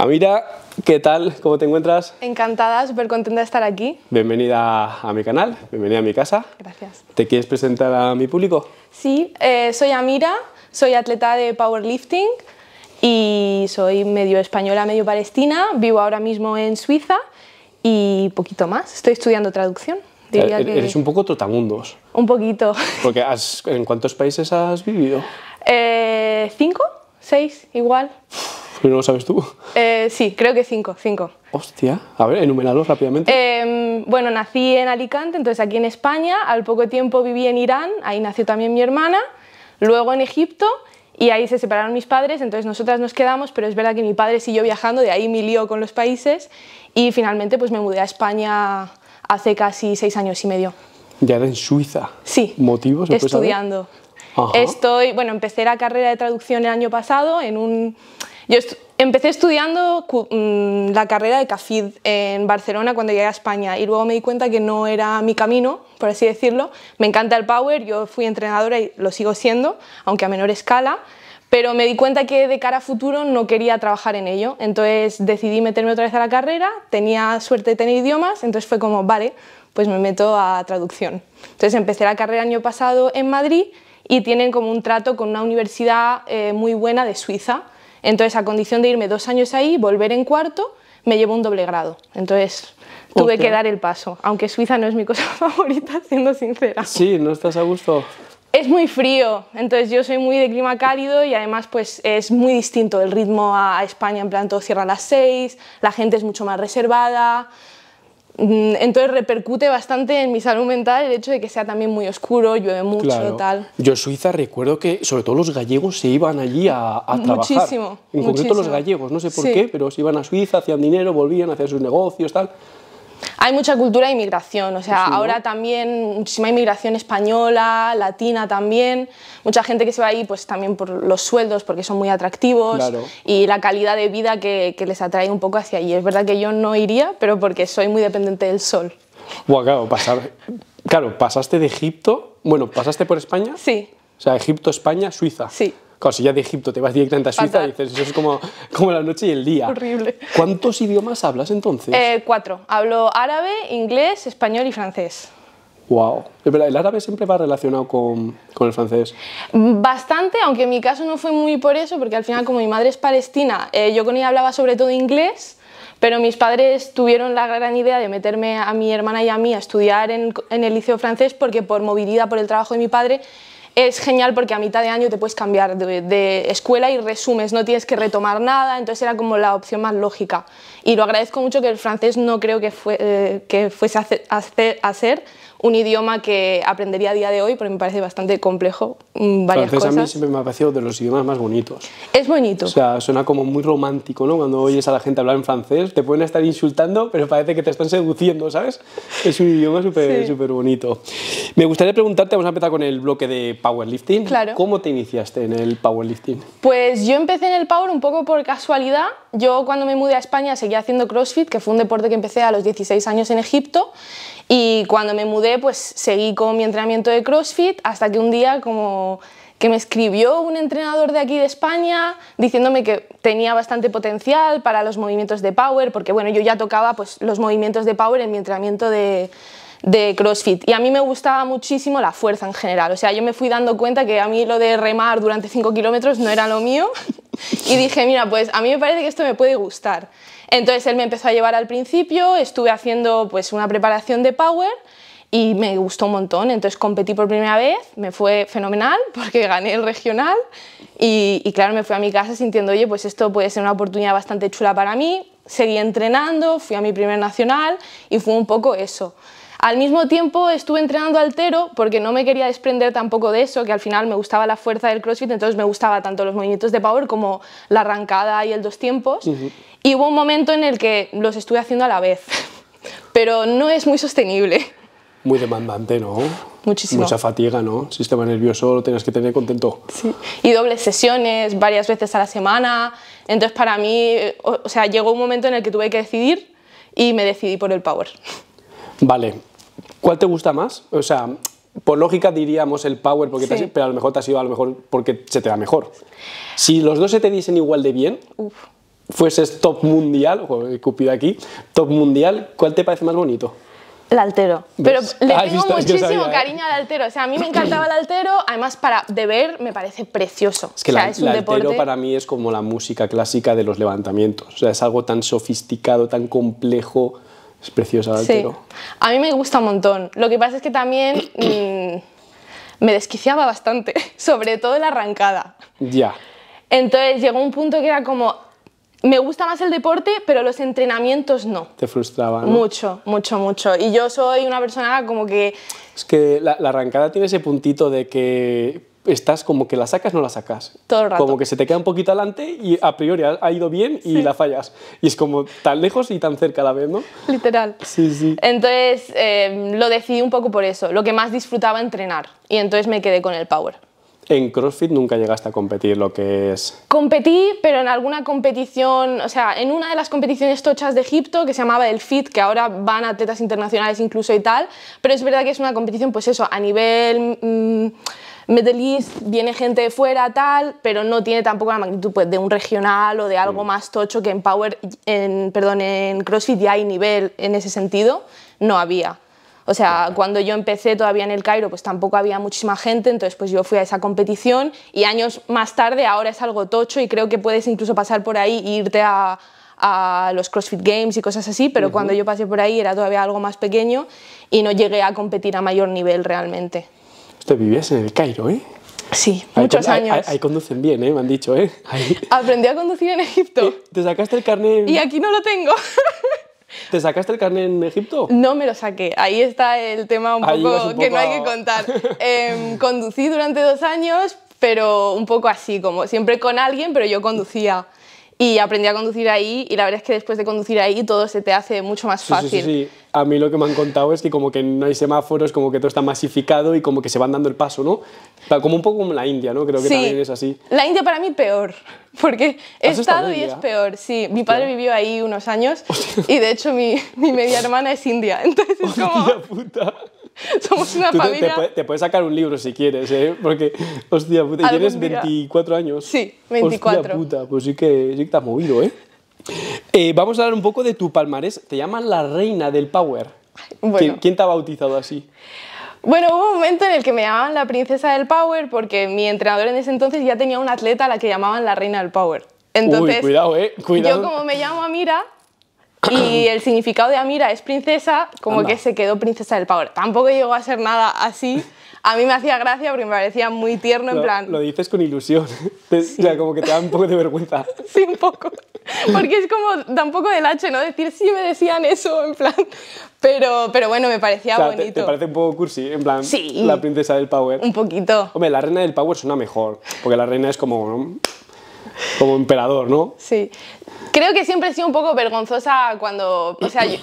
Amira, ¿qué tal? ¿Cómo te encuentras? Encantada, súper contenta de estar aquí. Bienvenida a mi canal, bienvenida a mi casa. Gracias. ¿Te quieres presentar a mi público? Sí, eh, soy Amira, soy atleta de powerlifting y soy medio española, medio palestina, vivo ahora mismo en Suiza y poquito más, estoy estudiando traducción. Eh, eres un poco trotamundos. Un poquito. Porque ¿En cuántos países has vivido? Eh, cinco, seis, igual. ¿Pero no lo sabes tú? Eh, sí, creo que cinco, cinco. Hostia, a ver, enuméralos rápidamente. Em, bueno, nací en Alicante, entonces aquí en España, al poco tiempo viví en Irán, ahí nació también mi hermana, luego en Egipto y ahí se separaron mis padres, entonces nosotras nos quedamos, pero es verdad que mi padre siguió viajando, de ahí mi lío con los países y finalmente pues me mudé a España hace casi seis años y medio. ¿Ya era en Suiza? Sí. ¿Motivos? Estudiando. Estoy, bueno, empecé la carrera de traducción el año pasado en un yo empecé estudiando mm, la carrera de CAFID en Barcelona cuando llegué a España y luego me di cuenta que no era mi camino, por así decirlo. Me encanta el power, yo fui entrenadora y lo sigo siendo, aunque a menor escala, pero me di cuenta que de cara a futuro no quería trabajar en ello, entonces decidí meterme otra vez a la carrera, tenía suerte de tener idiomas, entonces fue como, vale, pues me meto a traducción. Entonces empecé la carrera año pasado en Madrid y tienen como un trato con una universidad eh, muy buena de Suiza, entonces, a condición de irme dos años ahí, volver en cuarto, me llevo un doble grado. Entonces, tuve que dar el paso, aunque Suiza no es mi cosa favorita, siendo sincera. Sí, ¿no estás a gusto? Es muy frío, entonces yo soy muy de clima cálido y además pues es muy distinto el ritmo a España, en plan todo cierra a las seis, la gente es mucho más reservada, Mm, entonces repercute bastante en mi salud mental el hecho de que sea también muy oscuro, llueve mucho, claro. tal. Yo en Suiza recuerdo que sobre todo los gallegos se iban allí a, trabajar. Muchísimo. En concreto los gallegos, no sé por qué, pero se iban a Suiza, hacían dinero, volvían a hacer sus negocios, tal hay mucha cultura de inmigración, o sea, ahora también muchísima inmigración española, latina también, mucha gente que se va ahí pues también por los sueldos porque son muy atractivos y la calidad de vida que, les atrae un poco hacia allí. Es verdad que yo no iría, pero porque soy muy dependiente del sol. Buah, claro, pasaste de Egipto, bueno, pasaste por España. Sí. O sea, Egipto, España, Suiza. Sí. Claro, si ya de Egipto te vas directamente a Suiza, y dices, eso es como, como la noche y el día. Horrible. ¿Cuántos idiomas hablas entonces? Eh, cuatro. Hablo árabe, inglés, español y francés. Wow. ¿El árabe siempre va relacionado con, con, el francés? Bastante, aunque en mi caso no fue muy por eso, porque al final como mi madre es palestina, eh, yo con ella hablaba sobre todo inglés, pero mis padres tuvieron la gran idea de meterme a mi hermana y a mí a estudiar en el liceo francés porque por movilidad, por el trabajo de mi padre, es genial porque a mitad de año te puedes cambiar de, escuela y resumes, no tienes que retomar nada, entonces era como la opción más lógica. Y lo agradezco mucho que el francés no creo que, fue, eh, que fuese hacer, a ser un idioma que aprendería a día de hoy, porque me parece bastante complejo, mm, varias cosas. a mí siempre me ha parecido de los idiomas más bonitos. Es bonito. O sea, suena como muy romántico, ¿no? Cuando oyes a la gente hablar en francés, te pueden estar insultando, pero parece que te están seduciendo, ¿sabes? Es un idioma súper bonito. Me gustaría preguntarte, vamos a empezar con el bloque de powerlifting. Claro. ¿Cómo te iniciaste en el powerlifting? Pues yo empecé en el power un poco por casualidad. Yo cuando me mudé a España seguía haciendo CrossFit, que fue un deporte que empecé a los 16 años en Egipto, y cuando me mudé pues seguí con mi entrenamiento de CrossFit hasta que un día como que me escribió un entrenador de aquí de España diciéndome que tenía bastante potencial para los movimientos de power, porque bueno, yo ya tocaba pues, los movimientos de power en mi entrenamiento de, de CrossFit y a mí me gustaba muchísimo la fuerza en general, o sea, yo me fui dando cuenta que a mí lo de remar durante 5 kilómetros no era lo mío y dije, mira, pues a mí me parece que esto me puede gustar. Entonces él me empezó a llevar al principio, estuve haciendo pues una preparación de power y me gustó un montón. Entonces competí por primera vez, me fue fenomenal porque gané el regional y, claro, me fui a mi casa sintiendo, oye, pues esto puede ser una oportunidad bastante chula para mí. Seguí entrenando, fui a mi primer nacional y fue un poco eso. Al mismo tiempo estuve entrenando altero porque no me quería desprender tampoco de eso, que al final me gustaba la fuerza del CrossFit, entonces me gustaba tanto los movimientos de power como la arrancada y el dos tiempos. Y hubo un momento en el que los estuve haciendo a la vez, pero no es muy sostenible. Muy demandante, ¿no? Muchísimo. Mucha fatiga, ¿no? sistema nervioso lo tienes que tener contento. Sí. Y dobles sesiones, varias veces a la semana. Entonces, para mí, o, sea, llegó un momento en el que tuve que decidir y me decidí por el power. Vale. ¿Cuál te gusta más? O sea, por lógica diríamos el power, porque te pero a lo mejor te has ido a lo mejor porque se te da mejor. Si los dos se te dicen igual de bien, Uf. fueses top mundial, o cupido aquí, top mundial, ¿cuál te parece más bonito? El altero. Pero le ah, tengo muchísimo ¿eh? cariño al altero. O sea, a mí me encantaba el altero. Además, para de ver me parece precioso. Es que el altero para mí es como la música clásica de los levantamientos. O sea, es algo tan sofisticado, tan complejo. Es precioso el altero. Sí. A mí me gusta un montón. Lo que pasa es que también mm, me desquiciaba bastante, sobre todo la arrancada. Ya. Entonces llegó un punto que era como, me gusta más el deporte, pero los entrenamientos no. Te frustraban. Mucho, mucho, mucho. Y yo soy una persona como que... Es que la, arrancada tiene ese puntito de que estás como que la sacas, no la sacas. Todo el Como que se te queda un poquito adelante y a priori ha, ido bien y la fallas. Y es como tan lejos y tan cerca a la vez, ¿no? Literal. Sí, sí. Entonces eh, lo decidí un poco por eso. Lo que más disfrutaba entrenar. Y entonces me quedé con el power. En CrossFit nunca llegaste a competir lo que es... Competí, pero en alguna competición, o sea, en una de las competiciones tochas de Egipto que se llamaba el FIT, que ahora van atletas internacionales incluso y tal, pero es verdad que es una competición, pues eso, a nivel... Mmm, viene gente de fuera, tal, pero no tiene tampoco la magnitud pues, de un regional o de algo mm. más tocho que en Power, en, perdón, en CrossFit ya hay nivel en ese sentido, no había. O sea, cuando yo empecé todavía en el Cairo, pues tampoco había muchísima gente, entonces pues yo fui a esa competición y años más tarde ahora es algo tocho y creo que puedes incluso pasar por ahí e irte a, los CrossFit Games y cosas así, pero cuando yo pasé por ahí era todavía algo más pequeño y no llegué a competir a mayor nivel realmente. Usted vivías en el Cairo, ¿eh? Sí, muchos años. Ahí, conducen bien, ¿eh? me han dicho. ¿eh? Aprendí a conducir en Egipto. Te sacaste el carnet. Y aquí no lo tengo. ¿Te sacaste el carnet en Egipto? No me lo saqué. Ahí está el tema un, poco, que no hay que contar. Em, conducí durante dos años, pero un poco así, como siempre con alguien, pero yo conducía. Y aprendí a conducir ahí y la verdad es que después de conducir ahí todo se te hace mucho más fácil. sí, sí, a mí lo que me han contado es que como que no hay semáforos, como que todo está masificado y como que se van dando el paso, ¿no? Como un poco como la India, ¿no? Creo que también es así. La India para mí peor, porque he estado, y es peor. Sí, mi padre vivió ahí unos años y de hecho mi, media hermana es india, entonces como... puta. Somos una familia. Te, puedes sacar un libro si quieres, ¿eh? Porque, hostia puta, tienes 24 años. Sí, 24. Hostia puta, pues sí que, sí que te movido, ¿eh? Eh, vamos a hablar un poco de tu palmarés. Te llaman la reina del power. ¿Quién, te ha bautizado así? Bueno, hubo un momento en el que me llamaban la princesa del power porque mi entrenador en ese entonces ya tenía una atleta a la que llamaban la reina del power. Entonces, eh, yo como me llamo Amira y el significado de Amira es princesa, como que se quedó princesa del power. Tampoco llegó a ser nada así, a mí me hacía gracia porque me parecía muy tierno, en plan... Lo dices con ilusión, o sea, como que te da un poco de vergüenza. Sí, un poco, porque es como, da un poco de lache ¿no? Decir, sí, me decían eso, en plan... Pero, pero bueno, me parecía o sea, bonito. Te, parece un poco cursi? En plan, sí, la princesa del power. Un poquito. Hombre, la reina del power suena mejor, porque la reina es como... como emperador, ¿no? Sí. Creo que siempre he sido un poco vergonzosa cuando, o sea, yo,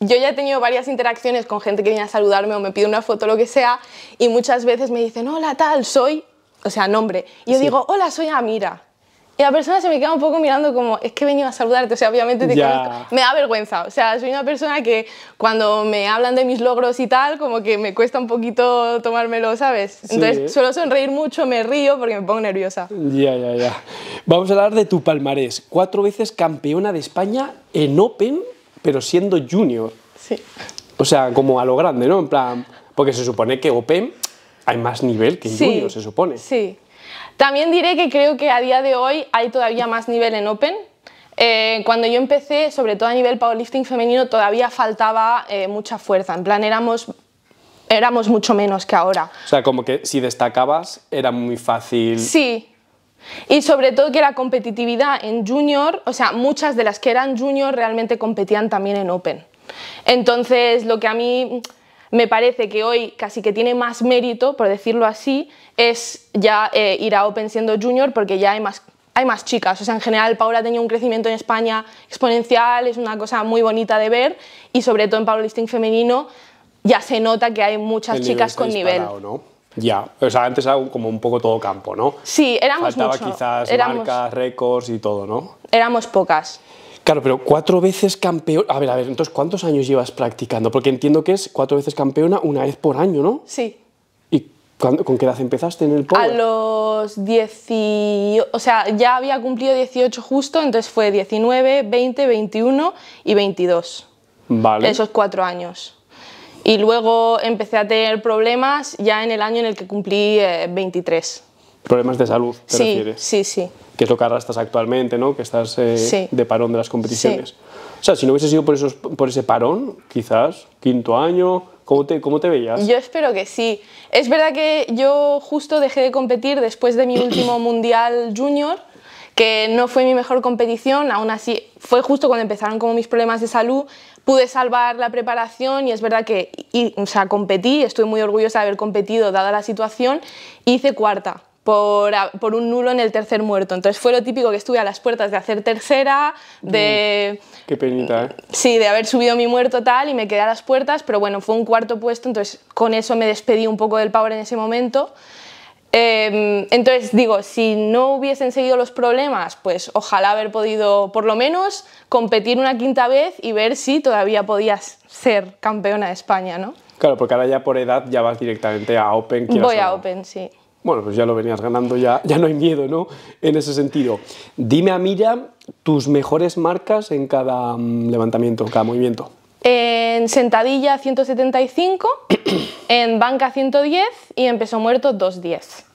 yo ya he tenido varias interacciones con gente que viene a saludarme o me pide una foto, lo que sea, y muchas veces me dicen, hola, tal, soy, o sea, nombre. Y yo digo, hola, soy Amira. Y la persona se me queda un poco mirando como, es que he venido a saludarte, o sea, obviamente te Me da vergüenza, o sea, soy una persona que cuando me hablan de mis logros y tal, como que me cuesta un poquito tomármelo, ¿sabes? Entonces suelo sonreír mucho, me río porque me pongo nerviosa. Ya, ya, ya. Vamos a hablar de tu palmarés. Cuatro veces campeona de España en Open pero siendo junior. Sí. O sea, como a lo grande, ¿no? En plan, porque se supone que Open hay más nivel que junior, se supone. Sí. También diré que creo que a día de hoy hay todavía más nivel en Open. Eh, cuando yo empecé, sobre todo a nivel powerlifting femenino, todavía faltaba eh, mucha fuerza. En plan, éramos, éramos mucho menos que ahora. O sea, como que si destacabas, era muy fácil. Sí, y sobre todo que la competitividad en junior, o sea, muchas de las que eran junior realmente competían también en Open. Entonces, lo que a mí me parece que hoy casi que tiene más mérito, por decirlo así, es ya eh, ir a Open siendo junior porque ya hay más, chicas. O sea, en general Paula ha tenido un crecimiento en España exponencial, es una cosa muy bonita de ver y sobre todo en Pablo Listing femenino ya se nota que hay muchas chicas con nivel. Ya, o sea, antes era como un poco todo campo, ¿no? Sí, éramos Faltaba quizás marcas, récords y todo, ¿no? Éramos pocas. Claro, pero cuatro veces campeón. A ver, a ver, entonces, ¿cuántos años llevas practicando? Porque entiendo que es cuatro veces campeona una vez por año, ¿no? Sí. ¿Y con qué edad empezaste en el power? A los diecio... O sea, ya había cumplido 18 justo, entonces fue 19, 20, 21 y 22. Vale. Esos cuatro años. Y luego empecé a tener problemas ya en el año en el que cumplí 23. Eh, problemas de salud, te sí, Sí, sí. Que es lo que arrastras actualmente, ¿no? Que estás eh, de parón de las competiciones. O sea, si no hubiese sido por, por ese parón, quizás, quinto año, ¿Cómo te, ¿Cómo te, veías? Yo espero que sí. Es verdad que yo justo dejé de competir después de mi último Mundial Junior que no fue mi mejor competición, aún así fue justo cuando empezaron como mis problemas de salud, pude salvar la preparación y es verdad que o sea, competí, estoy muy orgullosa de haber competido dada la situación, hice cuarta. Por, un nulo en el tercer muerto. Entonces fue lo típico que estuve a las puertas de hacer tercera, mm, de... qué penita, ¿eh? Sí, de haber subido mi muerto tal y me quedé a las puertas, pero bueno, fue un cuarto puesto, entonces con eso me despedí un poco del Power en ese momento. Em, entonces digo, si no hubiesen seguido los problemas, pues ojalá haber podido por lo menos competir una quinta vez y ver si todavía podías ser campeona de España, ¿no? Claro, porque ahora ya por edad ya vas directamente a Open. Voy a, Open, sí. Bueno, pues ya lo venías ganando, ya, ya no hay miedo, ¿no? En ese sentido. Dime, a Amira, tus mejores marcas en cada mm, levantamiento, cada movimiento. En sentadilla 175, en banca 110 y en peso muerto 210.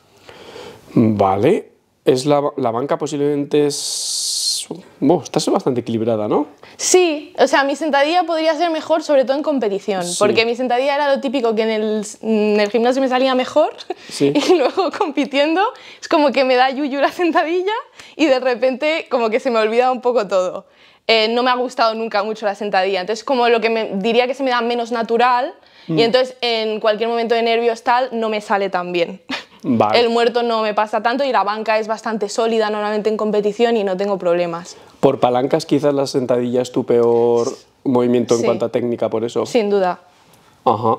Vale. Es la, banca posiblemente es... está bastante equilibrada, ¿no? Sí, o sea, mi sentadilla podría ser mejor, sobre todo en competición, porque mi sentadilla era lo típico que en el, gimnasio me salía mejor y luego compitiendo es como que me da yuyu la sentadilla y de repente como que se me olvida un poco todo. Eh, no me ha gustado nunca mucho la sentadilla, entonces como lo que me, diría que se me da menos natural mm. y entonces en cualquier momento de nervios tal no me sale tan bien. El muerto no me pasa tanto y la banca es bastante sólida normalmente en competición y no tengo problemas. Por palancas quizás la sentadilla es tu peor movimiento en cuanto a técnica, por eso. Sin duda. Ajá.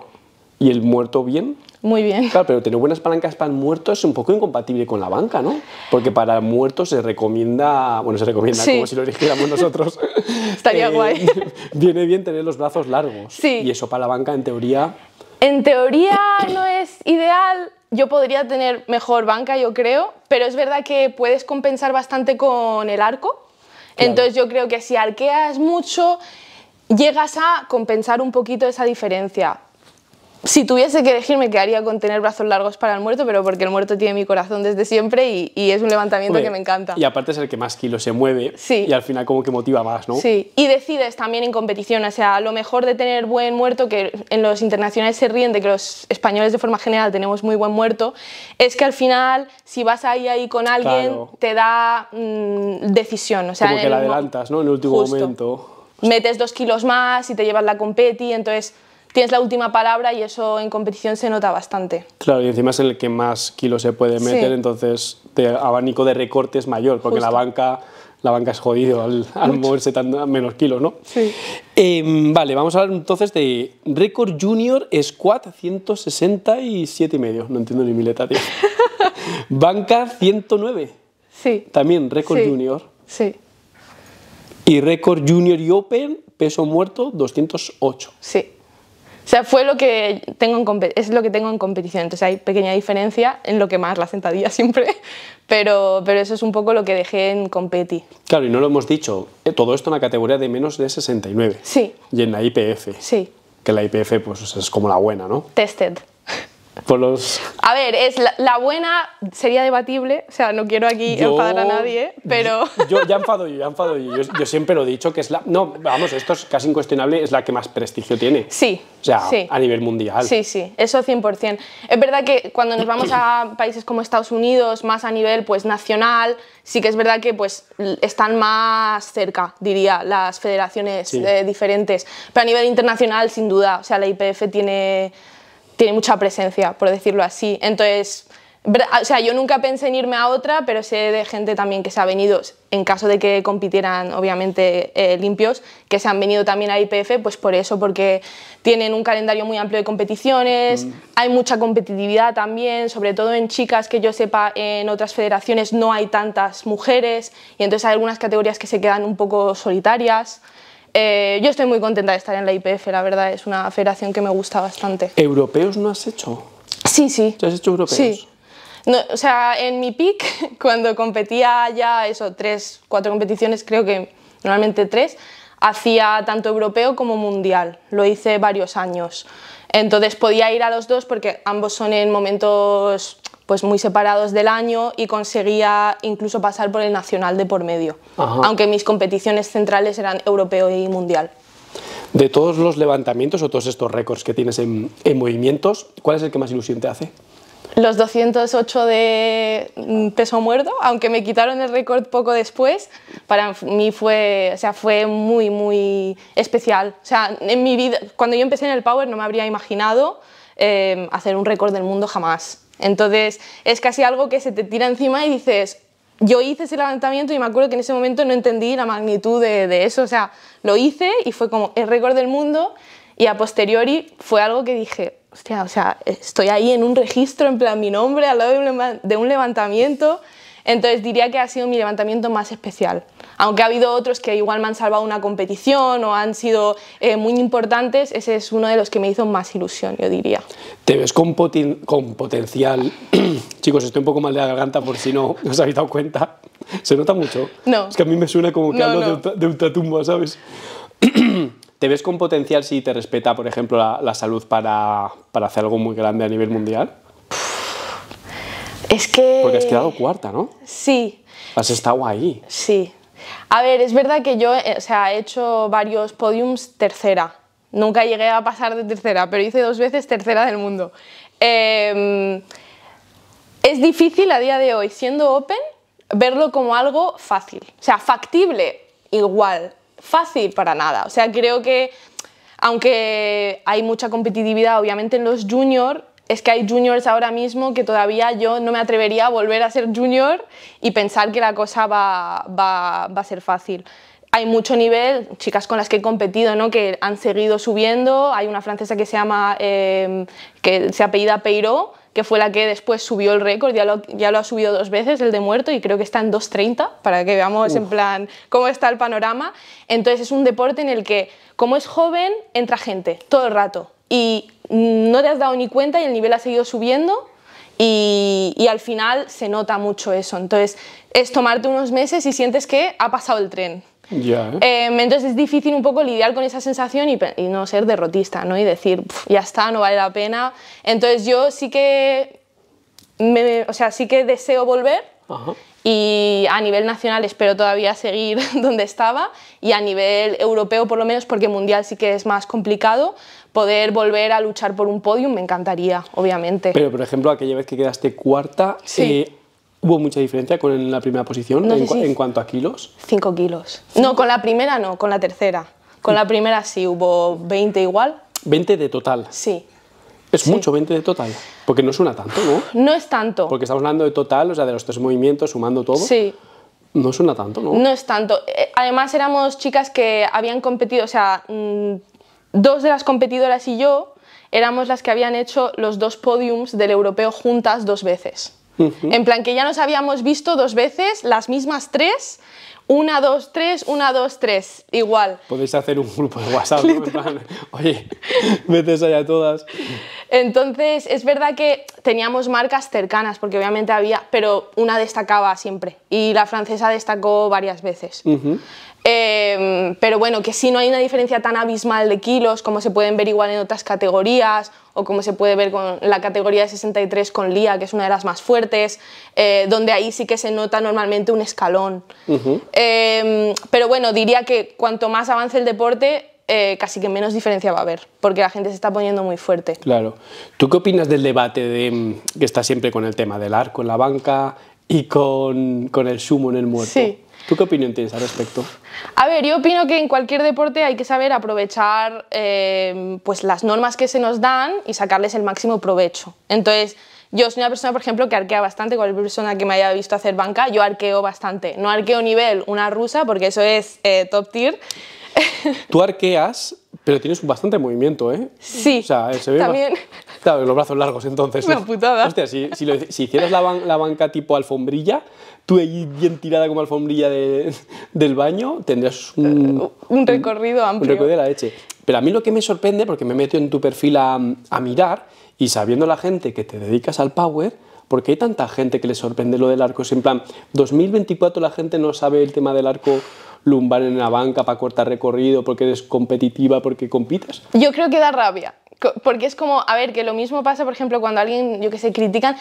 ¿Y el muerto bien? Muy bien. Claro, pero tener buenas palancas para el muerto es un poco incompatible con la banca, ¿no? Porque para el muerto se recomienda, bueno, se recomienda como si lo dijéramos nosotros. Estaría eh, guay. Viene bien tener los brazos largos. Sí. Y eso para la banca, en teoría, en teoría no es ideal. Yo podría tener mejor banca, yo creo, pero es verdad que puedes compensar bastante con el arco. Entonces yo creo que si arqueas mucho, llegas a compensar un poquito esa diferencia si tuviese que elegir me quedaría con tener brazos largos para el muerto, pero porque el muerto tiene mi corazón desde siempre y, es un levantamiento que me encanta. Y aparte es el que más kilos se mueve sí. y al final como que motiva más, ¿no? Sí, y decides también en competición, o sea, lo mejor de tener buen muerto, que en los internacionales se ríen de que los españoles de forma general tenemos muy buen muerto, es que al final si vas ahí ahí con alguien te da mm, decisión, o sea... Como la adelantas, ¿no? En el último momento. Metes dos kilos más y te llevas la competi, entonces tienes la última palabra y eso en competición se nota bastante. Claro, y encima es en el que más kilos se puede meter, entonces el abanico de recortes es mayor, porque la banca la banca es jodido al, moverse tan, menos kilos, ¿no? Sí. Em, vale, vamos a hablar entonces de récord junior squat 167,5 y No entiendo ni letra, tío. banca 109. Sí. También récord junior. Sí. Y récord junior y open, peso muerto 208. Sí. O sea, fue lo que tengo en es lo que tengo en competición. Entonces hay pequeña diferencia en lo que más, la sentadilla siempre, pero, pero eso es un poco lo que dejé en competi. Claro, y no lo hemos dicho, eh, todo esto en la categoría de menos de 69. Sí. Y en la IPF. Sí. Que la IPF pues es como la buena, ¿no? Tested. Por los... A ver, es la, buena sería debatible, o sea, no quiero aquí enfadar a nadie, pero... Yo, ya enfado yo, ya enfado yo. yo. siempre lo he dicho que es la... No, vamos, esto es casi incuestionable, es la que más prestigio tiene. Sí. O sea, sí. a nivel mundial. Sí, sí, eso 100%. Es verdad que cuando nos vamos a países como Estados Unidos, más a nivel pues nacional, sí que es verdad que pues están más cerca, diría, las federaciones eh, diferentes. Pero a nivel internacional, sin duda, o sea, la IPF tiene tiene mucha presencia, por decirlo así. Entonces, o sea, yo nunca pensé en irme a otra, pero sé de gente también que se ha venido, en caso de que compitieran, obviamente, eh, limpios, que se han venido también a IPF, pues por eso, porque tienen un calendario muy amplio de competiciones, mm. hay mucha competitividad también, sobre todo en chicas, que yo sepa, en otras federaciones no hay tantas mujeres, y entonces hay algunas categorías que se quedan un poco solitarias. Eh, yo estoy muy contenta de estar en la IPF, la verdad, es una federación que me gusta bastante. ¿Europeos no has hecho? Sí, sí. ¿Te has hecho europeos? Sí. o sea, en mi pick, cuando competía ya, eso, tres, cuatro competiciones, creo que normalmente tres, hacía tanto europeo como mundial. Lo hice varios años. Entonces podía ir a los dos porque ambos son en momentos pues muy separados del año y conseguía incluso pasar por el nacional de por medio, aunque mis competiciones centrales eran europeo y mundial. De todos los levantamientos o todos estos récords que tienes en, movimientos, ¿cuál es el que más ilusión te hace? Los 208 de mm, peso muerto, aunque me quitaron el récord poco después, para mí fue, o sea, fue muy, muy especial. O sea, en mi vida, cuando yo empecé en el Power no me habría imaginado eh, hacer un récord del mundo jamás. Entonces es casi algo que se te tira encima y dices, yo hice ese levantamiento y me acuerdo que en ese momento no entendí la magnitud de, eso, o sea, lo hice y fue como el récord del mundo y a posteriori fue algo que dije, hostia, o sea, estoy ahí en un registro, en plan mi nombre, al lado de un levantamiento, entonces diría que ha sido mi levantamiento más especial. Aunque ha habido otros que igual me han salvado una competición o han sido eh, muy importantes, ese es uno de los que me hizo más ilusión, yo diría. ¿Te ves con, potencial? Chicos, estoy un poco mal de la garganta por si no os habéis dado cuenta. ¿Se nota mucho? No. Es que a mí me suena como que hablo de, una tumba, ¿sabes? ¿Te ves con potencial si te respeta, por ejemplo, la, salud para, para, hacer algo muy grande a nivel mundial? Es que... Porque has quedado cuarta, ¿no? Sí. Has estado ahí. Sí. A ver, es verdad que yo eh, o sea, he hecho varios podiums tercera. Nunca llegué a pasar de tercera, pero hice dos veces tercera del mundo. Em, es difícil a día de hoy, siendo open, verlo como algo fácil. O sea, factible, igual. Fácil para nada. O sea, creo que aunque hay mucha competitividad obviamente en los juniors, es que hay juniors ahora mismo que todavía yo no me atrevería a volver a ser junior y pensar que la cosa va, a ser fácil. Hay mucho nivel, chicas con las que he competido, que han seguido subiendo. Hay una francesa que se llama, em, que se apellida Peiro, que fue la que después subió el récord, ya lo, ya lo ha subido dos veces, el de muerto, y creo que está en 2.30, para que veamos en plan cómo está el panorama. Entonces es un deporte en el que, como es joven, entra gente todo el rato y no te has dado ni cuenta y el nivel ha seguido subiendo y, al final se nota mucho eso. Entonces, es tomarte unos meses y sientes que ha pasado el tren. ya em, entonces es difícil un poco lidiar con esa sensación y, no ser derrotista, ¿no? Y decir, ya está, no vale la pena. Entonces yo sí que, o sea, sí que deseo volver. Ajá y a nivel nacional espero todavía seguir donde estaba y a nivel europeo por lo menos, porque mundial sí que es más complicado, poder volver a luchar por un podium me encantaría, obviamente. Pero por ejemplo, aquella vez que quedaste cuarta, sí. Eh, ¿hubo mucha diferencia con la primera posición en, cuanto a kilos? 5 kilos. No, con la primera no, con la tercera. Con la primera sí hubo 20 igual. 20 de total. Sí. Es mucho 20 de total, porque no suena tanto, ¿no? No es tanto. Porque estamos hablando de total, o sea, de los tres movimientos sumando todo. Sí. No suena tanto, ¿no? No es tanto. Eh, además éramos chicas que habían competido, o sea, mm, dos de las competidoras y yo éramos las que habían hecho los dos podiums del europeo juntas dos veces. En plan que ya nos habíamos visto dos veces, las mismas tres, una, dos, tres. Una, dos, tres. igual. Podéis hacer un grupo de WhatsApp, Oye, metes allá todas. Entonces, es verdad que teníamos marcas cercanas, porque obviamente había, pero una destacaba siempre, y la francesa destacó varias veces. Em, pero bueno, que si no hay una diferencia tan abismal de kilos como se pueden ver igual en otras categorías o como se puede ver con la categoría de 63 con Lía, que es una de las más fuertes, eh, donde ahí sí que se nota normalmente un escalón. Em, pero bueno, diría que cuanto más avance el deporte, eh, casi que menos diferencia va a haber, porque la gente se está poniendo muy fuerte. Claro. ¿Tú qué opinas del debate de, mm, que está siempre con el tema del arco en la banca y con, con el sumo en el muerto? Sí. ¿Tú qué opinión tienes al respecto? A ver, yo opino que en cualquier deporte hay que saber aprovechar eh, pues las normas que se nos dan y sacarles el máximo provecho. Entonces, yo soy una persona, por ejemplo, que arquea bastante. Cualquier persona que me haya visto hacer banca, yo arqueo bastante. No arqueo nivel una rusa, porque eso es eh, top tier. Tú arqueas, pero tienes bastante movimiento, ¿eh? Sí. O sea, se ve también. Claro, los brazos largos, entonces. Una putada. Hostia, si, si, hicieras la, la banca tipo alfombrilla, tú ahí bien tirada como alfombrilla de, del baño, tendrías eh, un, recorrido amplio. Un recorrido de la leche. Pero a mí lo que me sorprende, porque me meto en tu perfil a, mirar y sabiendo la gente que te dedicas al power, porque hay tanta gente que le sorprende lo del arco? en plan, 2024 la gente no sabe el tema del arco lumbar en la banca para cortar recorrido, porque eres competitiva, porque compitas? Yo creo que da rabia. Porque es como, a ver, que lo mismo pasa, por ejemplo, cuando alguien, yo que sé, critican,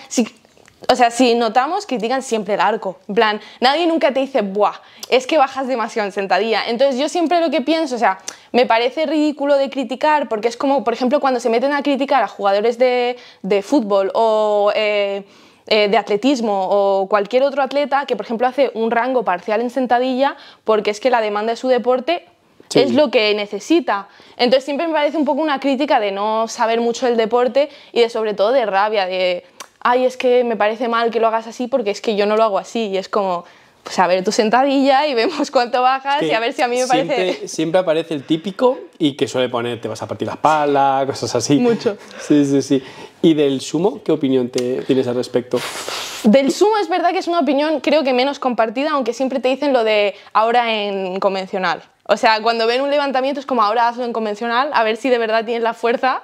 o sea, si notamos, critican siempre el arco. En plan, nadie nunca te dice, buah, es que bajas demasiado en sentadilla. Entonces yo siempre lo que pienso, o sea, me parece ridículo de criticar porque es como, por ejemplo, cuando se meten a criticar a jugadores de, fútbol o... Eh, eh, de atletismo o cualquier otro atleta que, por ejemplo, hace un rango parcial en sentadilla porque es que la demanda de su deporte es lo que necesita. Entonces siempre me parece un poco una crítica de no saber mucho del deporte y de sobre todo de rabia, de ay, es que me parece mal que lo hagas así porque es que yo no lo hago así. Y es como, pues a ver tu sentadilla y vemos cuánto bajas y a ver si a mí me parece... Siempre aparece el típico y que suele poner te vas a partir la palas cosas así. Mucho. Sí, sí, sí. ¿Y del sumo qué opinión te tienes al respecto? Del sumo es verdad que es una opinión creo que menos compartida, aunque siempre te dicen lo de ahora en convencional. O sea, cuando ven un levantamiento es como ahora hazlo en convencional, a ver si de verdad tienes la fuerza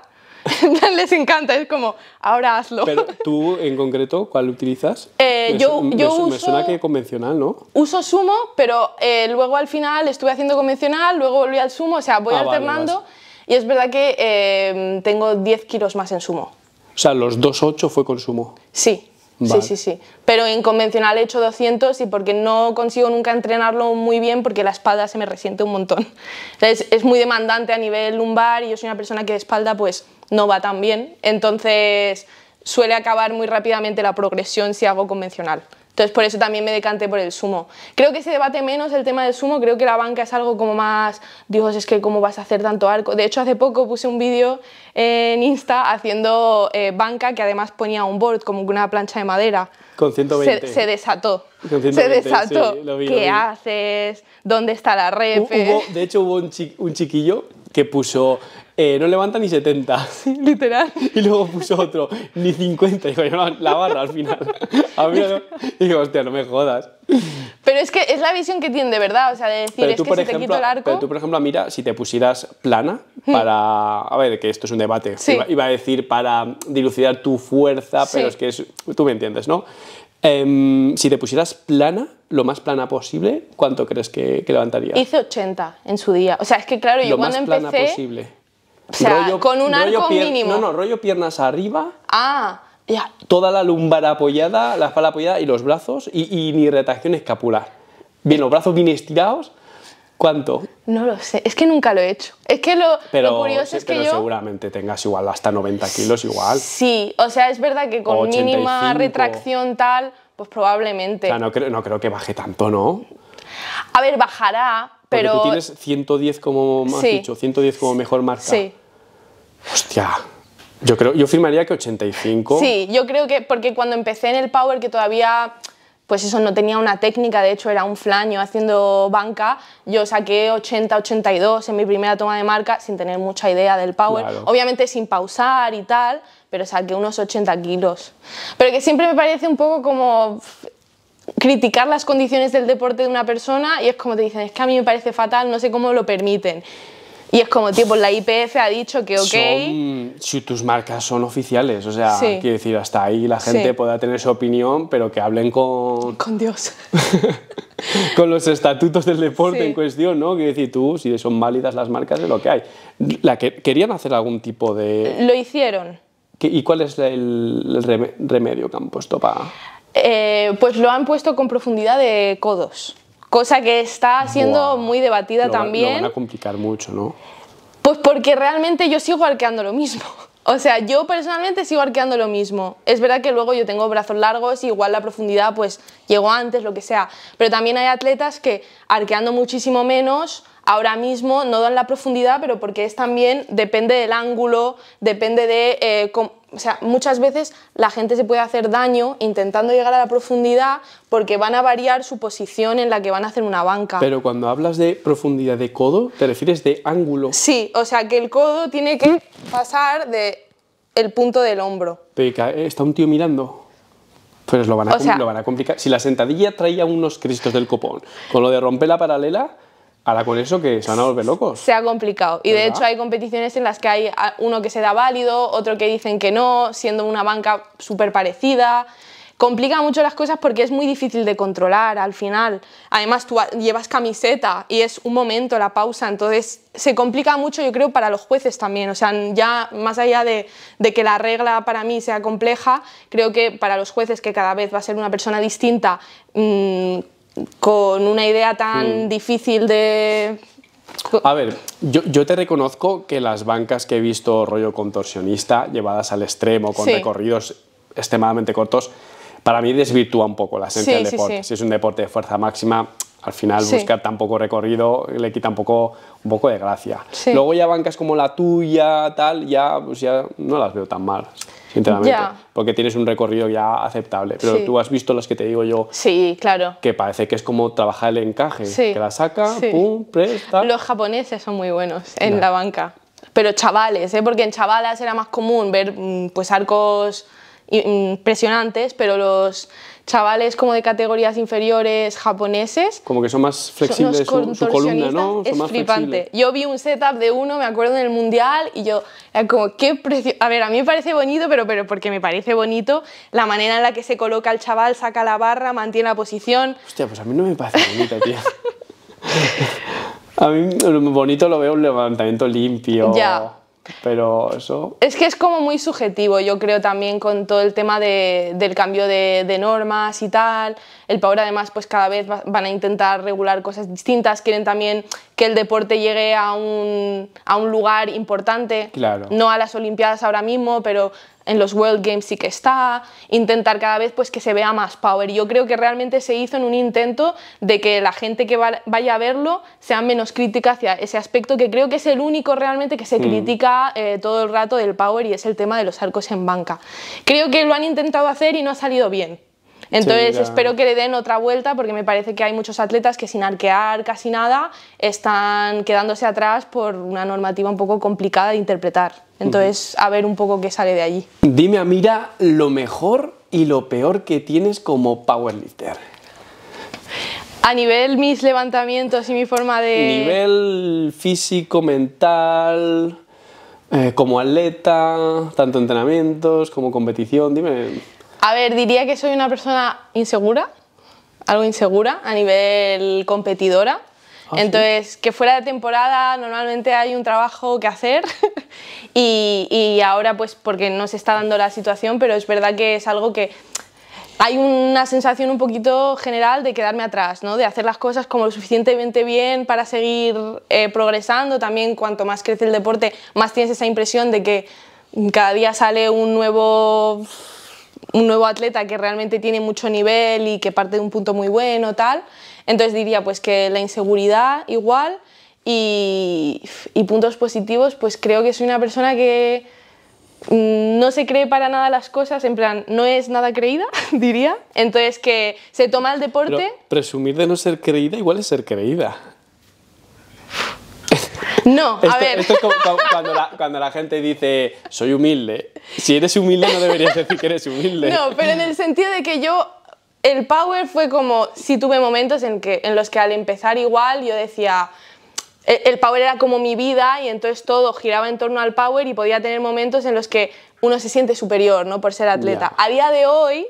les encanta, es como, ahora hazlo. Pero tú en concreto, ¿cuál utilizas? Eh, yo, yo uso, me suena que convencional, ¿no? Uso sumo, pero eh, luego al final estuve haciendo convencional, luego volví al sumo, o sea, voy ah, alternando y es verdad que eh, tengo 10 kilos más en sumo. O sea, los 2,8 fue con sumo. Sí. Sí, sí, sí. Pero en convencional he hecho 200 y porque no consigo nunca entrenarlo muy bien porque la espalda se me resiente un montón. Es, es muy demandante a nivel lumbar y yo soy una persona que de espalda pues no va tan bien. Entonces suele acabar muy rápidamente la progresión si hago convencional. Entonces por eso también me decanté por el sumo. Creo que se debate menos el tema del sumo, creo que la banca es algo como más, Dios, es que cómo vas a hacer tanto arco. De hecho hace poco puse un vídeo en Insta haciendo eh, banca que además ponía un board como una plancha de madera. Con 120. Se, desató. se desató. ¿Qué haces? ¿Dónde está la red? de hecho hubo un chiquillo que puso eh, no levanta ni 70. Literal. Y luego puso otro, ni 50. Digo, yo la barra al final. A digo, hostia, no me jodas. Pero es que es la visión que tiene de verdad, o sea, de decir, es que por te quito el arco... Pero tú, por ejemplo, mira, si te pusieras plana hmm. para... A ver, que esto es un debate. Iba, a decir para dilucidar tu fuerza, pero es que es, tú me entiendes, ¿no? Em, si te pusieras plana, lo más plana posible, ¿cuánto crees que, levantaría? Hice 80 en su día. O sea, es que claro, yo lo cuando más plana Posible o sea, con un arco mínimo. No, no, rollo piernas arriba. Ah, ya. Toda la lumbar apoyada, la espalda apoyada y los brazos y, y ni retracción escapular. Bien, los brazos bien estirados. ¿Cuánto? No lo sé, es que nunca lo he hecho. Es que lo, pero, curioso es que pero seguramente tengas igual hasta 90 kilos igual. Sí, o sea, es verdad que con mínima retracción tal, pues probablemente. O sea, no creo, no creo que baje tanto, ¿no? A ver, bajará, pero tú tienes 110 como dicho, 110 como mejor marca. Sí. Hostia. Yo creo, yo firmaría que 85. Sí, yo creo que porque cuando empecé en el Power que todavía pues eso no tenía una técnica, de hecho era un flaño haciendo banca, yo saqué 80, 82 en mi primera toma de marca sin tener mucha idea del power, obviamente sin pausar y tal, pero saqué unos 80 kilos. Pero que siempre me parece un poco como criticar las condiciones del deporte de una persona y es como te dicen, es que a mí me parece fatal, no sé cómo lo permiten. Y es como, tipo, la IPF ha dicho que ok. si tus marcas son oficiales, o sea, sí. quiero decir, hasta ahí la gente pueda tener su opinión, pero que hablen con. Con Dios. con los estatutos del deporte en cuestión, ¿no? Quiero decir, tú, si son válidas las marcas, de lo que hay. La que, ¿Querían hacer algún tipo de.? Lo hicieron. ¿Y cuál es el, remedio que han puesto para.? Eh, pues lo han puesto con profundidad de codos, cosa que está siendo muy debatida también. Lo van a complicar mucho, ¿no? Pues porque realmente yo sigo arqueando lo mismo. O sea, yo personalmente sigo arqueando lo mismo. Es verdad que luego yo tengo brazos largos y igual la profundidad pues llego antes, lo que sea. Pero también hay atletas que arqueando muchísimo menos ahora mismo no dan la profundidad, pero porque es también, depende del ángulo, depende de... Eh, o sea, muchas veces la gente se puede hacer daño intentando llegar a la profundidad porque van a variar su posición en la que van a hacer una banca. Pero cuando hablas de profundidad de codo, te refieres de ángulo. Sí, o sea, que el codo tiene que pasar de el punto del hombro. Pero eh, está un tío mirando. Pues lo van, a, lo van a complicar. Si la sentadilla traía unos cristos del copón, con lo de romper la paralela, Ahora con eso que se van a volver locos. Se ha complicado. Y de hecho hay competiciones en las que hay uno que se da válido, otro que dicen que no, siendo una banca súper parecida. Complica mucho las cosas porque es muy difícil de controlar al final. Además, tú llevas camiseta y es un momento la pausa, entonces se complica mucho, yo creo, para los jueces también. O sea, ya más allá de, de que la regla para mí sea compleja, creo que para los jueces, que cada vez va a ser una persona distinta, mm, con una idea tan mm. difícil de... A ver, yo, te reconozco que las bancas que he visto rollo contorsionista, llevadas al extremo, con recorridos extremadamente cortos, para mí desvirtúa un poco la esencia del deporte. si es un deporte de fuerza máxima, al final buscar tan poco recorrido le quita un poco, un poco de gracia. Luego ya bancas como la tuya, tal, ya, pues ya no las veo tan mal sinceramente. Porque tienes un recorrido ya aceptable. Pero tú has visto los que te digo yo. claro. Que parece que es como trabajar el encaje. Que la saca, pum, presta. Los japoneses son muy buenos en la banca. Pero chavales, ¿eh? porque en chavalas era más común ver mm, pues arcos impresionantes, mm, pero los chavales como de categorías inferiores japoneses. Como que son más flexibles su, columna, ¿no? Son más Flexibles. Yo vi un setup de uno, me acuerdo, en el Mundial y yo, como, qué precio... A ver, a mí me parece bonito, pero, pero porque me parece bonito la manera en la que se coloca el chaval, saca la barra, mantiene la posición. Hostia, pues a mí no me parece bonito, tío. a mí bonito lo veo un levantamiento limpio. Ya pero eso... Es que es como muy subjetivo, yo creo también con todo el tema del cambio de, normas y tal. El Power además pues cada vez van a intentar regular cosas distintas, quieren también que el deporte llegue a un, a un lugar importante, claro. no a las Olimpiadas ahora mismo, pero en los World Games sí que está, intentar cada vez pues que se vea más power. Yo creo que realmente se hizo en un intento de que la gente que vaya a verlo sea menos crítica hacia ese aspecto que creo que es el único realmente que se mm. critica eh, todo el rato del power y es el tema de los arcos en banca. Creo que lo han intentado hacer y no ha salido bien. Entonces espero que le den otra vuelta porque me parece que hay muchos atletas que sin arquear casi nada están quedándose atrás por una normativa un poco complicada de interpretar. Entonces a ver un poco qué sale de allí. Dime Amira lo mejor y lo peor que tienes como powerlifter. A nivel mis levantamientos y mi forma de... Nivel físico, mental, eh, como atleta, tanto entrenamientos como competición, dime... A ver, diría que soy una persona insegura, algo insegura a nivel competidora. ¿Ah, Entonces, que fuera de temporada normalmente hay un trabajo que hacer y, ahora pues porque no se está dando la situación, pero es verdad que es algo que hay una sensación un poquito general de quedarme atrás, ¿no? de hacer las cosas como lo suficientemente bien para seguir eh, progresando. También cuanto más crece el deporte, más tienes esa impresión de que cada día sale un nuevo un nuevo atleta que realmente tiene mucho nivel y que parte de un punto muy bueno, tal. Entonces diría pues que la inseguridad igual y, puntos positivos, pues creo que soy una persona que mm, no se cree para nada las cosas, en plan, no es nada creída, diría. Entonces que se toma el deporte... presumir de no ser creída igual es ser creída. No, a ver. Esto es como cuando la, gente dice, soy humilde. Si eres humilde, no deberías decir que eres humilde. No, pero en el sentido de que yo. El power fue como, si tuve momentos en, que, en los que al empezar igual yo decía, e, el power era como mi vida y entonces todo giraba en torno al power y podía tener momentos en los que uno se siente superior ¿no? por ser atleta. A día de hoy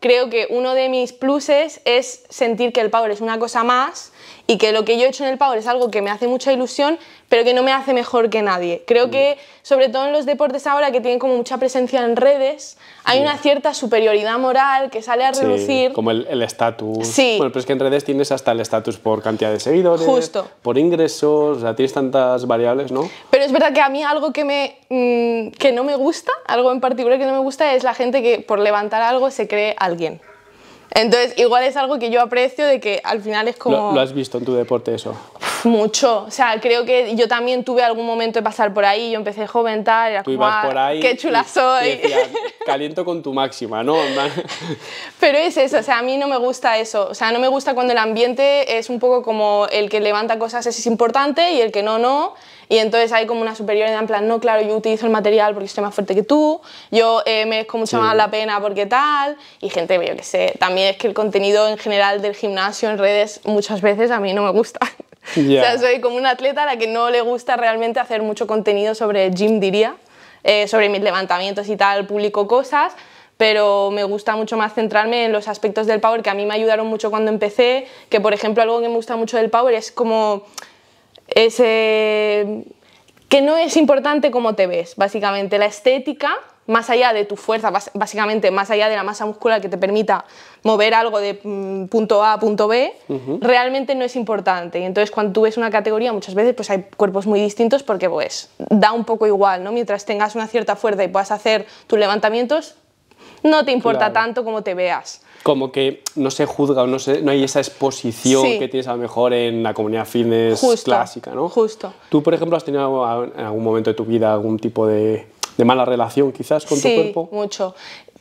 creo que uno de mis pluses es sentir que el power es una cosa más y que lo que yo he hecho en el Power es algo que me hace mucha ilusión, pero que no me hace mejor que nadie. Creo que, sobre todo en los deportes ahora que tienen como mucha presencia en redes, hay una cierta superioridad moral que sale a reducir. como el estatus. Sí. Bueno, pero es que en redes tienes hasta el estatus por cantidad de seguidores, Justo. por ingresos, tienes tantas variables, ¿no? Pero es verdad que a mí algo que, me, mm, que no me gusta, algo en particular que no me gusta, es la gente que por levantar algo se cree alguien. Entonces, igual es algo que yo aprecio de que al final es como... ¿Lo, has visto en tu deporte eso? Mucho. O sea, creo que yo también tuve algún momento de pasar por ahí. Yo empecé joven, tal, era ah, por ahí qué chula soy. caliento con tu máxima, ¿no? Pero es eso, o sea, a mí no me gusta eso. O sea, no me gusta cuando el ambiente es un poco como el que levanta cosas es importante y el que no, no. Y entonces hay como una superioridad en plan, no, claro, yo utilizo el material porque estoy más fuerte que tú, yo eh, merezco mucho más la pena porque tal, y gente, yo que sé, también es que el contenido en general del gimnasio en redes muchas veces a mí no me gusta. o sea, soy como una atleta a la que no le gusta realmente hacer mucho contenido sobre gym, diría, eh, sobre mis levantamientos y tal, publico cosas, pero me gusta mucho más centrarme en los aspectos del power que a mí me ayudaron mucho cuando empecé, que por ejemplo algo que me gusta mucho del power es como es que no es importante cómo te ves, básicamente. La estética, más allá de tu fuerza, básicamente más allá de la masa muscular que te permita mover algo de mm, punto A a punto B, realmente no es importante. Y entonces cuando tú ves una categoría, muchas veces pues hay cuerpos muy distintos porque pues da un poco igual, ¿no? Mientras tengas una cierta fuerza y puedas hacer tus levantamientos, no te importa tanto cómo te veas como que no se juzga o no, no hay esa exposición que tienes a lo mejor en la comunidad fitness clásica, ¿no? Justo. ¿Tú, por ejemplo, has tenido en algún momento de tu vida algún tipo de, mala relación quizás con tu cuerpo? Sí, mucho.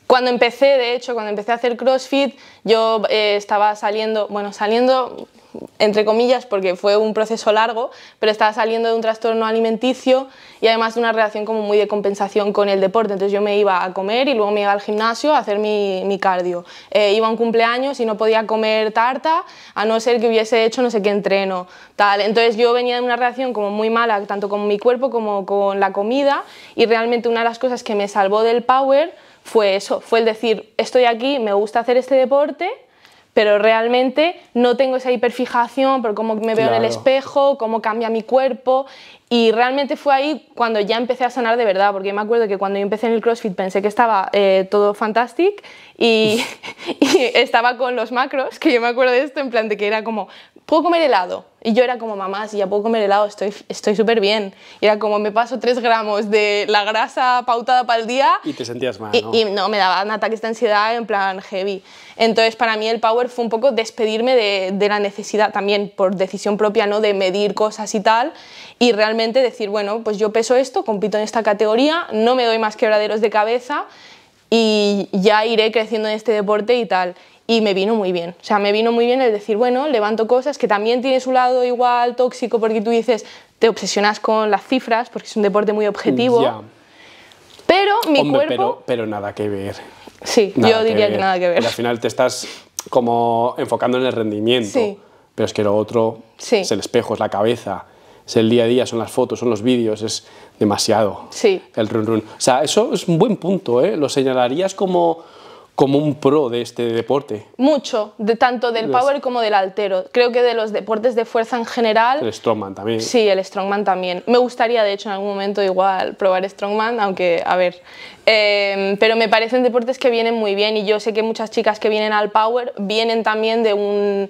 Cuando empecé, de hecho, cuando empecé a hacer CrossFit, yo eh, estaba saliendo, bueno, saliendo, entre comillas, porque fue un proceso largo, pero estaba saliendo de un trastorno alimenticio y además de una relación como muy de compensación con el deporte. Entonces yo me iba a comer y luego me iba al gimnasio a hacer mi, cardio. Eh, iba un cumpleaños y no podía comer tarta a no ser que hubiese hecho no sé qué entreno. Tal. Entonces yo venía de una relación como muy mala, tanto con mi cuerpo como con la comida y realmente una de las cosas que me salvó del power fue eso, fue el decir, estoy aquí, me gusta hacer este deporte, pero realmente no tengo esa hiperfijación por cómo me veo en el espejo, cómo cambia mi cuerpo. Y realmente fue ahí cuando ya empecé a sonar de verdad, porque me acuerdo que cuando yo empecé en el CrossFit pensé que estaba eh, todo fantástico y, y, estaba con los macros, que yo me acuerdo de esto, en plan de que era como, puedo comer helado, y yo era como, mamá, si ya puedo comer helado, estoy súper bien. era como, me paso 3 gramos de la grasa pautada para el día. Y te sentías mal, y, ¿no? me daban ataques de ansiedad en plan heavy. Entonces, para mí el power fue un poco despedirme de, de la necesidad, también por decisión propia, ¿no? De medir cosas y tal. Y realmente decir, bueno, pues yo peso esto, compito en esta categoría, no me doy más quebraderos de cabeza y ya iré creciendo en este deporte y tal y me vino muy bien. O sea, me vino muy bien el decir, bueno, levanto cosas que también tiene su lado igual tóxico porque tú dices, te obsesionas con las cifras porque es un deporte muy objetivo. Pero mi cuerpo... Pero, pero, nada que ver. Sí, yo diría que, nada que ver. al final te estás como enfocando en el rendimiento. Sí. Pero es que lo otro es el espejo, es la cabeza, es el día a día, son las fotos, son los vídeos, es demasiado. Sí. El run run. O sea, eso es un buen punto, ¿eh? Lo señalarías como como un pro de este deporte. Mucho, de tanto del power como del altero. Creo que de los deportes de fuerza en general. El strongman también. Sí, el strongman también. Me gustaría, de hecho, en algún momento igual probar strongman, aunque, a ver. Em, pero me parecen deportes que vienen muy bien y yo sé que muchas chicas que vienen al power vienen también de un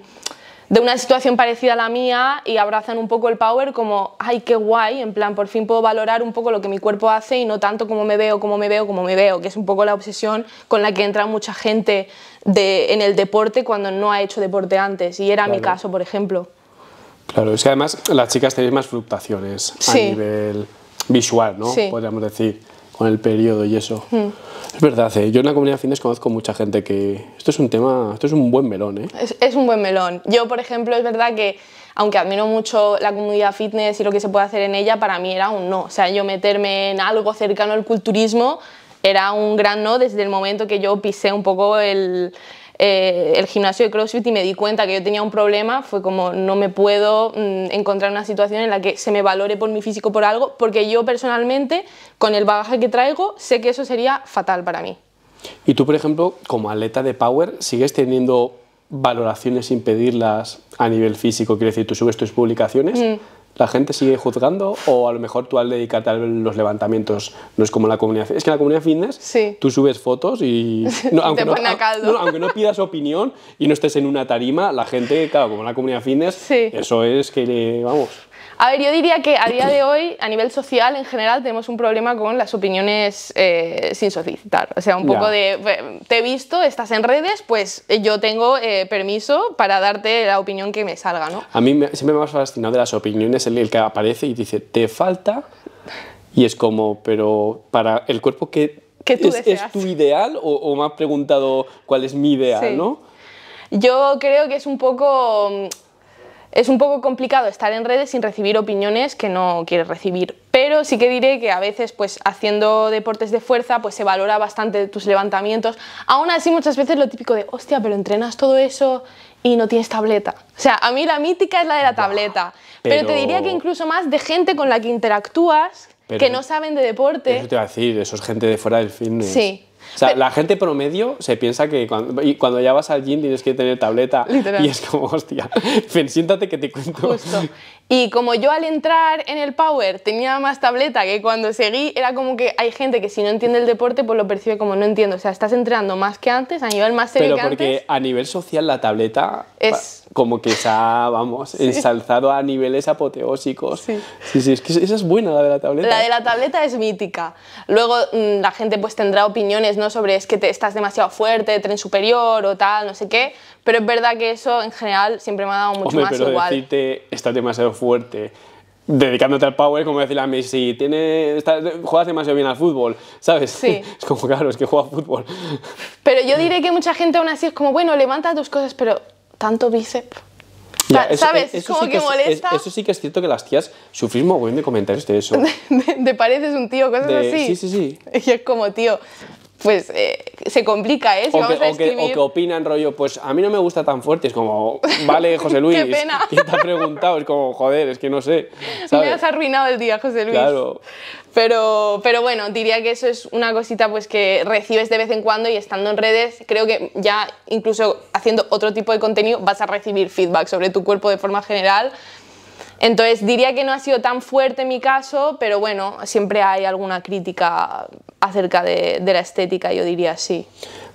de una situación parecida a la mía y abrazan un poco el power como, ay, qué guay, en plan, por fin puedo valorar un poco lo que mi cuerpo hace y no tanto como me veo, como me veo, como me veo, que es un poco la obsesión con la que entra mucha gente de, en el deporte cuando no ha hecho deporte antes. Y era mi caso, por ejemplo. Claro, es que además las chicas tenéis más fluctuaciones a nivel visual, ¿no? Podríamos decir con el periodo y eso. Hmm. Es verdad, eh. yo en la comunidad fitness conozco mucha gente que... Esto es un tema, esto es un buen melón, ¿eh? Es, es, un buen melón. Yo, por ejemplo, es verdad que, aunque admiro mucho la comunidad fitness y lo que se puede hacer en ella, para mí era un no. O sea, yo meterme en algo cercano al culturismo era un gran no desde el momento que yo pisé un poco el, eh, el gimnasio de CrossFit y me di cuenta que yo tenía un problema, fue como no me puedo mm, encontrar una situación en la que se me valore por mi físico por algo, porque yo personalmente, con el bagaje que traigo, sé que eso sería fatal para mí. Y tú, por ejemplo, como atleta de Power, ¿sigues teniendo valoraciones sin pedirlas a nivel físico? quiere decir, tú subes tus publicaciones. Mm la gente sigue juzgando o a lo mejor tú al dedicarte a los levantamientos no es como la comunidad es que en la comunidad fitness tú subes fotos y aunque, no, pidas opinión y no estés en una tarima la gente claro como en la comunidad fitness eso es que vamos a ver, yo diría que a día de hoy, a nivel social en general, tenemos un problema con las opiniones eh, sin solicitar. O sea, un poco de, eh, te he visto, estás en redes, pues eh, yo tengo permiso para darte la opinión que me salga, ¿no? A mí siempre me ha fascinado de las opiniones el, que aparece y dice, te falta... Y es como, pero para el cuerpo que tú ¿Es, tu ideal o, me has preguntado cuál es mi ideal, no? Yo creo que es un poco es un poco complicado estar en redes sin recibir opiniones que no quieres recibir, pero sí que diré que a veces pues haciendo deportes de fuerza pues se valora bastante tus levantamientos, aún así muchas veces lo típico de hostia, pero entrenas todo eso y no tienes tableta. O sea, a mí la mítica es la de la tableta, pero, te diría que incluso más de gente con la que interactúas que no saben de deporte. Eso te iba a decir, eso gente de fuera del fitness. Sí. O sea, la gente promedio se piensa que cuando, ya vas al gym tienes que tener tableta literal. y es como, hostia, ven, siéntate que te cuento. Y como yo al entrar en el Power tenía más tableta que cuando seguí, era como que hay gente que si no entiende el deporte pues lo percibe como no entiendo. O sea, estás entrenando más que antes, a nivel más serio Pero porque a nivel social la tableta como que se ha, vamos, ensalzado a niveles apoteósicos. Sí. sí, es que esa es buena la de la tableta. La de la tableta es mítica. Luego mm, la gente pues tendrá opiniones, ¿no? Sobre es que te, estás demasiado fuerte, tren superior o tal, no sé qué. Pero es verdad que eso en general siempre me ha dado mucho Hombre, más pero Decirte, estás demasiado fuerte dedicándote al power, como decirle a ah, Messi, tiene, está, juegas demasiado bien al fútbol, ¿sabes? Sí. Es como, claro, es que juega fútbol. Pero yo diré que mucha gente aún así es como, bueno, levanta tus cosas, pero tanto bíceps. ¿Sabes? Eh, eso como sí que, molesta. eso sí que es cierto que las tías muy bien de comentarios de eso. Te pareces un tío, cosas así. Sí, sí, sí. Y es como, tío, pues eh, se complica, ¿eh? o, que, opinan rollo, pues a mí no me gusta tan fuerte, es como, vale, José Luis, Qué pena. te ha preguntado? Es como, joder, es que no sé. Me has arruinado el día, José Luis. Claro. Pero, pero bueno, diría que eso es una cosita pues que recibes de vez en cuando y estando en redes, creo que ya incluso haciendo otro tipo de contenido vas a recibir feedback sobre tu cuerpo de forma general, entonces diría que no ha sido tan fuerte mi caso, pero bueno, siempre hay alguna crítica acerca de, la estética, yo diría sí.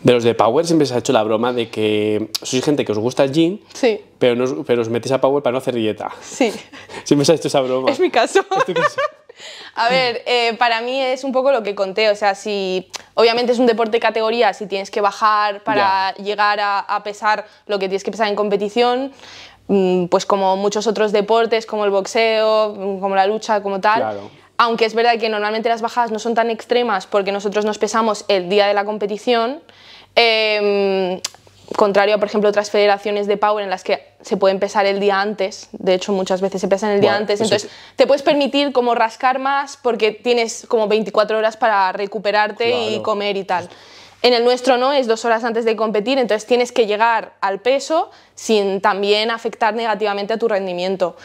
De los de Power siempre se ha hecho la broma de que sois gente que os gusta el jean, sí. pero, no, pero os metéis a Power para no hacer dieta. Sí. Siempre se ha hecho esa broma. Es mi caso. ¿Es caso? A ver, eh, para mí es un poco lo que conté, o sea, si obviamente es un deporte de categoría, si tienes que bajar para llegar a, a, pesar lo que tienes que pesar en competición, Mm, pues como muchos otros deportes, como el boxeo, mm, como la lucha, como tal. Aunque es verdad que normalmente las bajadas no son tan extremas porque nosotros nos pesamos el día de la competición, em, contrario a, por ejemplo, otras federaciones de power en las que se puede pesar el día antes, de hecho muchas veces se pesan el día antes, entonces te puedes permitir como rascar más porque tienes como 24 horas para recuperarte y comer y tal. En el nuestro no, es dos horas antes de competir, entonces tienes que llegar al peso sin también afectar negativamente a tu rendimiento.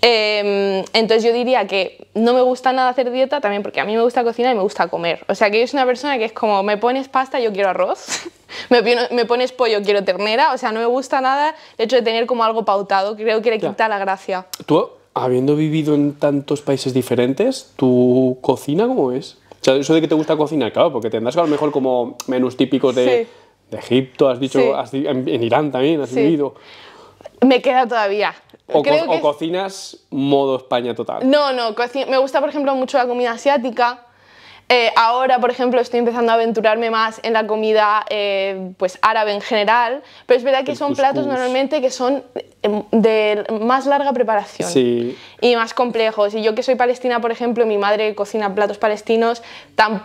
Em, entonces yo diría que no me gusta nada hacer dieta también porque a mí me gusta cocinar y me gusta comer. O sea que yo soy una persona que es como, me pones pasta, yo quiero arroz, me, pones pollo, quiero ternera. O sea, no me gusta nada el hecho de tener como algo pautado, creo que le quita la gracia. Tú, habiendo vivido en tantos países diferentes, ¿tu cocina cómo es? eso de que te gusta cocinar, claro, porque tendrás a lo mejor como menús típicos de, Egipto, has dicho, en, Irán también has vivido. Me queda todavía. o cocinas modo España total. No, no, me gusta por ejemplo mucho la comida asiática, eh, ahora, por ejemplo, estoy empezando a aventurarme más en la comida eh, pues árabe en general, pero es verdad que son platos normalmente que son em, de más larga preparación y más complejos. Y yo que soy palestina, por ejemplo, mi madre cocina platos palestinos,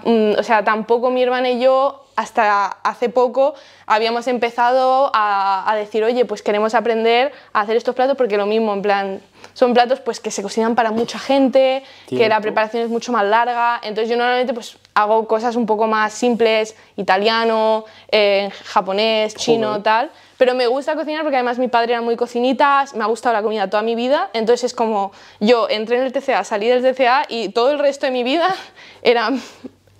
mm, o sea, tampoco mi hermana y yo hasta hace poco habíamos empezado a, decir, oye, pues queremos aprender a hacer estos platos porque lo mismo, en plan, son platos pues que se cocinan para mucha gente, que la preparación es mucho más larga, entonces yo normalmente pues hago cosas un poco más simples, italiano, eh, japonés, chino, tal, pero me gusta cocinar porque además mi padre era muy cocinita, me ha gustado la comida toda mi vida, entonces es como yo entré en el TCA, salí del TCA y todo el resto de mi vida era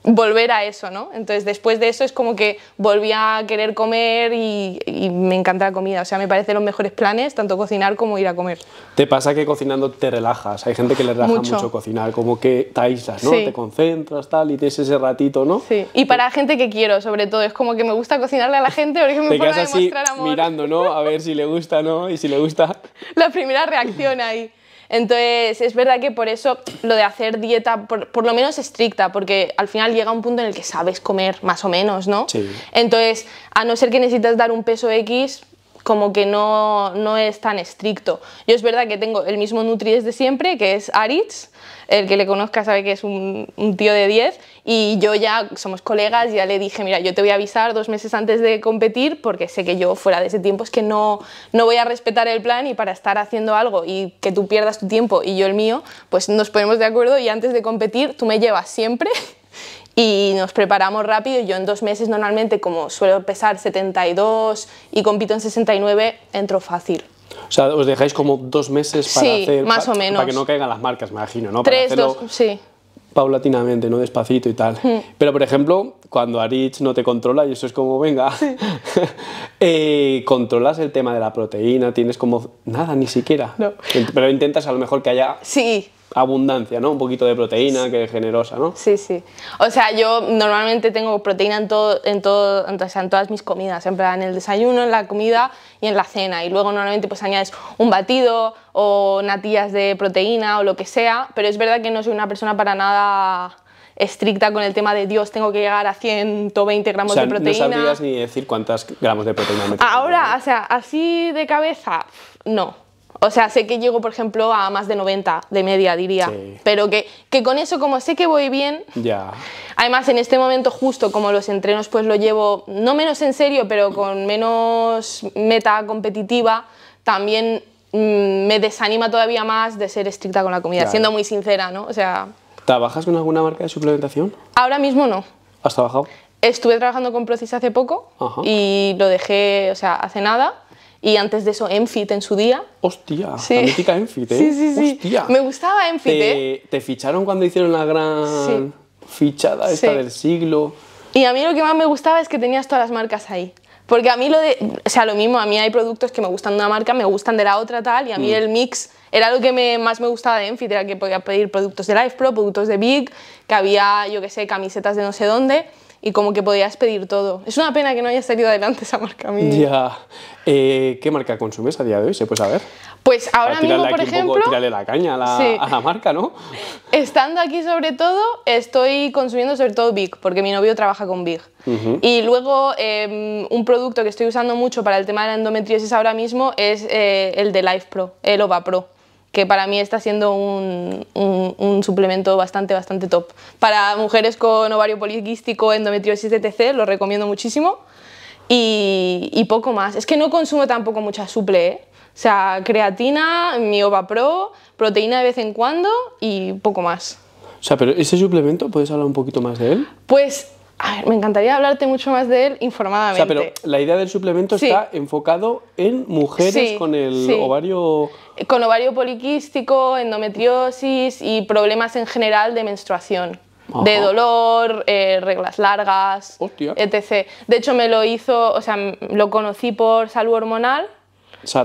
volver a eso, ¿no? Entonces después de eso es como que volví a querer comer y, me encanta la comida, o sea, me parecen los mejores planes, tanto cocinar como ir a comer. ¿Te pasa que cocinando te relajas? Hay gente que le relaja mucho, cocinar, como que te aíslas, ¿no? Te concentras, tal, y tienes ese ratito, ¿no? Sí, y para la gente que quiero, sobre todo, es como que me gusta cocinarle a la gente porque me forma a demostrar amor. mirando, ¿no? A ver si le gusta, ¿no? Y si le gusta... La primera reacción ahí. Entonces, es verdad que por eso lo de hacer dieta, por, lo menos estricta, porque al final llega un punto en el que sabes comer más o menos, ¿no? Sí. Entonces, a no ser que necesitas dar un peso X, como que no, no es tan estricto. Yo es verdad que tengo el mismo nutri de siempre, que es Aritz, el que le conozca sabe que es un, tío de 10 y yo ya somos colegas, ya le dije, mira, yo te voy a avisar dos meses antes de competir porque sé que yo fuera de ese tiempo es que no, no voy a respetar el plan y para estar haciendo algo y que tú pierdas tu tiempo y yo el mío, pues nos ponemos de acuerdo y antes de competir tú me llevas siempre y nos preparamos rápido. Yo en dos meses normalmente, como suelo pesar 72 y compito en 69, entro fácil. O sea, os dejáis como dos meses para sí, más o menos. Para que no caigan las marcas, me imagino, ¿no? Tres, para dos, sí. Paulatinamente, ¿no? Despacito y tal. Hmm. Pero, por ejemplo, cuando Arich no te controla, y eso es como, venga, eh, controlas el tema de la proteína, tienes como. Nada, ni siquiera. No. Pero intentas a lo mejor que haya. Sí, abundancia, ¿no? Un poquito de proteína, que es generosa, ¿no? Sí, sí. O sea, yo normalmente tengo proteína en todo, en todo, en todas mis comidas, en en el desayuno, en la comida y en la cena. Y luego normalmente pues añades un batido o natillas de proteína o lo que sea, pero es verdad que no soy una persona para nada estricta con el tema de Dios, tengo que llegar a 120 gramos de proteína. No ni decir cuántas gramos de proteína Ahora, o sea, así de cabeza, no. O sea, sé que llego, por ejemplo, a más de 90 de media, diría. Pero que, con eso, como sé que voy bien. Ya. Además, en este momento, justo como los entrenos, pues lo llevo no menos en serio, pero con menos meta competitiva, también mm, me desanima todavía más de ser estricta con la comida, siendo muy sincera, ¿no? O sea. ¿Trabajas con alguna marca de suplementación? Ahora mismo no. ¿Has trabajado? Estuve trabajando con Procis hace poco y lo dejé, o sea, hace nada y antes de eso, Enfit en su día. Hostia, Enfit, ¿eh? Sí, sí, sí. Me gustaba Enfit, te, ¿eh? Te ficharon cuando hicieron la gran fichada esta del siglo. Y a mí lo que más me gustaba es que tenías todas las marcas ahí. Porque a mí lo de, o sea, lo mismo, a mí hay productos que me gustan de una marca, me gustan de la otra tal, y a mí mm. el mix era lo que más me gustaba de Enfit, era que podía pedir productos de Life Pro, productos de Big, que había, yo qué sé, camisetas de no sé dónde, y como que podías pedir todo. Es una pena que no haya salido adelante esa marca mía. Ya. Eh, ¿Qué marca consumes a día de hoy? ¿Se puede saber? Pues ahora mismo, por ejemplo... la caña a la, a la, marca, ¿no? Estando aquí sobre todo, estoy consumiendo sobre todo Big, porque mi novio trabaja con Big. Y luego em, un producto que estoy usando mucho para el tema de la endometriosis ahora mismo es eh, el de Life Pro, el OVA Pro que para mí está siendo un, suplemento bastante, bastante top. Para mujeres con ovario poliquístico, endometriosis de TC, lo recomiendo muchísimo. Y, poco más. Es que no consumo tampoco mucha suple, ¿eh? O sea, creatina, mi Pro, proteína de vez en cuando y poco más. O sea, pero ese suplemento, ¿puedes hablar un poquito más de él? Pues a ver, me encantaría hablarte mucho más de él informadamente. O sea, pero la idea del suplemento está enfocado en mujeres con el ovario... Con ovario poliquístico, endometriosis y problemas en general de menstruación. De dolor, eh, reglas largas, etc. De hecho, me lo hizo, o sea, lo conocí por salud hormonal,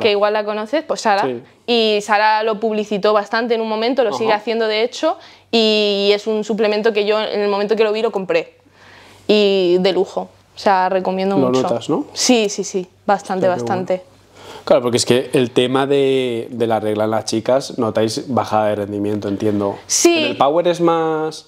que igual la conoces, pues Sara. Y Sara lo publicitó bastante en un momento, lo sigue haciendo de hecho, y es un suplemento que yo en el momento que lo vi lo compré y de lujo. O sea, recomiendo Lo notas, ¿no? Sí, sí, sí, bastante, bastante. Claro, porque es que el tema de, la regla en las chicas, notáis bajada de rendimiento, entiendo. Sí. ¿En el Power es más,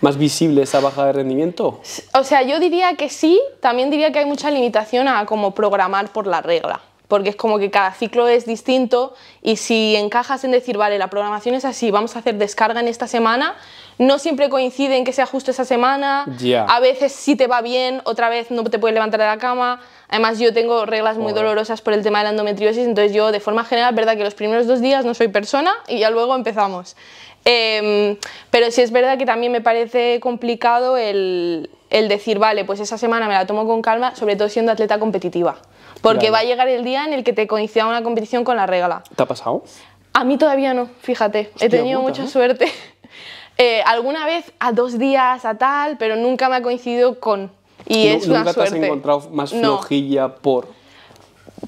más visible esa bajada de rendimiento? O sea, yo diría que sí, también diría que hay mucha limitación a cómo programar por la regla porque es como que cada ciclo es distinto y si encajas en decir, vale, la programación es así, vamos a hacer descarga en esta semana, no siempre coinciden que sea justo esa semana. A veces sí te va bien, otra vez no te puedes levantar de la cama. Además, yo tengo reglas muy dolorosas por el tema de la endometriosis, entonces yo de forma general, verdad que los primeros dos días no soy persona y ya luego empezamos. Em, pero sí es verdad que también me parece complicado el, decir, vale, pues esa semana me la tomo con calma, sobre todo siendo atleta competitiva. Porque va a llegar el día en el que te coincida una competición con la regla. ¿Te ha pasado? A mí todavía no, fíjate. He tenido mucha suerte. Eh, alguna vez a dos días, a tal, pero nunca me ha coincidido con. Y es una ¿Nunca te has encontrado más flojilla por...?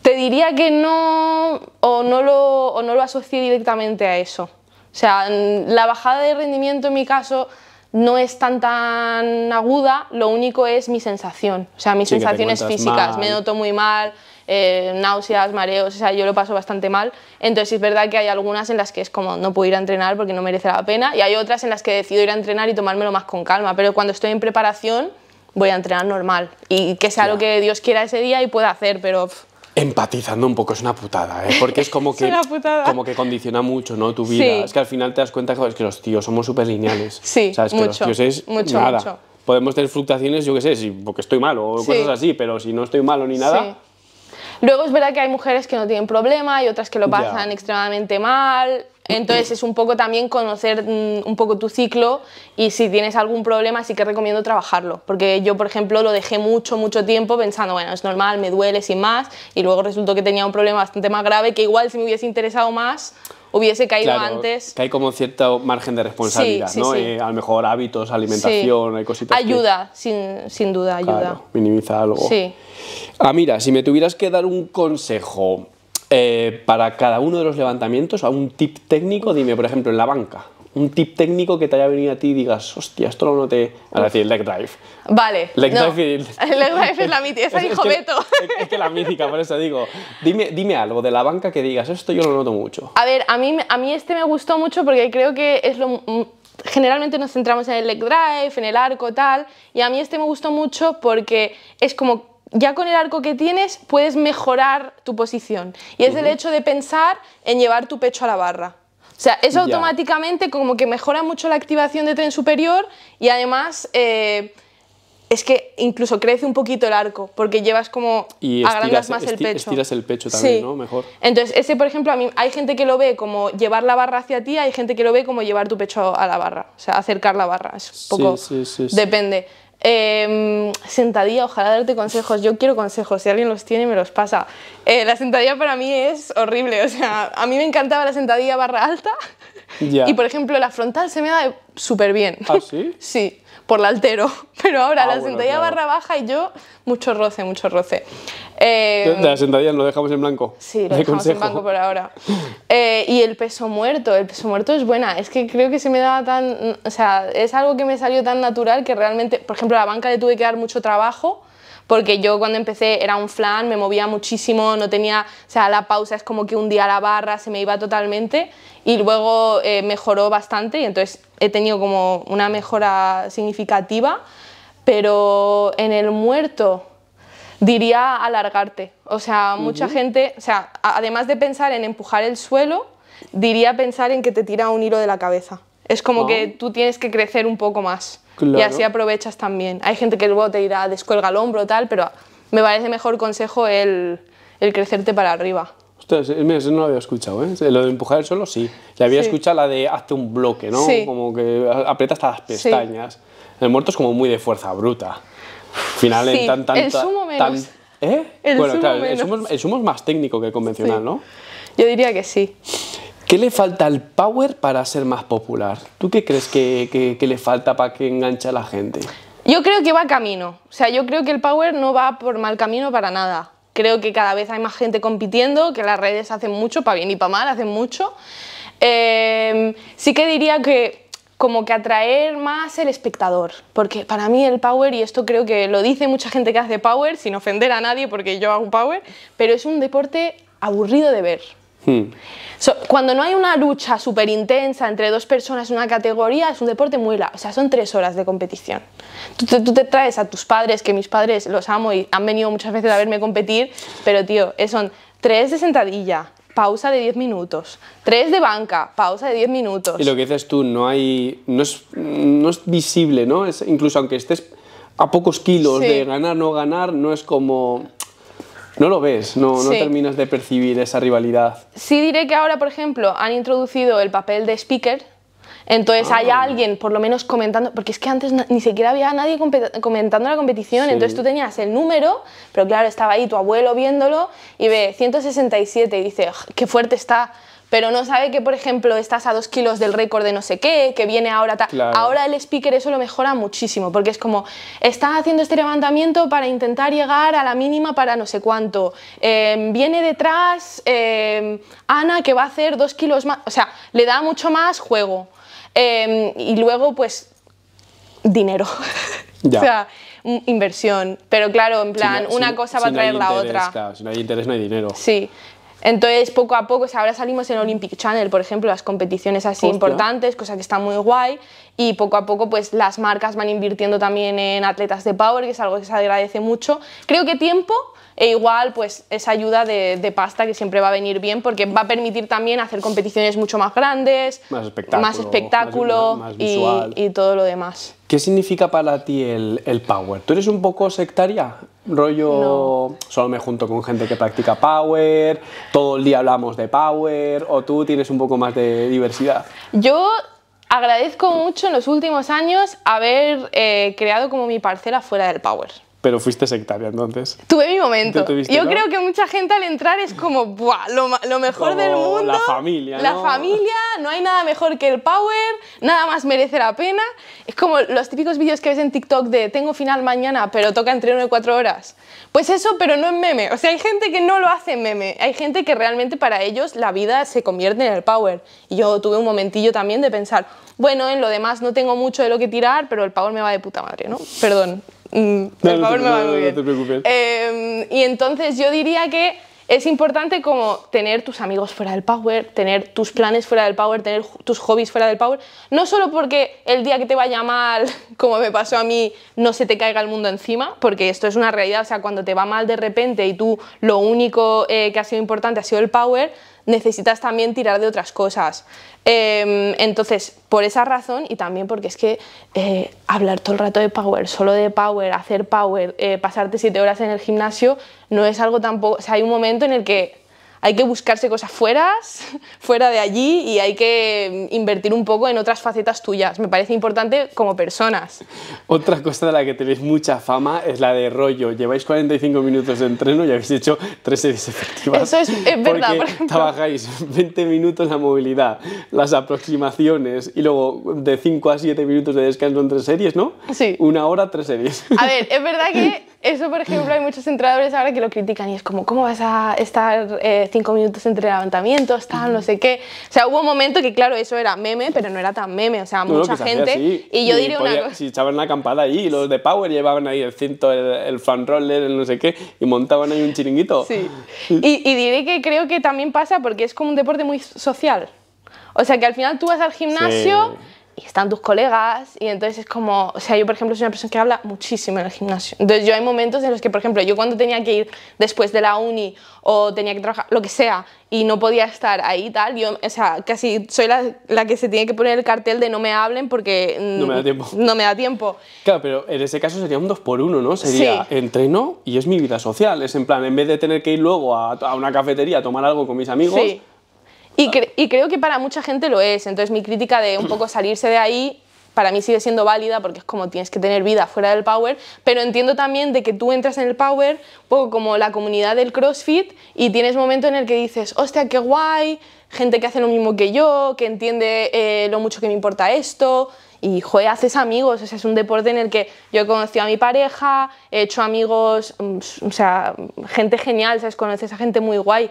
Te diría que no o no, lo, o no lo asocio directamente a eso. O sea, la bajada de rendimiento en mi caso no es tan tan aguda, lo único es mi sensación. O sea, mis sensaciones físicas, me noto muy mal, eh, náuseas, mareos, o sea, yo lo paso bastante mal. Entonces es verdad que hay algunas en las que es como no puedo ir a entrenar porque no merece la pena y hay otras en las que decido ir a entrenar y tomármelo más con calma, pero cuando estoy en preparación voy a entrenar normal y que sea lo que Dios quiera ese día y pueda hacer, pero... Empatizando un poco es una putada, ¿eh? porque es como que, es como que condiciona mucho ¿no? tu vida. Es que al final te das cuenta que los tíos somos súper lineales. Sí, Mucho, que los es mucho, nada. Podemos tener fluctuaciones, yo qué sé, si, porque estoy malo o cosas así, pero si no estoy malo ni nada, Luego es verdad que hay mujeres que no tienen problema y otras que lo pasan extremadamente mal. Entonces es un poco también conocer mm, un poco tu ciclo y si tienes algún problema sí que recomiendo trabajarlo, porque yo por ejemplo lo dejé mucho, mucho tiempo pensando, bueno, es normal, me duele sin más, y luego resultó que tenía un problema bastante más grave que igual si me hubiese interesado más, hubiese caído antes. Que hay como cierto margen de responsabilidad, ¿no? Eh, a lo mejor hábitos, alimentación, hay cositas. Ayuda, sin, sin, duda, ayuda. minimiza algo. Sí. Ah, mira, si me tuvieras que dar un consejo eh, para cada uno de los levantamientos, a un tip técnico, dime, por ejemplo, en la banca un tip técnico que te haya venido a ti y digas, hostia, esto lo noté. a decir, leg drive. Vale. Leg no. drive, leg drive es la mítica, esa dijo Beto. Es que la mítica, por eso digo. Dime, algo de la banca que digas, esto yo lo noto mucho. A ver, a mí, a mí este me gustó mucho porque creo que es lo generalmente nos centramos en el leg drive, en el arco, tal, y a mí este me gustó mucho porque es como ya con el arco que tienes puedes mejorar tu posición y es el hecho de pensar en llevar tu pecho a la barra. O sea, eso automáticamente como que mejora mucho la activación de tren superior y además eh, es que incluso crece un poquito el arco porque llevas como y agrandas más el pecho. Estiras el pecho también, ¿no? Mejor. Entonces, ese por ejemplo, a mí, hay gente que lo ve como llevar la barra hacia ti, hay gente que lo ve como llevar tu pecho a la barra, o sea, acercar la barra, es un poco sí, sí, depende. Em, sentadilla, ojalá darte consejos. Yo quiero consejos, si alguien los tiene me los pasa. Eh, la sentadilla para mí es horrible, o sea, a mí me encantaba la sentadilla barra alta. Y por ejemplo, la frontal se me da súper bien. ¿Ah, sí? sí por la altero, pero ahora ah, la sentadilla barra baja y yo, mucho roce, mucho roce. Eh, de la sentadilla lo dejamos en blanco. Sí, lo dejamos en blanco por ahora. Eh, y el peso muerto, el peso muerto es buena, es que creo que se me daba tan, o sea, es algo que me salió tan natural que realmente, por ejemplo, a la banca le tuve que dar mucho trabajo porque yo cuando empecé era un flan, me movía muchísimo, no tenía, o sea, la pausa es como que un día la barra se me iba totalmente y luego eh, mejoró bastante y entonces he tenido como una mejora significativa, pero en el muerto diría alargarte, o sea, mucha gente, o sea, además de pensar en empujar el suelo, diría pensar en que te tira un hilo de la cabeza. Es como que tú tienes que crecer un poco más. Y así aprovechas también. Hay gente que luego te irá descuelga el hombro, tal, pero me parece mejor consejo el, el crecerte para arriba. ustedes eh, no lo había escuchado, ¿eh? Lo de empujar el suelo sí. ya había escuchado la de hazte un bloque, ¿no? Como que aprieta hasta las pestañas. El muerto es como muy de fuerza bruta. final, en tan, tan, el sumo menos. ¿eh? El sumo sumo, sumo es más técnico que convencional, ¿no? Yo diría que sí. ¿Qué le falta al Power para ser más popular? ¿Tú qué crees que, le falta para que enganche a la gente? Yo creo que va camino. O sea, yo creo que el Power no va por mal camino para nada. Creo que cada vez hay más gente compitiendo, que las redes hacen mucho, para bien y para mal, hacen mucho. Em, sí que diría que como que atraer más el espectador, porque para mí el power, y esto creo que lo dice mucha gente que hace power, sin ofender a nadie porque yo hago power, pero es un deporte aburrido de ver. Hmm. cuando no hay una lucha súper intensa entre dos personas en una categoría, es un deporte muy largo. O sea, son tres horas de competición. Tú te, traes a tus padres, que mis padres los amo y han venido muchas veces a verme competir, pero tío, son tres de sentadilla, pausa de 10 minutos, tres de banca, pausa de 10 minutos. Y lo que dices tú, no hay. no es, no es visible, ¿no? Es, incluso aunque estés a pocos kilos de ganar, no ganar, no es como no lo ves, no, no terminas de percibir esa rivalidad. Sí diré que ahora, por ejemplo, han introducido el papel de speaker, entonces hay ah. alguien por lo menos comentando, porque es que antes ni siquiera había nadie comentando la competición, entonces tú tenías el número, pero claro, estaba ahí tu abuelo viéndolo y ve 167 y dice, qué fuerte está, pero no sabe que, por ejemplo, estás a dos kilos del récord de no sé qué, que viene ahora tal. Ahora el speaker eso lo mejora muchísimo, porque es como, está haciendo este levantamiento para intentar llegar a la mínima para no sé cuánto. Em, viene detrás em, Ana que va a hacer dos kilos más, o sea, le da mucho más juego. Em, y luego, pues, dinero. o sea, inversión. Pero claro, en plan, una cosa va a traer la otra. si no hay interés, no hay dinero. Sí. Entonces, poco a poco, ahora salimos en Olympic Channel, por ejemplo, las competiciones así importantes, cosa que está muy guay, y poco a poco, pues las marcas van invirtiendo también en atletas de power, que es algo que se agradece mucho. Creo que tiempo e igual, pues esa ayuda de, pasta que siempre va a venir bien, porque va a permitir también hacer competiciones mucho más grandes, más espectáculo, y todo lo demás. ¿Qué significa para ti el, power? ¿Tú eres un poco sectaria? Rollo, solo me junto con gente que practica power, todo el día hablamos de power, o tú tienes un poco más de diversidad. Yo agradezco mucho en los últimos años haber eh, creado como mi parcela fuera del power. Pero fuiste sectaria entonces. Tuve mi momento. Yo creo que mucha gente al entrar es como, ¡buah! Lo, mejor del mundo. La familia. La familia, no hay nada mejor que el power, nada más merece la pena. Es como los típicos vídeos que ves en TikTok de tengo final mañana, pero toca entre 1 y 4 horas. Pues eso, pero no en meme. O sea, hay gente que no lo hace en meme. Hay gente que realmente para ellos la vida se convierte en el power. Y yo tuve un momentillo también de pensar, bueno, en lo demás no tengo mucho de lo que tirar, pero el power me va de puta madre, ¿no? Perdón, el mm, no, va bien. te preocupes. Em, y entonces yo diría que es importante como tener tus amigos fuera del power, tener tus planes fuera del power, tener tus hobbies fuera del power, no solo porque el día que te vaya mal, como me pasó a mí, no se te caiga el mundo encima, porque esto es una realidad, o sea, cuando te va mal de repente y tú lo único eh, que ha sido importante ha sido el power, necesitas también tirar de otras cosas. Em, entonces, por esa razón y también porque es que eh, hablar todo el rato de power, solo de power, hacer power, eh, pasarte siete horas en el gimnasio, no es algo tampoco... O sea, hay un momento en el que hay que buscarse cosas fuera, fuera de allí y hay que mm, invertir un poco en otras facetas tuyas. Me parece importante como personas. Otra cosa de la que tenéis mucha fama es la de rollo. Lleváis 45 minutos de entreno y habéis hecho tres series efectivas. Eso es, verdad. Porque trabajáis 20 minutos la movilidad, las aproximaciones y luego de 5 a 7 minutos de descanso entre series, ¿no? Sí. Una hora, tres series. A ver, es verdad que eso, por ejemplo, hay muchos entrenadores ahora que lo critican y es como, ¿cómo vas a estar... Eh, cinco minutos entre levantamientos, tal, no sé qué. O sea, hubo un momento que, claro, eso era meme, pero no era tan meme. O sea, mucha gente. Y yo diré diría una cosa. Si echaban la acampada ahí, los de Power llevaban ahí el cinto, el, fan roller, el no sé qué, y montaban ahí un chiringuito. Sí. y, diré que creo que también pasa porque es como un deporte muy social. O sea, que al final tú vas al gimnasio y están tus colegas y entonces es como, o sea, yo por ejemplo soy una persona que habla muchísimo en el gimnasio. Entonces yo hay momentos en los que, por ejemplo, yo cuando tenía que ir después de la uni o tenía que trabajar, lo que sea, y no podía estar ahí y tal, yo, o sea, casi soy la, la, que se tiene que poner el cartel de no me hablen porque no me da mm, tiempo. No me da tiempo. Claro, pero en ese caso sería un dos por uno, ¿no? Sería entreno y es mi vida social. Es en plan, en vez de tener que ir luego a, a una cafetería a tomar algo con mis amigos. Sí y, creo que para mucha gente lo es, entonces mi crítica de un poco salirse de ahí para mí sigue siendo válida porque es como tienes que tener vida fuera del power, pero entiendo también de que tú entras en el power poco como la comunidad del CrossFit y tienes momento en el que dices, hostia, qué guay, gente que hace lo mismo que yo, que entiende eh, lo mucho que me importa esto. Y, joder, haces amigos, Ese es un deporte en el que yo he conocido a mi pareja, he hecho amigos, mm, o sea, gente genial, ¿sabes? Conoces a gente muy guay.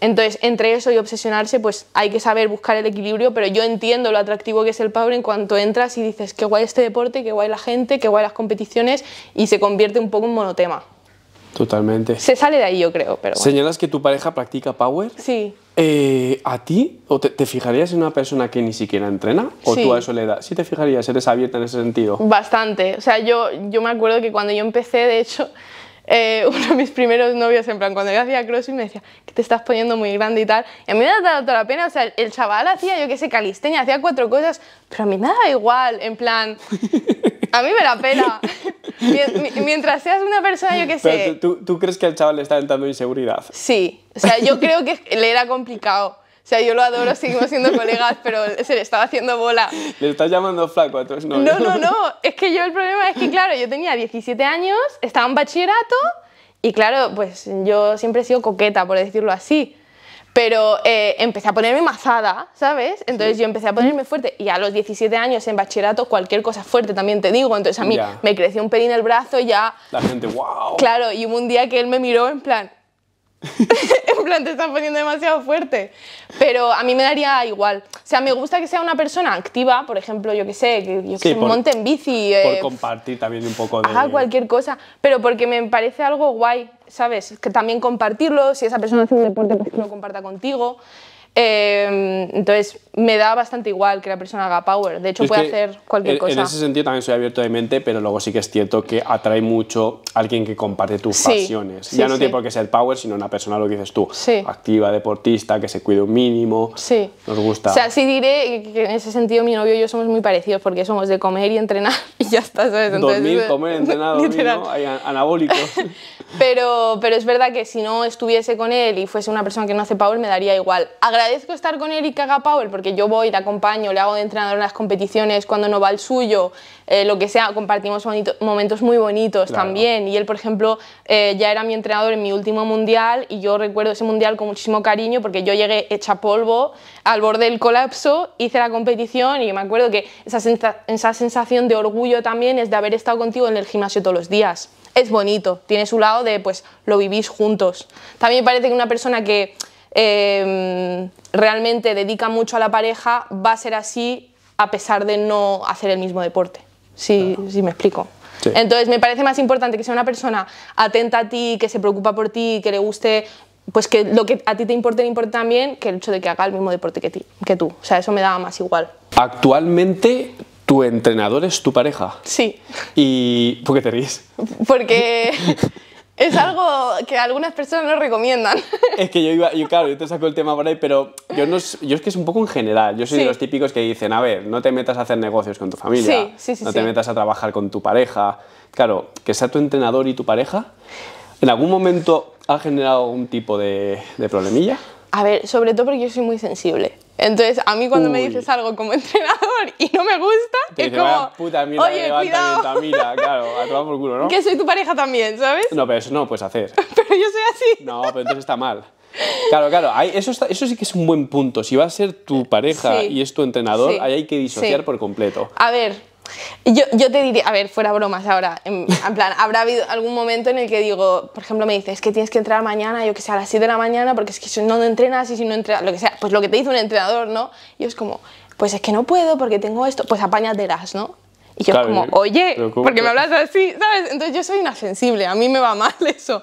Entonces, entre eso y obsesionarse, pues hay que saber buscar el equilibrio, pero yo entiendo lo atractivo que es el power en cuanto entras y dices, qué guay este deporte, qué guay la gente, qué guay las competiciones, y se convierte un poco en monotema. Totalmente. Se sale de ahí, yo creo, pero... Bueno. ¿Señalas que tu pareja practica power? Sí. Eh, ¿A ti? ¿O te, fijarías en una persona que ni siquiera entrena? ¿O tú a eso le das? ¿Sí te fijarías? ¿Eres abierta en ese sentido? Bastante. O sea, yo, yo me acuerdo que cuando yo empecé, de hecho eh, uno de mis primeros novios, en plan, cuando yo hacía y me decía que te estás poniendo muy grande y tal. Y a mí me ha dado toda la pena, o sea, el chaval hacía, yo qué sé, calisteña, hacía cuatro cosas, pero a mí me igual, en plan, a mí me da pena Mientras seas una persona, yo qué sé. ¿tú, crees que al chaval le está dando inseguridad? Sí, o sea, yo creo que le era complicado. O sea, yo lo adoro, seguimos siendo colegas, pero se le estaba haciendo bola. Le estás llamando flaco a tu No, no, no. Es que yo el problema es que, claro, yo tenía 17 años, estaba en bachillerato y, claro, pues yo siempre he sido coqueta, por decirlo así. Pero eh, empecé a ponerme mazada, ¿sabes? Entonces yo empecé a ponerme fuerte y a los 17 años en bachillerato cualquier cosa fuerte también te digo. Entonces a mí me creció un pelín el brazo y ya... La gente, wow. Claro, y hubo un día que él me miró en plan, en plan, te estás poniendo demasiado fuerte. Pero a mí me daría igual. O sea, me gusta que sea una persona activa, por ejemplo, yo que sé, que yo monte en bici. Eh, por compartir también un poco de. Ajá, cualquier cosa. Pero porque me parece algo guay, ¿sabes? Que también compartirlo, si esa persona hace un deporte, pues que lo comparta contigo. Em, entonces, me da bastante igual que la persona haga power. De hecho, puede hacer cualquier cosa. En ese sentido también soy abierto de mente, pero luego sí que es cierto que atrae mucho a alguien que comparte tus pasiones. ya no tiene por qué ser power, sino una persona, lo que dices tú, activa, deportista, que se cuide un mínimo. Sí. Nos gusta. O sea, sí diré que en ese sentido mi novio y yo somos muy parecidos, porque somos de comer y entrenar y ya está, ¿sabes? Entonces, dormir, eh, comer, entrenar, dormir, anabólicos. pero, pero es verdad que si no estuviese con él y fuese una persona que no hace power, me daría igual agradezco estar con Eric y haga Powell, porque yo voy, le acompaño, le hago de entrenador en las competiciones cuando no va el suyo, eh, lo que sea, compartimos momentos muy bonitos también. Y él, por ejemplo, eh, ya era mi entrenador en mi último mundial y yo recuerdo ese mundial con muchísimo cariño porque yo llegué hecha polvo, al borde del colapso, hice la competición y me acuerdo que esa, esa sensación de orgullo también es de haber estado contigo en el gimnasio todos los días. Es bonito, tiene su lado de pues lo vivís juntos. También me parece que una persona que Em, realmente dedica mucho a la pareja, va a ser así a pesar de no hacer el mismo deporte. Si, sí me explico. Entonces me parece más importante que sea una persona atenta a ti, que se preocupa por ti, que le guste, pues que lo que a ti te importe le importe también, que el hecho de que haga el mismo deporte que, que tú. O sea, eso me da más igual. Actualmente tu entrenador es tu pareja. Sí. ¿Y por qué te ríes? Porque Es algo que algunas personas no recomiendan. Es que yo iba, yo claro, yo te saco el tema por ahí, pero yo no, yo es que es un poco en general. Yo soy de los típicos que dicen, a ver, no te metas a hacer negocios con tu familia, sí, sí, no te metas a trabajar con tu pareja. Claro, que sea tu entrenador y tu pareja, ¿en algún momento ha generado algún tipo de, de problemilla? A ver, sobre todo porque yo soy muy sensible. Entonces, a mí cuando me dices algo como entrenador y no me gusta, es ah, como, oye, cuidado. claro, a culo, ¿no? Que soy tu pareja también, ¿sabes? No, pero eso no lo puedes hacer. pero yo soy así. No, pero entonces está mal. Claro, claro, eso, sí que es un buen punto. Si va a ser tu pareja y es tu entrenador, ahí hay que disociar por completo. A ver, yo, te diría, a ver, fuera bromas ahora, en, plan, habrá habido algún momento en el que digo, por ejemplo, me dices que tienes que entrar mañana, yo que sé, a las 7 de la mañana, porque es que si no, entrenas y si no entrenas, lo que sea, pues lo que te dice un entrenador, ¿no? Y es como, pues es que no puedo porque tengo esto, pues las ¿no? Y yo como, ¿eh? oye, porque me hablas así, ¿sabes? Entonces yo soy inasensible, a mí me va mal eso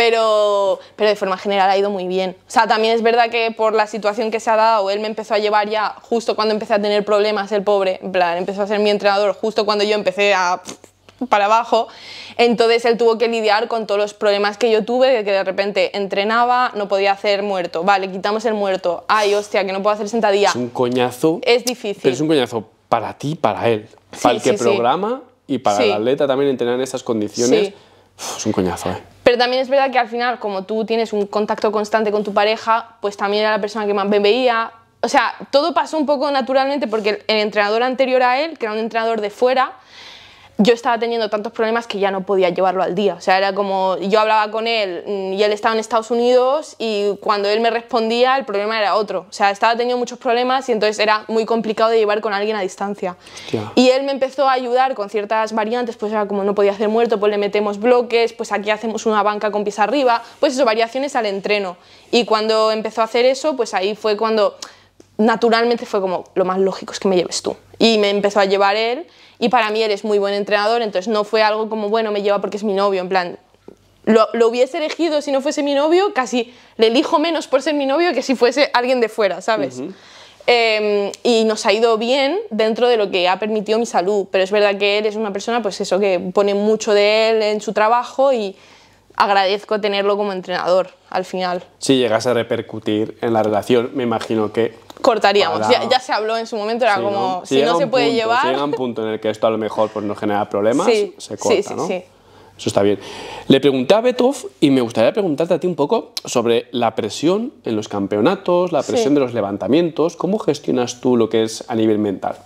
pero, pero de forma general ha ido muy bien. O sea, también es verdad que por la situación que se ha dado, él me empezó a llevar ya justo cuando empecé a tener problemas, el pobre, en plan, empezó a ser mi entrenador justo cuando yo empecé a para abajo, entonces él tuvo que lidiar con todos los problemas que yo tuve, de que de repente entrenaba, no podía hacer muerto, vale, quitamos el muerto, ay, hostia, que no puedo hacer sentadilla. Es un coñazo. Es difícil. Pero es un coñazo para ti, para él, para el que programa y para el atleta también entrenar en esas condiciones. es un coñazo, ¿eh? Pero también es verdad que al final, como tú tienes un contacto constante con tu pareja, pues también era la persona que más me veía. O sea, todo pasó un poco naturalmente porque el entrenador anterior a él, que era un entrenador de fuera, yo estaba teniendo tantos problemas que ya no podía llevarlo al día. O sea, era como yo hablaba con él mm, y él estaba en Estados Unidos y cuando él me respondía el problema era otro. O sea, estaba teniendo muchos problemas y entonces era muy complicado de llevar con alguien a distancia. Y él me empezó a ayudar con ciertas variantes, pues era como no podía hacer muerto, pues le metemos bloques, pues aquí hacemos una banca con pies arriba, pues eso, variaciones al entreno. Y cuando empezó a hacer eso, pues ahí fue cuando naturalmente fue como lo más lógico es que me lleves tú. Y me empezó a llevar él y para mí eres muy buen entrenador, entonces no fue algo como, bueno, me lleva porque es mi novio, en plan, lo, lo, hubiese elegido si no fuese mi novio, casi le elijo menos por ser mi novio que si fuese alguien de fuera, ¿sabes? Em, y nos ha ido bien dentro de lo que ha permitido mi salud, pero es verdad que él es una persona, pues eso, que pone mucho de él en su trabajo y agradezco tenerlo como entrenador al final. Si llegas a repercutir en la relación, me imagino que cortaríamos. Ya, se habló en su momento, era como, si, no se puede llevar... Si llega un punto en el que esto a lo mejor pues, no genera problemas, se corta, ¿no? Eso está bien. Le pregunté a Betov y me gustaría preguntarte a ti un poco sobre la presión en los campeonatos, la presión de los levantamientos. ¿Cómo gestionas tú lo que es a nivel mental?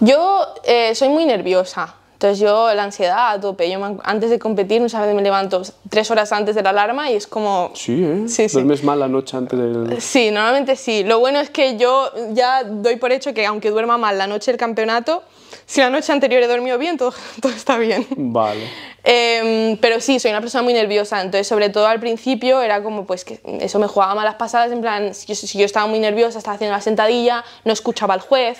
Yo eh, soy muy nerviosa. Entonces yo la ansiedad a yo antes de competir muchas veces me levanto tres horas antes de la alarma y es como... Sí, ¿eh? Sí, ¿Duermes mal la noche antes del...? Sí, normalmente sí. Lo bueno es que yo ya doy por hecho que aunque duerma mal la noche del campeonato, si la noche anterior he dormido bien, todo, está bien. Vale. Em, pero sí, soy una persona muy nerviosa, entonces sobre todo al principio era como pues que eso me jugaba malas pasadas, en plan, si yo, si yo estaba muy nerviosa, estaba haciendo la sentadilla, no escuchaba al juez,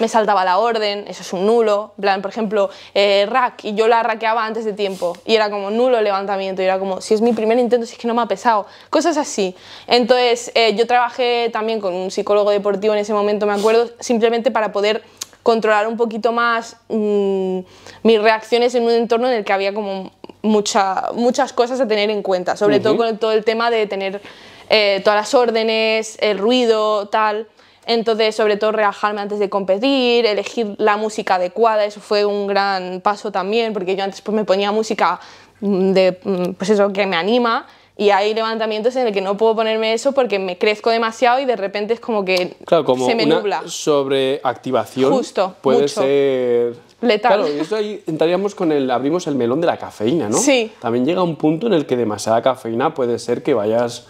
me saltaba la orden, eso es un nulo, plan, por ejemplo, eh, rack, y yo la raqueaba antes de tiempo, y era como nulo el levantamiento, y era como, si es mi primer intento, si es que no me ha pesado, cosas así. Entonces, eh, yo trabajé también con un psicólogo deportivo en ese momento, me acuerdo, simplemente para poder controlar un poquito más mm, mis reacciones en un entorno en el que había como mucha, muchas cosas a tener en cuenta, sobre todo con todo el tema de tener eh, todas las órdenes, el ruido, tal. Entonces, sobre todo, relajarme antes de competir, elegir la música adecuada, eso fue un gran paso también, porque yo antes pues, me ponía música mm, de, mm, pues que me anima, y hay levantamientos en el que no puedo ponerme eso porque me crezco demasiado y de repente es como que se me una nubla. Sobreactivación Justo, puede ser letal. Claro, y eso ahí entraríamos con el abrimos el melón de la cafeína, ¿no? Sí. También llega un punto en el que demasiada cafeína puede ser que vayas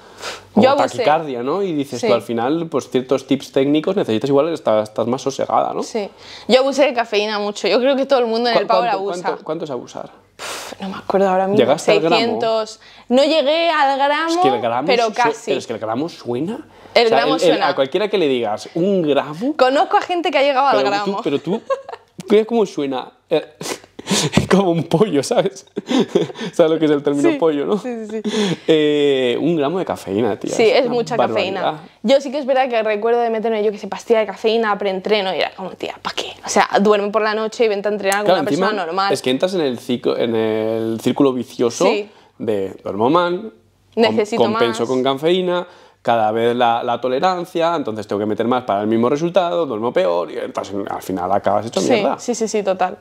como taquicardia, ¿no? Y dices tú al final, pues ciertos tips técnicos necesitas igual, estar estás, más sosegada, ¿no? Sí. Yo abusé de cafeína mucho. Yo creo que todo el mundo en el Power abusa. ¿cuánto, ¿Cuánto es abusar? no me acuerdo ahora mismo. ¿Llegaste 600. Al gramo? No llegué al gramo, es que el gramo pero casi. pero es que el gramo suena. El gramo suena. a cualquiera que le digas, ¿un gramo? Conozco a gente que ha llegado al gramo. pero tú, ¿cómo suena? Eh, como un pollo, ¿sabes? ¿Sabes lo que es el término pollo, no? Sí, sí, sí. Eh, un gramo de cafeína, tío. Sí, es, mucha cafeína. Yo sí que es verdad que recuerdo de meterme, yo que se pastilla de cafeína preentreno y era como, tía, ¿para qué? O sea, duermo por la noche y vente a entrenar con una persona normal. Es que entras en el, ciclo, en el círculo vicioso de duermo mal, Necesito compenso con cafeína, cada vez la, tolerancia, entonces tengo que meter más para el mismo resultado, duermo peor y al final acabas hecho sí, mierda. Sí, sí, sí, total.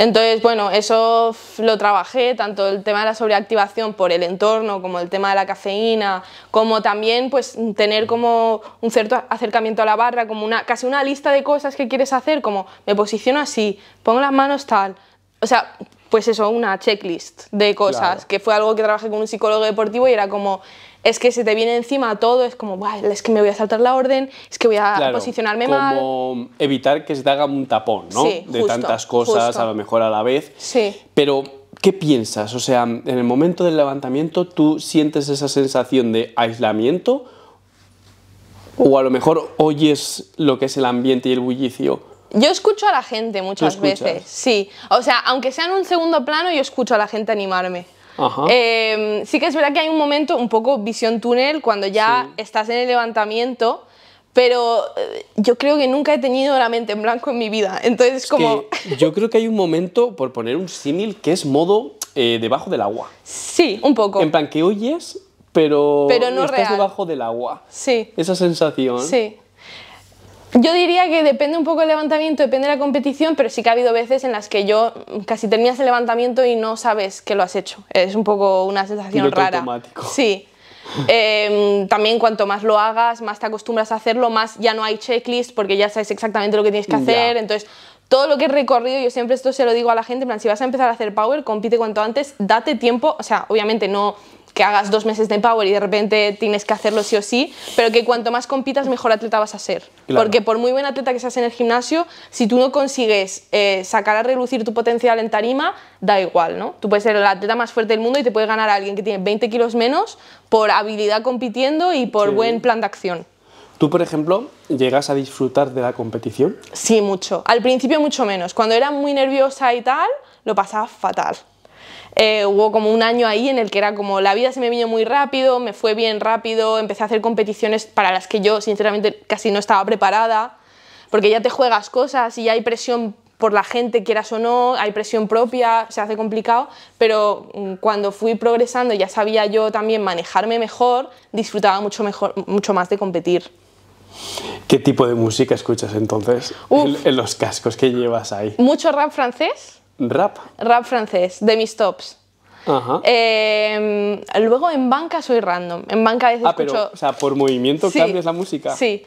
Entonces, bueno, eso lo trabajé, tanto el tema de la sobreactivación por el entorno, como el tema de la cafeína, como también pues tener como un cierto acercamiento a la barra, como una, casi una lista de cosas que quieres hacer, como me posiciono así, pongo las manos tal. O sea, pues eso, una checklist de cosas, que fue algo que trabajé con un psicólogo deportivo y era como, es que se te viene encima todo, es como, es que me voy a saltar la orden, es que voy a posicionarme mal. Claro, Como evitar que se te haga un tapón, ¿no? Sí, de tantas cosas, a lo mejor a la vez. Sí. Pero, ¿qué piensas? O sea, en el momento del levantamiento, ¿tú sientes esa sensación de aislamiento? O a lo mejor oyes lo que es el ambiente y el bullicio. Yo escucho a la gente muchas veces, sí. O sea, aunque sea en un segundo plano, yo escucho a la gente animarme. Em, sí que es verdad que hay un momento, un poco visión túnel, cuando ya estás en el levantamiento, pero eh, yo creo que nunca he tenido la mente en blanco en mi vida. Entonces, como... yo creo que hay un momento, por poner un símil, que es modo eh, debajo del agua. Sí, un poco. En plan que oyes, pero, pero no estás debajo del agua. Sí. Esa sensación. Sí. Yo diría que depende un poco del levantamiento, depende de la competición, pero sí que ha habido veces en las que yo casi terminas el levantamiento y no sabes que lo has hecho. Es un poco una sensación rara. Sí. Em, también cuanto más lo hagas, más te acostumbras a hacerlo, más ya no hay checklist porque ya sabes exactamente lo que tienes que hacer. Entonces, todo lo que he recorrido, yo siempre esto se lo digo a la gente, plan, si vas a empezar a hacer power, compite cuanto antes, date tiempo, o sea, obviamente no que hagas dos meses de power y de repente tienes que hacerlo sí o sí, pero que cuanto más compitas, mejor atleta vas a ser. Porque por muy buen atleta que seas en el gimnasio, si tú no consigues eh, sacar a relucir tu potencial en tarima, da igual, ¿no? Tú puedes ser el atleta más fuerte del mundo y te puede ganar a alguien que tiene 20 kilos menos por habilidad compitiendo y por buen plan de acción. ¿Tú, por ejemplo, llegas a disfrutar de la competición? Sí, mucho. Al principio mucho menos. Cuando era muy nerviosa y tal, lo pasaba fatal. Eh, hubo como un año ahí en el que era como la vida se me vino muy rápido, me fue bien rápido, empecé a hacer competiciones para las que yo sinceramente casi no estaba preparada, porque ya te juegas cosas y ya hay presión por la gente, quieras o no, hay presión propia, se hace complicado, pero mm, cuando fui progresando ya sabía yo también manejarme mejor, disfrutaba mucho, mejor, mucho más de competir. ¿Qué tipo de música escuchas entonces en, en, los cascos que llevas ahí? Mucho rap francés, Rap. Rap francés, de mis tops. Em, luego en banca soy random. En banca a veces ah, pero, O sea, por movimiento cambias la música. Sí.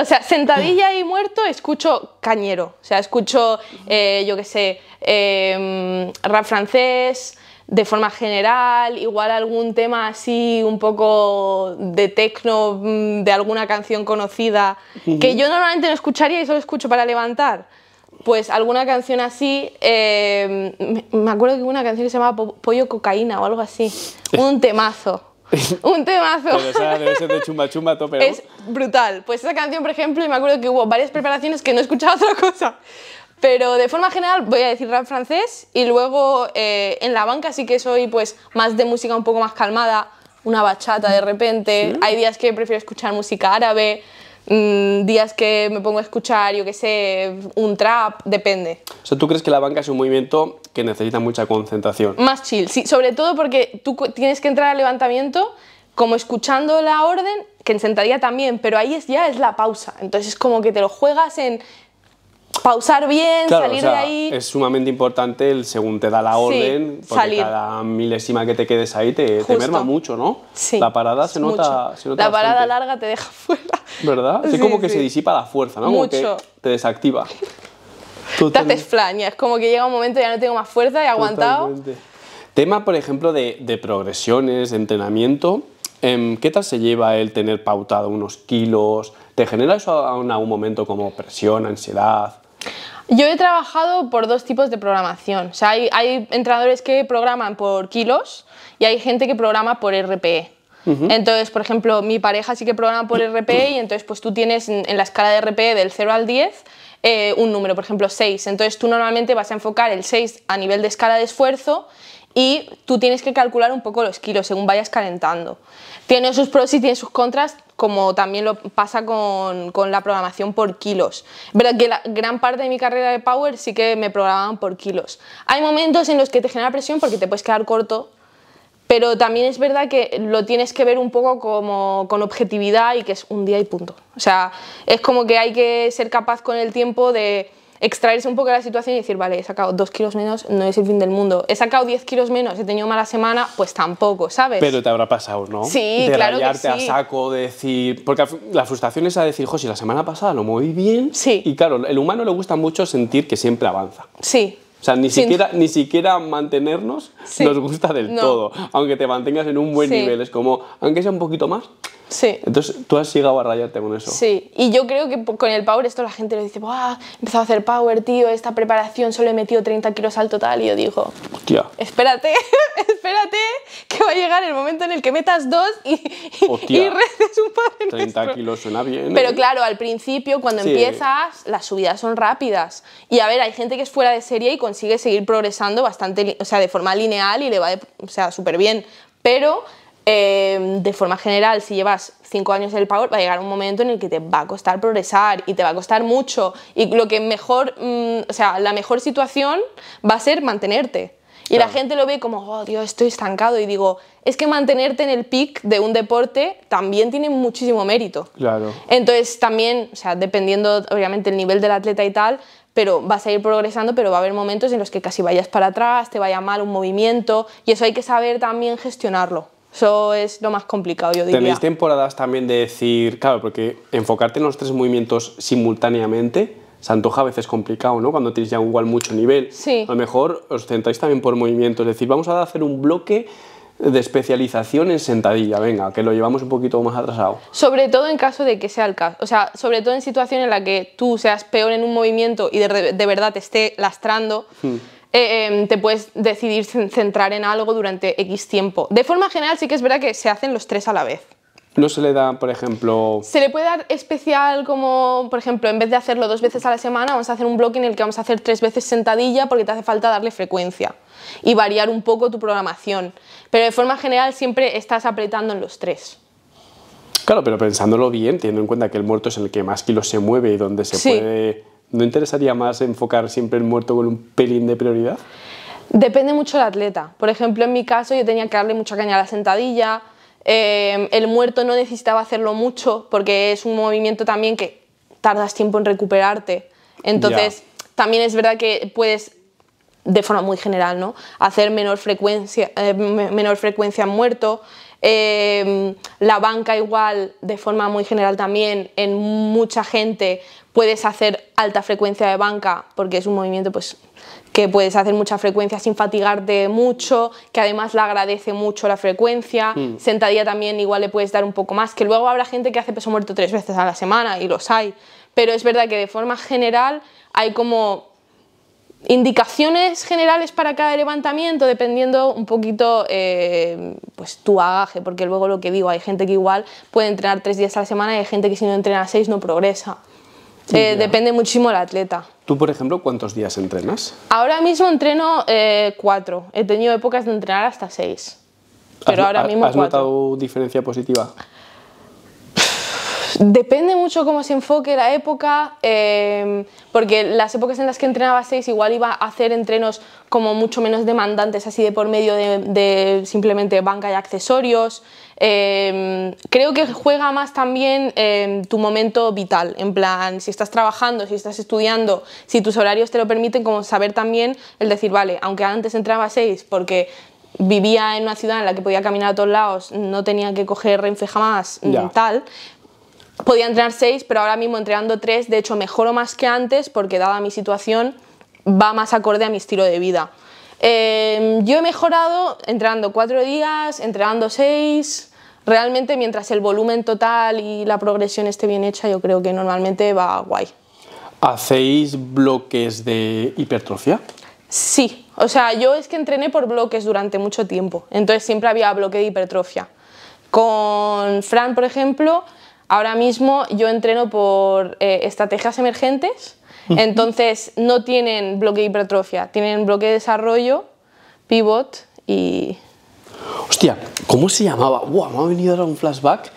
O sea, sentadilla y muerto escucho cañero. O sea, escucho, eh, yo qué sé, em, rap francés de forma general, igual algún tema así un poco de techno, mm, de alguna canción conocida, que yo normalmente no escucharía y solo escucho para levantar pues alguna canción así, em, me acuerdo que hubo una canción que se llamaba Pollo Cocaína o algo así, un temazo. un temazo. Pero esa debe ser de chumba chumba Es brutal. Pues esa canción, por ejemplo, y me acuerdo que hubo varias preparaciones que no escuchaba otra cosa. Pero de forma general voy a decir rap francés y luego eh, en la banca sí que soy pues más de música un poco más calmada, una bachata de repente. Hay días que prefiero escuchar música árabe, Mm, días que me pongo a escuchar, yo qué sé, un trap, depende. O ¿tú crees que la banca es un movimiento que necesita mucha concentración? Más chill, sí, sobre todo porque tú tienes que entrar al levantamiento como escuchando la orden, que en sentadilla también, pero ahí es, ya es la pausa. Entonces es como que te lo juegas en pausar bien, salir de ahí. Es sumamente importante el según te da la orden, porque cada milésima que te quedes ahí te, merma mucho, ¿no? La parada se nota, la parada larga te deja fuera. ¿Verdad? Es como que se disipa la fuerza, ¿no? te desactiva. Te haces flaña, es como que llega un momento ya no tengo más fuerza, y aguantado. Tema, por ejemplo, de, de progresiones, de entrenamiento. Em, ¿Qué tal se lleva el tener pautado unos kilos? ¿Te genera eso en algún momento como presión, ansiedad? Yo he trabajado por dos tipos de programación. hay, entrenadores que programan por kilos y hay gente que programa por RPE. Entonces, por ejemplo, mi pareja sí que programa por RPE y entonces pues tú tienes en, la escala de RPE del 0 al 10 eh, un número, por ejemplo 6. Entonces tú normalmente vas a enfocar el 6 a nivel de escala de esfuerzo y tú tienes que calcular un poco los kilos según vayas calentando. Tiene sus pros y tiene sus contras, como también lo pasa con, la programación por kilos. Verdad que la gran parte de mi carrera de Power sí que me programaban por kilos. Hay momentos en los que te genera presión porque te puedes quedar corto, pero también es verdad que lo tienes que ver un poco como con objetividad y que es un día y punto. O sea, es como que hay que ser capaz con el tiempo de extraerse un poco de la situación y decir, vale, he sacado dos kilos menos, no es el fin del mundo. He sacado 10 kilos menos, he tenido mala semana, pues tampoco, ¿sabes? Pero te habrá pasado, ¿no? Sí, de claro sí. a saco, de decir... Porque la frustración es a decir, jo, si la semana pasada lo moví bien... Sí. Y claro, el humano le gusta mucho sentir que siempre avanza. Sí. O sea, ni, siquiera, ni siquiera mantenernos nos gusta del todo, aunque te mantengas en un buen nivel. Es como, aunque sea un poquito más, Sí. Entonces, tú has llegado a rayarte con eso. Sí, y yo creo que con el power, esto la gente lo dice, ¡buah! empezado a hacer power, tío, esta preparación solo he metido 30 kilos al total. Y yo digo, Hostia. Espérate, espérate, que va a llegar el momento en el que metas dos y, y un padre 30 kilos suena bien. Pero ¿eh? claro, al principio, cuando empiezas, las subidas son rápidas. Y a ver, hay gente que es fuera de serie y consigue seguir progresando bastante, o sea, de forma lineal y le va, o sea, súper bien. Pero Em, de forma general, si llevas cinco años en el Power, va a llegar un momento en el que te va a costar progresar y te va a costar mucho. Y lo que mejor, mm, o sea, la mejor situación va a ser mantenerte. Y la gente lo ve como, oh Dios, estoy estancado. Y digo, es que mantenerte en el pic de un deporte también tiene muchísimo mérito. Claro. Entonces, también, o sea, dependiendo obviamente el nivel del atleta y tal, pero vas a ir progresando, pero va a haber momentos en los que casi vayas para atrás, te vaya mal un movimiento, y eso hay que saber también gestionarlo. Eso es lo más complicado, yo diría. ¿Tenéis temporadas también de decir, claro, porque enfocarte en los tres movimientos simultáneamente se antoja a veces complicado, ¿no? Cuando tenéis ya igual mucho nivel. Sí. A lo mejor os centráis también por movimientos, es decir, vamos a hacer un bloque de especialización en sentadilla, venga, que lo llevamos un poquito más atrasado. Sobre todo en caso de que sea el caso, o sea, sobre todo en situación en la que tú seas peor en un movimiento y de, verdad te esté lastrando. Hmm. Eh, em, te puedes decidir centrar en algo durante X tiempo. De forma general sí que es verdad que se hacen los tres a la vez. No se le da, por ejemplo... Se le puede dar especial como, por ejemplo, en vez de hacerlo dos veces a la semana, vamos a hacer un bloque en el que vamos a hacer tres veces sentadilla porque te hace falta darle frecuencia y variar un poco tu programación. Pero de forma general siempre estás apretando en los tres. Claro, pero pensándolo bien, teniendo en cuenta que el muerto es el que más kilos se mueve y donde se puede ¿No interesaría más enfocar siempre el muerto con un pelín de prioridad? Depende mucho del atleta. Por ejemplo, en mi caso yo tenía que darle mucha caña a la sentadilla, em, el muerto no necesitaba hacerlo mucho porque es un movimiento también que tardas tiempo en recuperarte. Entonces, también es verdad que puedes, de forma muy general, ¿no? hacer menor frecuencia, eh, menor frecuencia en muerto. Em, la banca igual, de forma muy general también, en mucha gente puedes hacer alta frecuencia de banca, porque es un movimiento pues, que puedes hacer mucha frecuencia sin fatigarte mucho, que además le agradece mucho la frecuencia. Mm. Sentadilla también igual le puedes dar un poco más, que luego habrá gente que hace peso muerto tres veces a la semana y los hay. Pero es verdad que de forma general hay como indicaciones generales para cada levantamiento dependiendo un poquito eh, pues tu agaje. porque luego lo que digo hay gente que igual puede entrenar tres días a la semana y hay gente que si no entrena seis no progresa eh, depende muchísimo el atleta. ¿Tú, por ejemplo, cuántos días entrenas? Ahora mismo entreno eh, cuatro. He tenido épocas de entrenar hasta seis. Pero ahora mismo ¿Has notado diferencia positiva? Depende mucho cómo se enfoque la época, em, porque las épocas en las que entrenaba seis igual iba a hacer entrenos como mucho menos demandantes, así de por medio de, simplemente banca y accesorios. Em, creo que juega más también em, tu momento vital, en plan, si estás trabajando, si estás estudiando, si tus horarios te lo permiten, como saber también el decir, vale, aunque antes entraba seis porque vivía en una ciudad en la que podía caminar a todos lados, no tenía que coger Renfe jamás, tal, podía entrenar seis, pero ahora mismo entrenando tres, de hecho mejoro más que antes porque dada mi situación va más acorde a mi estilo de vida. Em, yo he mejorado entrenando cuatro días, entrenando seis, realmente mientras el volumen total y la progresión esté bien hecha, yo creo que normalmente va guay. ¿Hacéis bloques de hipertrofia? Sí, o sea, yo es que entrené por bloques durante mucho tiempo, entonces siempre había bloque de hipertrofia. Con Fran, por ejemplo, Ahora mismo yo entreno por eh, estrategias emergentes, entonces no tienen bloque de hipertrofia, tienen bloque de desarrollo, pivot y... Hostia, ¿cómo se llamaba? me ha venido ahora un flashback.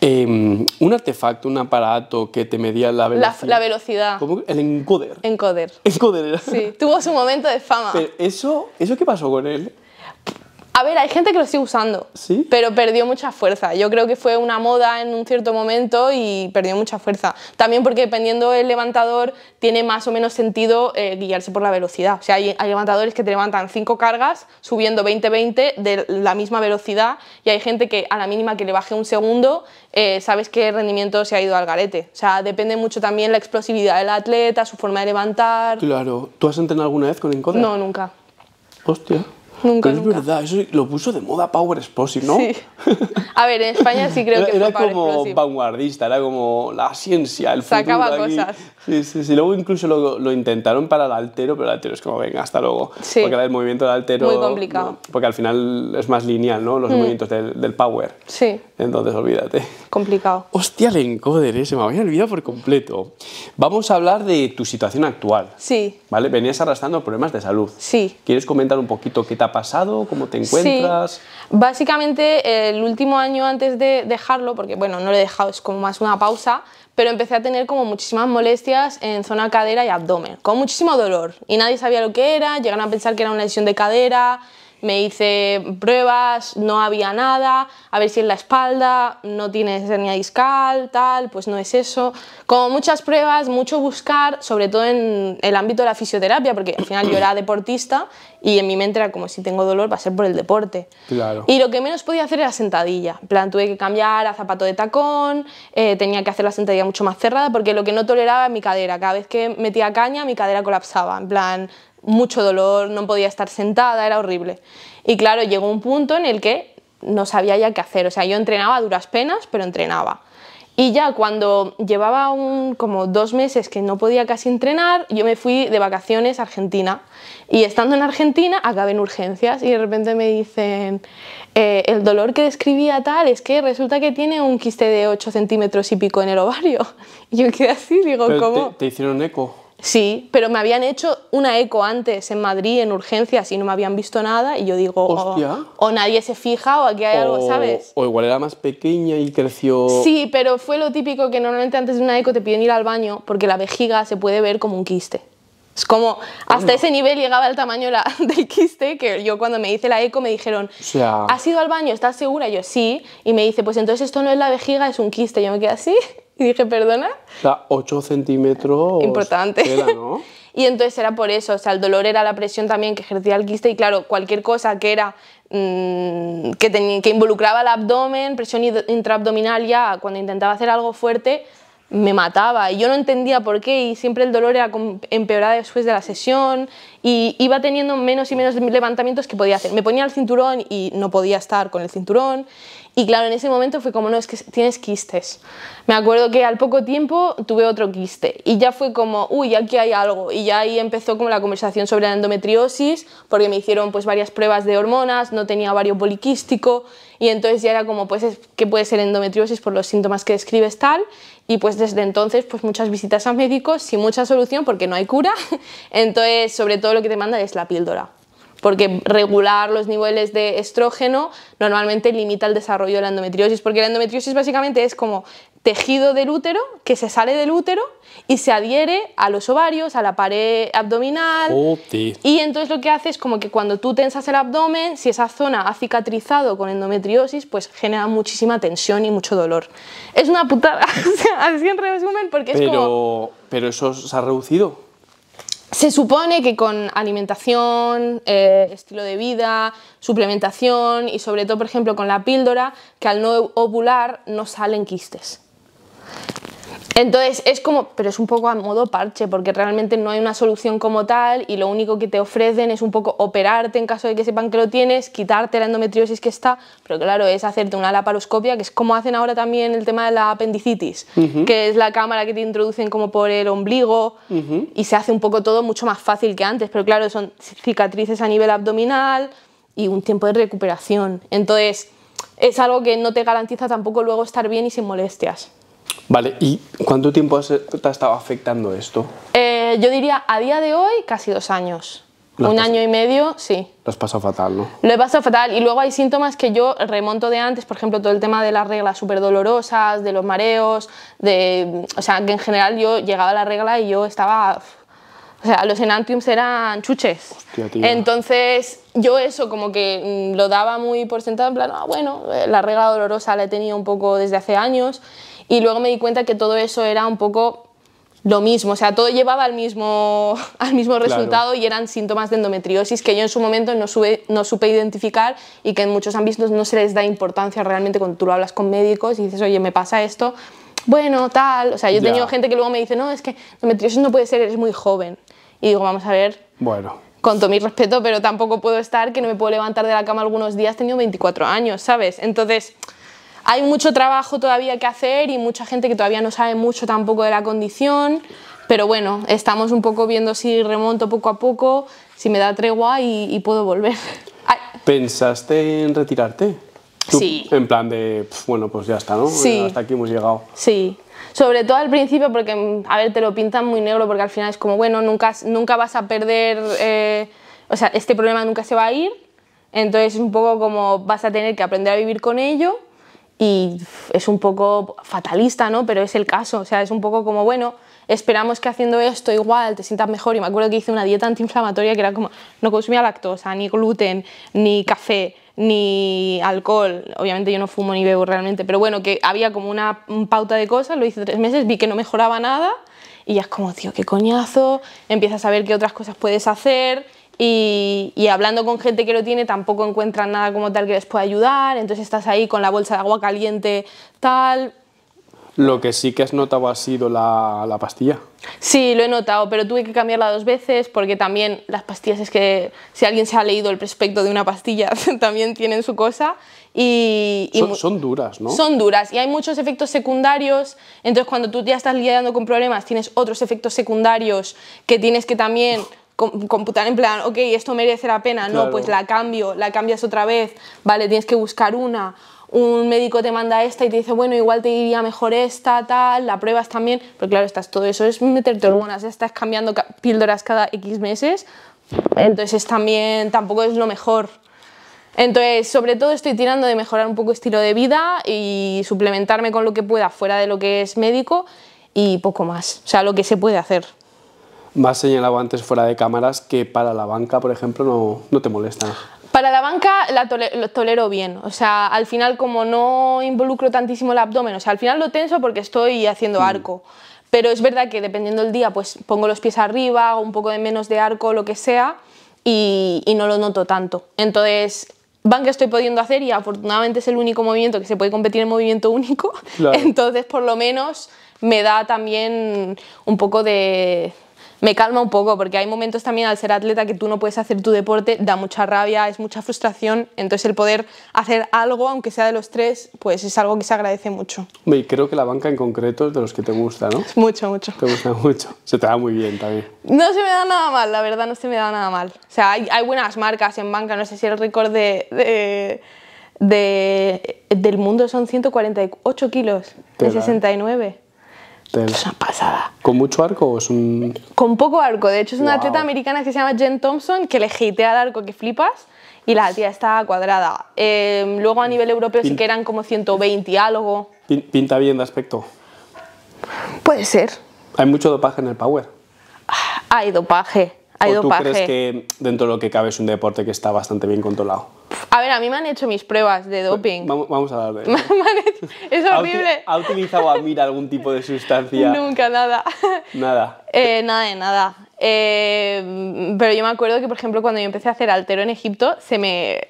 Em, un artefacto, un aparato que te medía la velocidad. La, velocidad. ¿Cómo? El encoder. Encoder. Encoder ¿eh? Sí, tuvo su momento de fama. eso, ¿eso qué pasó con él? A ver, hay gente que lo sigue usando, pero perdió mucha fuerza. Yo creo que fue una moda en un cierto momento y perdió mucha fuerza. También porque dependiendo del levantador tiene más o menos sentido eh, guiarse por la velocidad. O sea, hay, levantadores que te levantan cinco cargas subiendo 20-20 de la misma velocidad y hay gente que a la mínima que le baje un segundo eh, sabes que el rendimiento se ha ido al garete. O sea, depende mucho también la explosividad del atleta, su forma de levantar. Claro. ¿Tú has entrenado alguna vez con Encoder? No, nunca. Hostia. Nunca, es verdad, lo puso de moda Power Explosive, ¿no? Sí. A ver, en España sí creo que era, Power como vanguardista, era como la ciencia, el futuro. Sacaba cosas. Sí, sí, sí. Luego incluso lo, intentaron para el altero, pero el altero es como, venga, hasta luego. Sí. Porque el movimiento del altero... Muy complicado. porque al final es más lineal, ¿no? Los mm. movimientos del, power. Sí. Entonces, olvídate. Complicado. Hostia, el encoder, se me había olvidado por completo. Vamos a hablar de tu situación actual. Sí. ¿Vale? Venías arrastrando problemas de salud. Sí. ¿Quieres comentar un poquito qué te ha pasado, cómo te encuentras? Sí. Básicamente, el último año antes de dejarlo, porque, bueno, no lo he dejado, es como más una pausa, pero empecé a tener como muchísimas molestias en zona cadera y abdomen, con muchísimo dolor. Y nadie sabía lo que era, llegaron a pensar que era una lesión de cadera, me hice pruebas, no había nada, a ver si en la espalda no tienes hernia discal, tal, pues no es eso. Como muchas pruebas, mucho buscar, sobre todo en el ámbito de la fisioterapia, porque al final yo era deportista y en mi mente era como si tengo dolor va a ser por el deporte. Y lo que menos podía hacer era sentadilla. En plan, tuve que cambiar a zapato de tacón, eh, tenía que hacer la sentadilla mucho más cerrada, porque lo que no toleraba era mi cadera. Cada vez que metía caña, mi cadera colapsaba. En plan, mucho dolor, no podía estar sentada, era horrible. Y claro, llegó un punto en el que no sabía ya qué hacer, o sea, yo entrenaba a duras penas, pero entrenaba. Y ya cuando llevaba un, como dos meses que no podía casi entrenar, yo me fui de vacaciones a Argentina. Y estando en Argentina acabé en urgencias y de repente me dicen, eh, el dolor que describía tal es que resulta que tiene un quiste de 8 centímetros y pico en el ovario. Y yo quedé así, digo, ¿cómo? te hicieron eco. Sí, pero me habían hecho una eco antes en Madrid, en urgencias, y no me habían visto nada. Y yo digo, o, oh, o, nadie se fija, o aquí hay algo, ¿sabes? O igual era más pequeña y creció. Sí, pero fue lo típico que normalmente antes de una eco te piden ir al baño porque la vejiga se puede ver como un quiste. Es como, hasta ese nivel llegaba el tamaño la, del quiste, que yo cuando me hice la eco me dijeron, ¿has ido al baño? ¿Estás segura? Y yo, sí. Y me dice, pues entonces esto no es la vejiga, es un quiste. yo me quedé así. Y dije, perdona. O sea, 8 centímetros. Importante. y entonces era por eso, o sea, el dolor era la presión también que ejercía el quiste y claro, cualquier cosa que era mm, que, que involucraba el abdomen, presión intraabdominal ya, cuando intentaba hacer algo fuerte, me mataba y yo no entendía por qué y siempre el dolor era empeorado después de la sesión y iba teniendo menos y menos levantamientos que podía hacer. Me ponía el cinturón y no podía estar con el cinturón y claro, en ese momento fue como, no, es que tienes quistes. Me acuerdo que al poco tiempo tuve otro quiste y ya fue como, uy, aquí hay algo. Y ya ahí empezó como la conversación sobre la endometriosis, porque me hicieron pues varias pruebas de hormonas, no tenía vario poliquístico y entonces ya era como, pues, ¿qué puede ser endometriosis por los síntomas que describes tal? Y pues desde entonces, pues muchas visitas a médicos sin mucha solución porque no hay cura. Entonces, sobre todo lo que te manda es la píldora porque regular los niveles de estrógeno normalmente limita el desarrollo de la endometriosis, porque la endometriosis básicamente es como tejido del útero que se sale del útero y se adhiere a los ovarios, a la pared abdominal. Y entonces lo que hace es como que cuando tú tensas el abdomen, si esa zona ha cicatrizado con endometriosis, pues genera muchísima tensión y mucho dolor. Es una putada, así en resumen, porque es como... Pero eso se ha reducido. Se supone que con alimentación, eh, estilo de vida, suplementación y sobre todo, por ejemplo, con la píldora, que al no ovular no salen quistes. Entonces es como, pero es un poco a modo parche, porque realmente no hay una solución como tal y lo único que te ofrecen es un poco operarte en caso de que sepan que lo tienes, quitarte la endometriosis que está, pero claro, es hacerte una laparoscopia, que es como hacen ahora también el tema de la apendicitis, que es la cámara que te introducen como por el ombligo y se hace un poco todo mucho más fácil que antes, pero claro, son cicatrices a nivel abdominal y un tiempo de recuperación. Entonces es algo que no te garantiza tampoco luego estar bien y sin molestias. Vale, ¿y cuánto tiempo te ha estado afectando esto? Eh, yo diría a día de hoy casi dos años. un año y medio, sí. Lo has pasado fatal, ¿no? Lo he pasado fatal. Y luego hay síntomas que yo remonto de antes, por ejemplo, todo el tema de las reglas súper dolorosas, de los mareos, de. O sea, que en general yo llegaba a la regla y yo estaba. O sea, los enantiums eran chuches. Entonces, yo eso como que mm, lo daba muy por sentado, en plan, ah, bueno, eh, la regla dolorosa la he tenido un poco desde hace años y luego me di cuenta que todo eso era un poco lo mismo, o sea, todo llevaba al mismo, al mismo resultado y eran síntomas de endometriosis que yo en su momento no, no supe identificar y que en muchos ámbitos no se les da importancia realmente cuando tú lo hablas con médicos y dices, oye, me pasa esto, bueno, tal, o sea, yo he tenido gente que luego me dice, no, es que endometriosis no puede ser, eres muy joven. Y digo, vamos a ver, bueno. con todo mi respeto, pero tampoco puedo estar, que no me puedo levantar de la cama algunos días, he tenido 24 años, ¿sabes? Entonces hay mucho trabajo todavía que hacer y mucha gente que todavía no sabe mucho tampoco de la condición, pero bueno, estamos un poco viendo si remonto poco a poco, si me da tregua y, puedo volver. ¿Pensaste en retirarte? sí. En plan de, bueno, pues ya está, ¿no? Hasta aquí hemos llegado. Sí. Sobre todo al principio, porque, a ver, te lo pintan muy negro, porque al final es como, bueno, nunca, nunca vas a perder, eh, o sea, este problema nunca se va a ir, entonces es un poco como vas a tener que aprender a vivir con ello, y es un poco fatalista, ¿no? Pero es el caso, o sea, es un poco como, bueno, esperamos que haciendo esto igual te sientas mejor. Y me acuerdo que hice una dieta antiinflamatoria que era como, no consumía lactosa, ni gluten, ni café, ni alcohol. Obviamente yo no fumo ni bebo realmente, pero bueno, que había como una pauta de cosas, lo hice tres meses, vi que no mejoraba nada y ya es como, tío, qué coñazo, empiezas a ver qué otras cosas puedes hacer y, hablando con gente que lo tiene tampoco encuentran nada como tal que les pueda ayudar, entonces estás ahí con la bolsa de agua caliente, tal. Lo que sí que has notado ha sido la, pastilla. Sí, lo he notado, pero tuve que cambiarla dos veces porque también las pastillas es que si alguien se ha leído el prospecto de una pastilla también tienen su cosa y, son, son, duras, ¿no? Son duras y hay muchos efectos secundarios, entonces cuando tú ya estás lidiando con problemas tienes otros efectos secundarios que tienes que también computar en plan, ok, esto merece la pena, no, pues la cambio, la cambias otra vez, vale, tienes que buscar una, un médico te manda esta y te dice, bueno, igual te iría mejor esta, tal, la pruebas también, pero claro, estás todo eso, es meterte hormonas, estás cambiando píldoras cada X meses, entonces también tampoco es lo mejor. Entonces, sobre todo estoy tirando de mejorar un poco estilo de vida y suplementarme con lo que pueda fuera de lo que es médico y poco más, o sea, lo que se puede hacer. Más señalado antes fuera de cámaras que para la banca, por ejemplo, no, no te molesta. Para la banca la tolero, bien, o sea, al final como no involucro tantísimo el abdomen, o sea, al final lo tenso porque estoy haciendo mm. arco, pero es verdad que dependiendo del día, pues pongo los pies arriba, o un poco de menos de arco, lo que sea, y, no lo noto tanto. Entonces, banca estoy pudiendo hacer y afortunadamente es el único movimiento que se puede competir en movimiento único, entonces por lo menos me da también un poco de, me calma un poco, porque hay momentos también al ser atleta que tú no puedes hacer tu deporte, da mucha rabia, es mucha frustración, entonces el poder hacer algo, aunque sea de los tres, pues es algo que se agradece mucho. Y creo que la banca en concreto es de los que te gusta, ¿no? Mucho, mucho. Te gusta mucho. Se te da muy bien también. No se me da nada mal, la verdad, no se me da nada mal. O sea, hay, buenas marcas en banca, no sé si el récord de, del mundo son 148 kilos, de ¿eh? 69. Es una pasada. ¿Con mucho arco o es un...? Con poco arco. De hecho, es una atleta americana que se llama Jen Thompson, que le gitea al arco que flipas y la tía está cuadrada. Em, luego a nivel europeo sí que eran como 120 y algo. ¿Pinta bien de aspecto? Puede ser. ¿Hay mucho dopaje en el Power? Ah, hay dopaje. ¿O tú crees que dentro de lo que cabe es un deporte que está bastante bien controlado? A ver, a mí me han hecho mis pruebas de doping. Vamos, a darle. es horrible. ¿Ha, utilizado a Mira algún tipo de sustancia? Nunca, nada. Nada. Eh, nada de nada. Eh, pero yo me acuerdo que, por ejemplo, cuando yo empecé a hacer altero en Egipto, se me.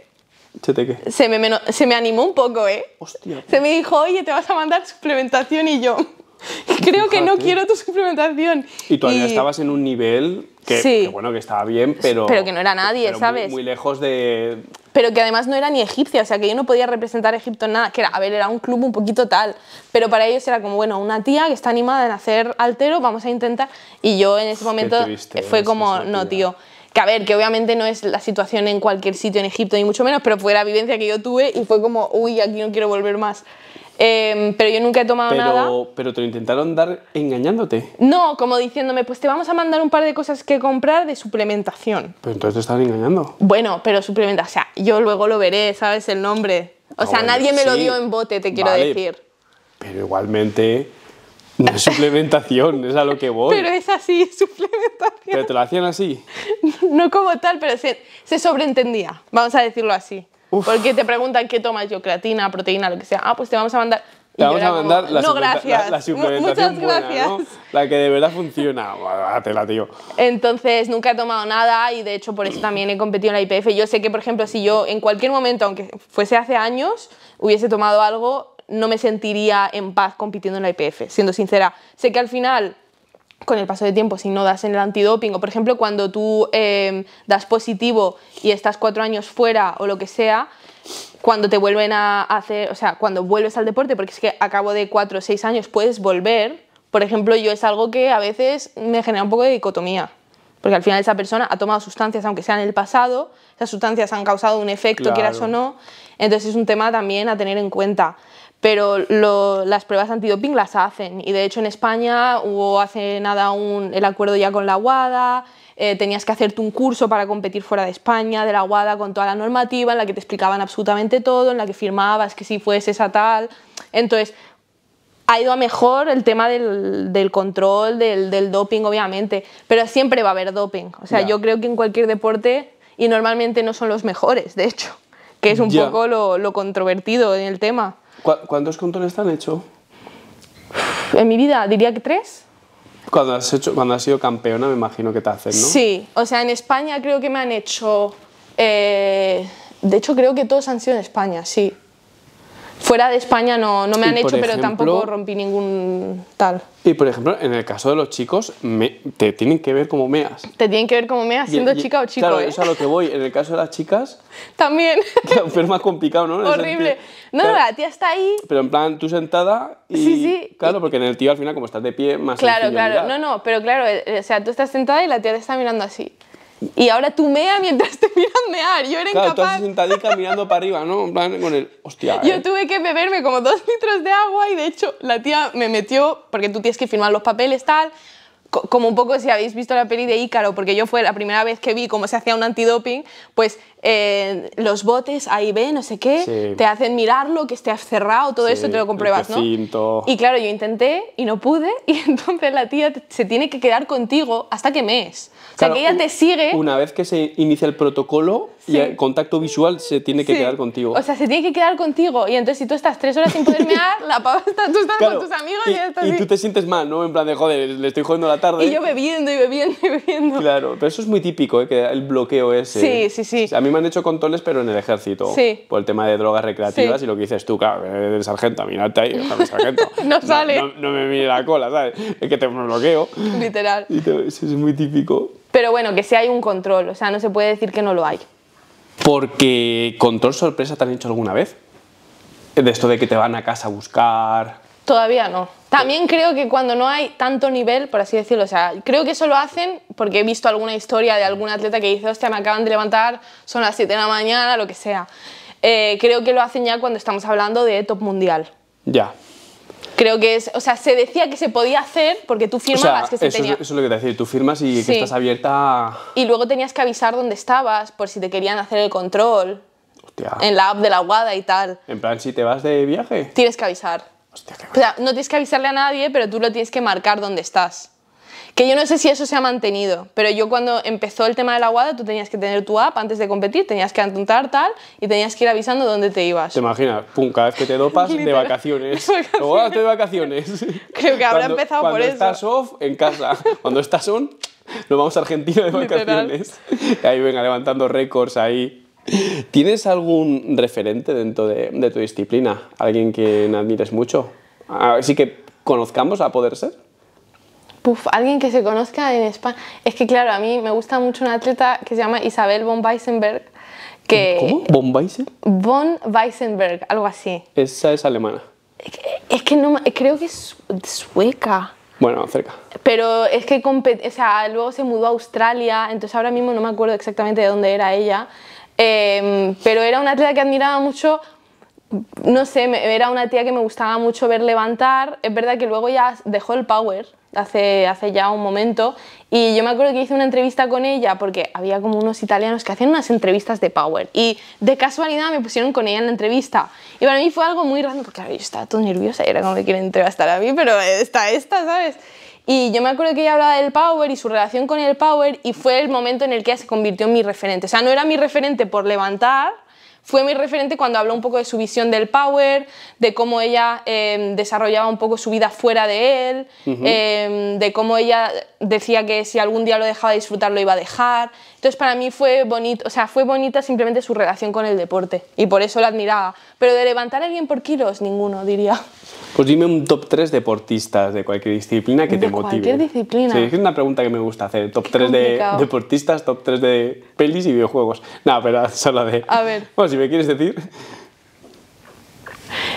¿Se qué? me, se me animó un poco, ¿eh? Hostia. Se me pues. dijo, oye, te vas a mandar suplementación y yo. Creo que no quiero tu suplementación. Y todavía estabas en un nivel que, bueno, que estaba bien, pero... Pero que no era nadie, ¿sabes? Muy, lejos de... Pero que además no era ni egipcia, o sea, que yo no podía representar a Egipto en nada, que era, a ver, era un club un poquito tal, pero para ellos era como, bueno, una tía que está animada en hacer altero, vamos a intentar, y yo en ese momento fue como, no, tío, que a ver, que obviamente no es la situación en cualquier sitio en Egipto, ni mucho menos, pero fue la vivencia que yo tuve y fue como, uy, aquí no quiero volver más. Em, pero yo nunca he tomado nada. Pero te lo intentaron dar engañándote. No, como diciéndome, pues te vamos a mandar un par de cosas que comprar de suplementación. Pero entonces te están engañando. Bueno, pero suplementación, o sea, yo luego lo veré, ¿sabes? El nombre. O ah, sea, nadie me lo dio en bote, te quiero decir. Pero igualmente... No es suplementación, es a lo que voy. Pero es así, es suplementación. Pero te lo hacían así. No como tal, pero se, se sobreentendía, vamos a decirlo así. Porque te preguntan qué tomas yo, creatina, proteína, lo que sea. Ah, pues te vamos a mandar. Te vamos a mandar la, no, gracias. Muchas gracias. La que de verdad funciona. Dátela, tío. Entonces, nunca he tomado nada y de hecho por eso también he competido en la IPF. Yo sé que, por ejemplo, si yo en cualquier momento, aunque fuese hace años, hubiese tomado algo, no me sentiría en paz compitiendo en la IPF. Siendo sincera, sé que al final con el paso de tiempo, si no das en el antidoping, o por ejemplo cuando tú em, das positivo y estás cuatro años fuera o lo que sea, cuando te vuelven a hacer, o sea, cuando vuelves al deporte, porque es que a cabo de cuatro o seis años puedes volver, por ejemplo, yo es algo que a veces me genera un poco de dicotomía, porque al final esa persona ha tomado sustancias, aunque sea en el pasado, esas sustancias han causado un efecto, quieras o no, entonces es un tema también a tener en cuenta pero las pruebas antidoping las hacen y de hecho en España hubo hace nada un, el acuerdo ya con la UADA eh, tenías que hacerte un curso para competir fuera de España, de la UADA con toda la normativa en la que te explicaban absolutamente todo, en la que firmabas que si fuese esa tal, entonces ha ido a mejor el tema del, del control, del, del, doping obviamente, pero siempre va a haber doping, o sea yo creo que en cualquier deporte y normalmente no son los mejores, de hecho, que es un poco lo, lo controvertido en el tema. ¿Cuántos contones te han hecho? En mi vida diría que tres. Cuando has, hecho, cuando sido campeona me imagino que te hacen, ¿no? Sí, o sea, en España creo que me han hecho... Eh, de hecho creo que todos han sido en España, sí. Fuera de España no, no me han hecho, pero tampoco rompí ningún tal. Y por ejemplo, en el caso de los chicos, te tienen que ver como meas. Te tienen que ver como meas, siendo chica o chico. Claro, ¿eh? eso a lo que voy. En el caso de las chicas. También. es más complicado, ¿no? Horrible. no, la tía está ahí. Pero en plan, tú sentada y. Sí, sí. Claro, porque en el tío al final, como estás de pie, más. Claro, claro. No, no, pero claro, eh, o sea, tú estás sentada y la tía te está mirando así. Y ahora tú mea mientras te miran mear. Yo era claro, incapaz. Tú sentadica mirando para arriba, ¿no? En plan, con el. Hostia. Yo eh. tuve que beberme como dos litros de agua y de hecho la tía me metió, porque tú tienes que firmar los papeles, tal. Como un poco si habéis visto la peli de Ícaro, porque yo fue la primera vez que vi cómo se hacía un antidoping, pues eh, los botes, ahí ve, no sé qué, te hacen mirarlo, que esté cerrado, todo eso te lo compruebas, ¿no? Y claro, yo intenté y no pude, y entonces la tía se tiene que quedar contigo hasta que mees o sea, que ella te sigue. Una vez que se inicia el protocolo, y el contacto visual se tiene que quedar contigo. O sea, se tiene que quedar contigo. Y entonces, si tú estás tres horas sin poder mear, la pava está, tú estás con tus amigos y, ya estás Y tú te sientes mal, ¿no? En plan de, joder, le estoy jodiendo la tarde. Y yo bebiendo y bebiendo y bebiendo. Claro, pero eso es muy típico, ¿eh? Que el bloqueo ese. Sí, sí, sí. a mí me han hecho controles, pero en el ejército. Sí. Por el tema de drogas recreativas y lo que dices tú, claro, el sargento, mirate ahí, sargento. no sale. No, me mire la cola, ¿sabes? Es que te bloqueo. Literal. Y eso es muy típico. Pero bueno, que sí hay un control, o sea, no se puede decir que no lo hay. Porque control sorpresa te han hecho alguna vez. De esto de que te van a casa a buscar. Todavía no. También creo que cuando no hay tanto nivel, por así decirlo, o sea, creo que eso lo hacen porque he visto alguna historia de algún atleta que dice, hostia, me acaban de levantar, son las 7 de la mañana, lo que sea. Eh, creo que lo hacen ya cuando estamos hablando de top mundial. Ya. Creo que es, o sea, se decía que se podía hacer porque tú firmabas que se tenía. eso es lo que te decía, tú firmas y que estás abierta. Y luego tenías que avisar dónde estabas por si te querían hacer el control. Hostia. En la app de la WADA y tal. En plan, si te vas de viaje. Tienes que avisar. Hostia, qué o sea, no tienes que avisarle a nadie, pero tú lo tienes que marcar dónde estás. Que yo no sé si eso se ha mantenido, pero yo cuando empezó el tema de la tú tenías que tener tu app antes de competir, tenías que apuntar tal y tenías que ir avisando dónde te ibas. ¿Te imaginas? Pum, cada vez que te dopas, de vacaciones. De vacaciones. Luego, de vacaciones. Creo que habrá empezado por eso. Cuando estás off, en casa. Cuando estás on, nos vamos a Argentina de vacaciones. ahí venga, levantando récords ahí. ¿Tienes algún referente dentro de, de tu disciplina? ¿Alguien que admires mucho? Así ah, que conozcamos a poder ser alguien que se conozca en España. Es que claro, a mí me gusta mucho una atleta que se llama Isabel von Weissenberg. Que ¿Cómo? ¿Von Weissenberg Von Weissenberg, algo así. Esa es alemana. Es que no, creo que es sueca. Bueno, cerca. Pero es que luego se mudó a Australia, entonces ahora mismo no me acuerdo exactamente de dónde era ella. Em, pero era una atleta que admiraba mucho no sé, era una tía que me gustaba mucho ver levantar. Es verdad que luego ya dejó el power hace, hace ya un momento y yo me acuerdo que hice una entrevista con ella porque había como unos italianos que hacían unas entrevistas de Power y de casualidad me pusieron con ella en la entrevista. Y para mí fue algo muy raro porque claro, yo estaba todo nerviosa y era como que quieren entrevistar a mí, pero está esta, ¿sabes? Y yo me acuerdo que ella hablaba del Power y su relación con el Power y fue el momento en el que ella se convirtió en mi referente. O sea, no era mi referente por levantar, fue muy referente cuando habló un poco de su visión del power, de cómo ella em, desarrollaba un poco su vida fuera de él, em, de cómo ella decía que si algún día lo dejaba disfrutar lo iba a dejar. Entonces para mí fue bonito, o sea, fue bonita simplemente su relación con el deporte y por eso la admiraba. Pero de levantar a alguien por kilos, ninguno, diría. Pues dime un top 3 deportistas de cualquier disciplina que te motive. cualquier disciplina. Sí, es una pregunta que me gusta hacer. Top 3 de deportistas, top 3 de pelis y videojuegos. No, pero solo de... A ver. Bueno, si me quieres decir...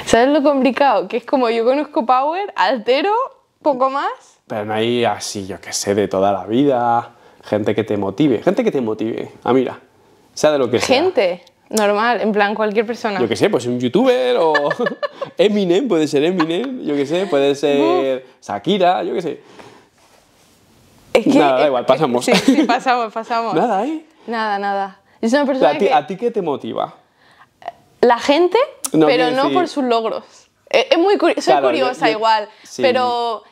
¿Sabes lo complicado? Que es como yo conozco Power, altero, poco más. Pero no hay así, yo que sé, de toda la vida. Gente que te motive. Gente que te motive. Ah, mira. Sea de lo que sea. Gente. Normal, en plan cualquier persona. Yo qué sé, pues un youtuber o Eminem, puede ser Eminem, yo qué sé, puede ser Shakira, yo qué sé. Es que, nada, da igual, pasamos. Sí, pasamos, pasamos. Nada, ¿eh? Nada, nada. Es una persona ¿A ti, qué te motiva? La gente, pero no por sus logros. Es muy soy curiosa igual, pero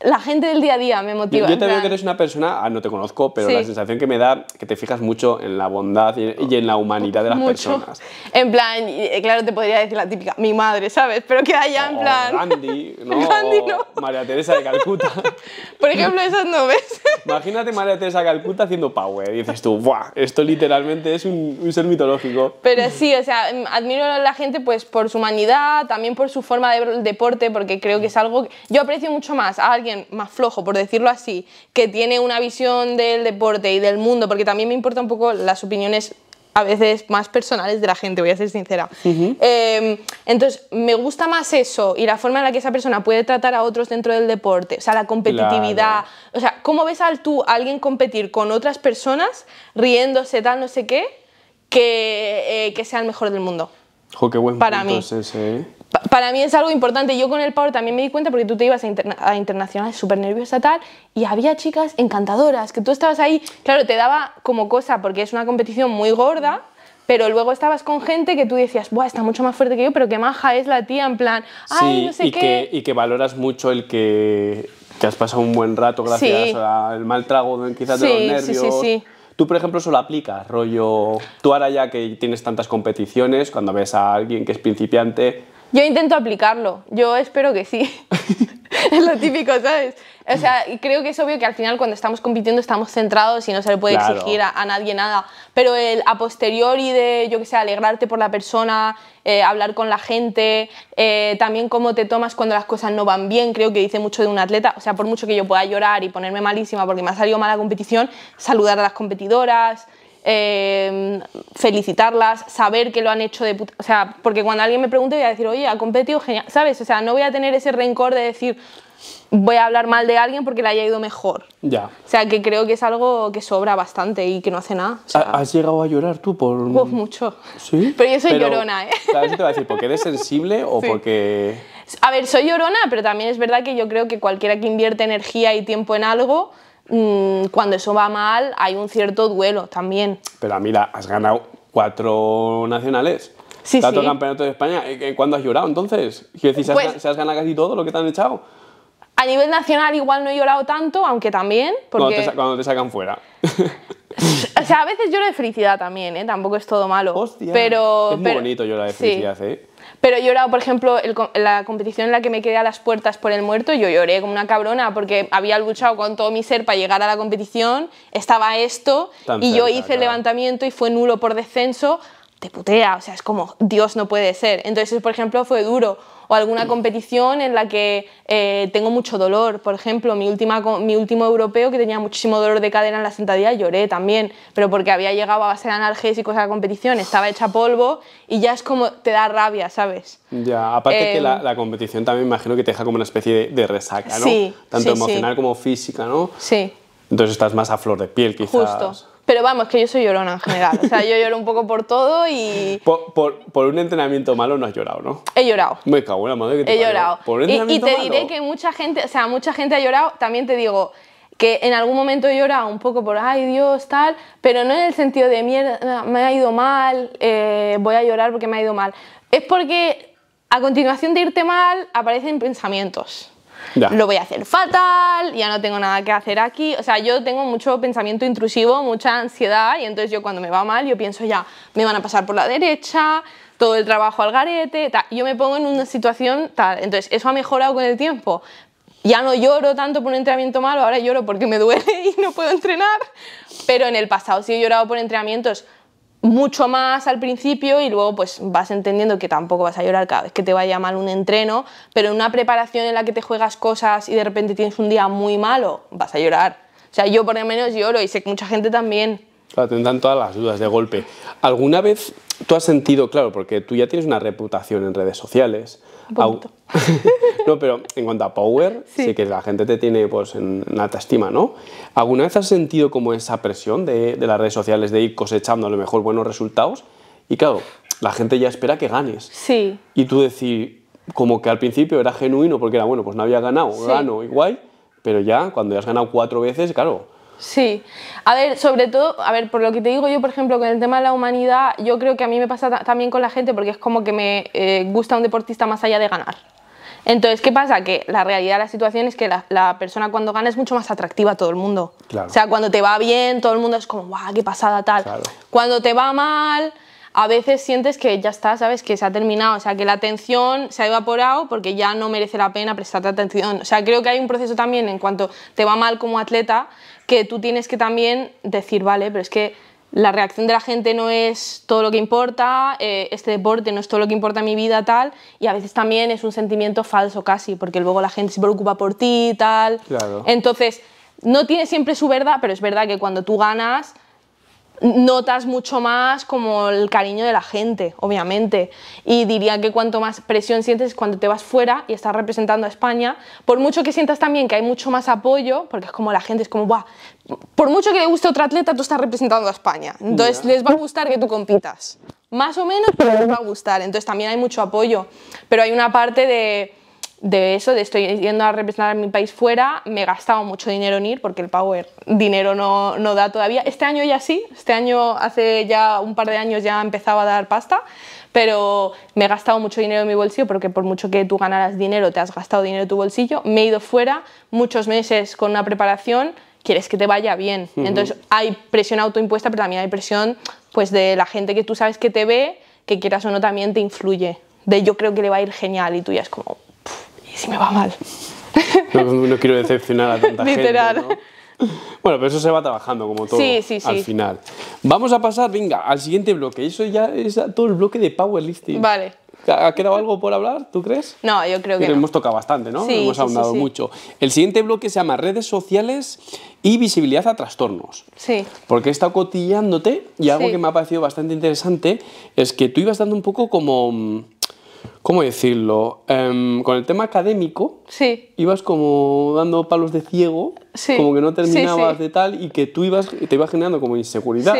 la gente del día a día me motiva. Yo, yo te veo que eres una persona, ah, no te conozco, pero la sensación que me da que te fijas mucho en la bondad y, en la humanidad de las personas. En plan, eh, claro, te podría decir la típica, mi madre, ¿sabes? Pero que haya en oh, plan. Gandhi, no, no. María Teresa de Calcuta. Por ejemplo, esas no Imagínate María Teresa de Calcuta haciendo power. dices tú, ¡buah! Esto literalmente es un, un ser mitológico. Pero sí, o sea, mm, admiro a la gente pues por su humanidad, también por su forma de deporte, porque creo que es algo. Que yo aprecio mucho más a alguien más flojo, por decirlo así, que tiene una visión del deporte y del mundo, porque también me importan un poco las opiniones a veces más personales de la gente, voy a ser sincera. Em, entonces, me gusta más eso y la forma en la que esa persona puede tratar a otros dentro del deporte, o sea, la competitividad, o sea, cómo ves al tú a alguien competir con otras personas, riéndose, tal, no sé qué, que, eh, que sea el mejor del mundo. Para mí. ¿eh? para mí es algo importante. Yo con el Power también me di cuenta porque tú te ibas a, internacionales súper nerviosa tal y había chicas encantadoras que tú estabas ahí. Claro, te daba como cosa porque es una competición muy gorda pero luego estabas con gente que tú decías, Buah, está mucho más fuerte que yo, pero qué maja es la tía, en plan, sí, no sé y Que, y que valoras mucho el que, has pasado un buen rato gracias al mal trago quizás de los nervios. Tú, por ejemplo, solo aplicas, rollo, tú ahora ya que tienes tantas competiciones, cuando ves a alguien que es principiante, yo intento aplicarlo, yo espero que sí. es lo típico, ¿sabes? O sea, creo que es obvio que al final cuando estamos compitiendo estamos centrados y no se le puede exigir a, nadie nada, pero el a posteriori de, yo que sé, alegrarte por la persona, eh, hablar con la gente, eh, también cómo te tomas cuando las cosas no van bien, creo que dice mucho de un atleta, o sea, por mucho que yo pueda llorar y ponerme malísima porque me ha salido mala competición, saludar a las competidoras, Em, felicitarlas, saber que lo han hecho de puta... O sea, porque cuando alguien me pregunte voy a decir, oye, ha competido genial, ¿sabes? O sea, no voy a tener ese rencor de decir, voy a hablar mal de alguien porque le haya ido mejor. Ya. O sea, que creo que es algo que sobra bastante y que no hace nada. ¿Has llegado a llorar tú por...? mucho. ¿Sí? Pero yo soy llorona, ¿eh? ¿Sabes qué te voy a decir? ¿Porque eres sensible o porque...? A ver, soy llorona, pero también es verdad que yo creo que cualquiera que invierte energía y tiempo en algo... Mm, cuando eso va mal hay un cierto duelo también. Pero mira, has ganado cuatro nacionales. Tanto de España. Eh, eh, ¿Cuándo has llorado entonces? Quiero decir, ¿se pues has, ganado casi todo lo que te han echado? A nivel nacional igual no he llorado tanto, aunque también. Cuando, te, sacan fuera. o sea, a veces lloro de felicidad también, ¿eh? Tampoco es todo malo. Hostia, pero, es muy bonito llorar de felicidad, ¿eh? Pero yo llorado, por ejemplo, el, la competición en la que me quedé a las puertas por el muerto, yo lloré como una cabrona porque había luchado con todo mi ser para llegar a la competición, estaba esto y yo hice el levantamiento y fue nulo por descenso, te putea, o sea, es como, Dios no puede ser. Entonces, por ejemplo, fue duro o alguna competición en la que eh, tengo mucho dolor. Por ejemplo, mi, última, mi último europeo que tenía muchísimo dolor de cadera en la sentadilla, lloré también, pero porque había llegado a base de analgésicos a la competición, estaba hecha polvo y ya es como te da rabia, ¿sabes? Ya, aparte que la, em, competición también me imagino que te deja como una especie de, resaca, ¿no? Sí, Tanto emocional como física, ¿no? Sí. Entonces estás más a flor de piel, quizás. Justo. Pero vamos, que yo soy llorona en general. O sea, yo lloro un poco por todo y. Por, por, un entrenamiento malo no has llorado, ¿no? He llorado. Me cago en la madre que te He llorado. y, te diré que mucha gente, o sea, mucha gente ha llorado. También te digo que en algún momento he llorado un poco por, ay Dios, tal, pero no en el sentido de mierda, me ha ido mal, eh, voy a llorar porque me ha ido mal. Es porque a continuación de irte mal aparecen pensamientos lo voy a hacer fatal, ya no tengo nada que hacer aquí. O sea, yo tengo mucho pensamiento intrusivo, mucha ansiedad y entonces yo cuando me va mal, yo pienso ya, me van a pasar por la derecha, todo el trabajo al garete, tal. yo me pongo en una situación tal. Entonces, eso ha mejorado con el tiempo. Ya no lloro tanto por un entrenamiento malo, ahora lloro porque me duele y no puedo entrenar. Pero en el pasado sí he llorado por entrenamientos mucho más al principio y luego pues vas entendiendo que tampoco vas a llorar cada vez que te vaya mal un entreno, pero en una preparación en la que te juegas cosas y de repente tienes un día muy malo, vas a llorar. O sea, yo por lo menos lloro y sé que mucha gente también. Claro, tendrán todas las dudas de golpe. ¿Alguna vez tú has sentido, claro, porque tú ya tienes una reputación en redes sociales, no, pero en cuanto a power, sí. que la gente te tiene pues, en, alta estima, ¿no? ¿Alguna vez has sentido como esa presión de, las redes sociales de ir cosechando a lo mejor buenos resultados? Y claro, la gente ya espera que ganes. Sí. Y tú decir, como que al principio era genuino porque era, bueno, pues no había ganado, gano guay, pero ya cuando ya has ganado cuatro veces, claro, Sí, a ver, sobre todo, a ver, por lo que te digo yo, por ejemplo, con el tema de la humanidad, yo creo que a mí me pasa también con la gente porque es como que me eh, gusta un deportista más allá de ganar. Entonces, ¿qué pasa? Que la realidad de la situación es que la, persona cuando gana es mucho más atractiva a todo el mundo. O sea, cuando te va bien, todo el mundo es como, ¡guau, qué pasada tal! Cuando te va mal, a veces sientes que ya está, ¿sabes? Que se ha terminado, o sea, que la atención se ha evaporado porque ya no merece la pena prestarte atención. O sea, creo que hay un proceso también en cuanto te va mal como atleta, que tú tienes que también decir, vale, pero es que la reacción de la gente no es todo lo que importa, eh, este deporte no es todo lo que importa en mi vida, tal, y a veces también es un sentimiento falso casi, porque luego la gente se preocupa por ti tal. Entonces, no tiene siempre su verdad, pero es verdad que cuando tú ganas, notas mucho más como el cariño de la gente, obviamente. Y diría que cuanto más presión sientes cuando te vas fuera y estás representando a España, por mucho que sientas también que hay mucho más apoyo, porque es como la gente es como, por mucho que le guste a otro atleta, tú estás representando a España. Entonces les va a gustar que tú compitas. Más o menos, pero les va a gustar. Entonces también hay mucho apoyo. Pero hay una parte de de eso, de estoy yendo a representar a mi país fuera, me he gastado mucho dinero en ir porque el Power dinero no, no, da todavía. Este año ya sí, este año hace ya un par de años ya empezaba a dar pasta, pero me he gastado mucho dinero en mi bolsillo porque por mucho que tú ganaras dinero, te has gastado dinero en tu bolsillo. Me he ido fuera muchos meses con una preparación, quieres que te vaya bien. Entonces hay presión autoimpuesta, pero también hay presión pues de la gente que tú sabes que te ve, que quieras o no también te influye. De yo creo que le va a ir genial y tú ya es como, si me va mal? No, quiero decepcionar a tanta Literal. gente. Bueno, pero eso se va trabajando como todo sí, sí, sí. al final. Vamos a pasar, venga, al siguiente bloque. Eso ya es todo el bloque de Listing. Vale. ¿Ha quedado algo por hablar, tú crees? No, yo creo que. Hemos tocado bastante, ¿no? Sí, Hemos hablado mucho. El siguiente bloque se llama redes sociales y visibilidad a trastornos. Sí. Porque he estado cotillándote y algo que me ha parecido bastante interesante es que tú ibas dando un poco como mm, ¿Cómo decirlo? Em, con el tema académico, ibas como dando palos de ciego, como que no terminabas de tal y que tú ibas, te ibas generando como inseguridad.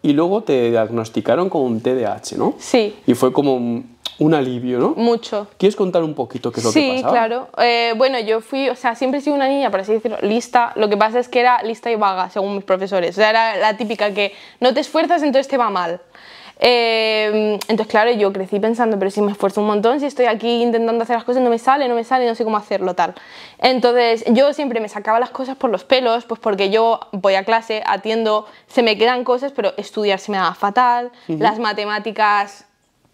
Y luego te diagnosticaron con un TDAH, ¿no? Sí. Y fue como un, alivio, ¿no? Mucho. ¿Quieres contar un poquito qué es lo que pasaba? Sí, claro. Eh, bueno, yo fui, o sea, siempre he sido una niña, por así decirlo, lista. Lo que pasa es que era lista y vaga, según mis profesores. O sea, era la típica que no te esfuerzas, entonces te va mal. Em, entonces, claro, yo crecí pensando, pero si me esfuerzo un montón, si estoy aquí intentando hacer las cosas, no me sale, no me sale, no sé cómo hacerlo, tal. Entonces, yo siempre me sacaba las cosas por los pelos, pues porque yo voy a clase, atiendo, se me quedan cosas, pero estudiar se me daba fatal, las matemáticas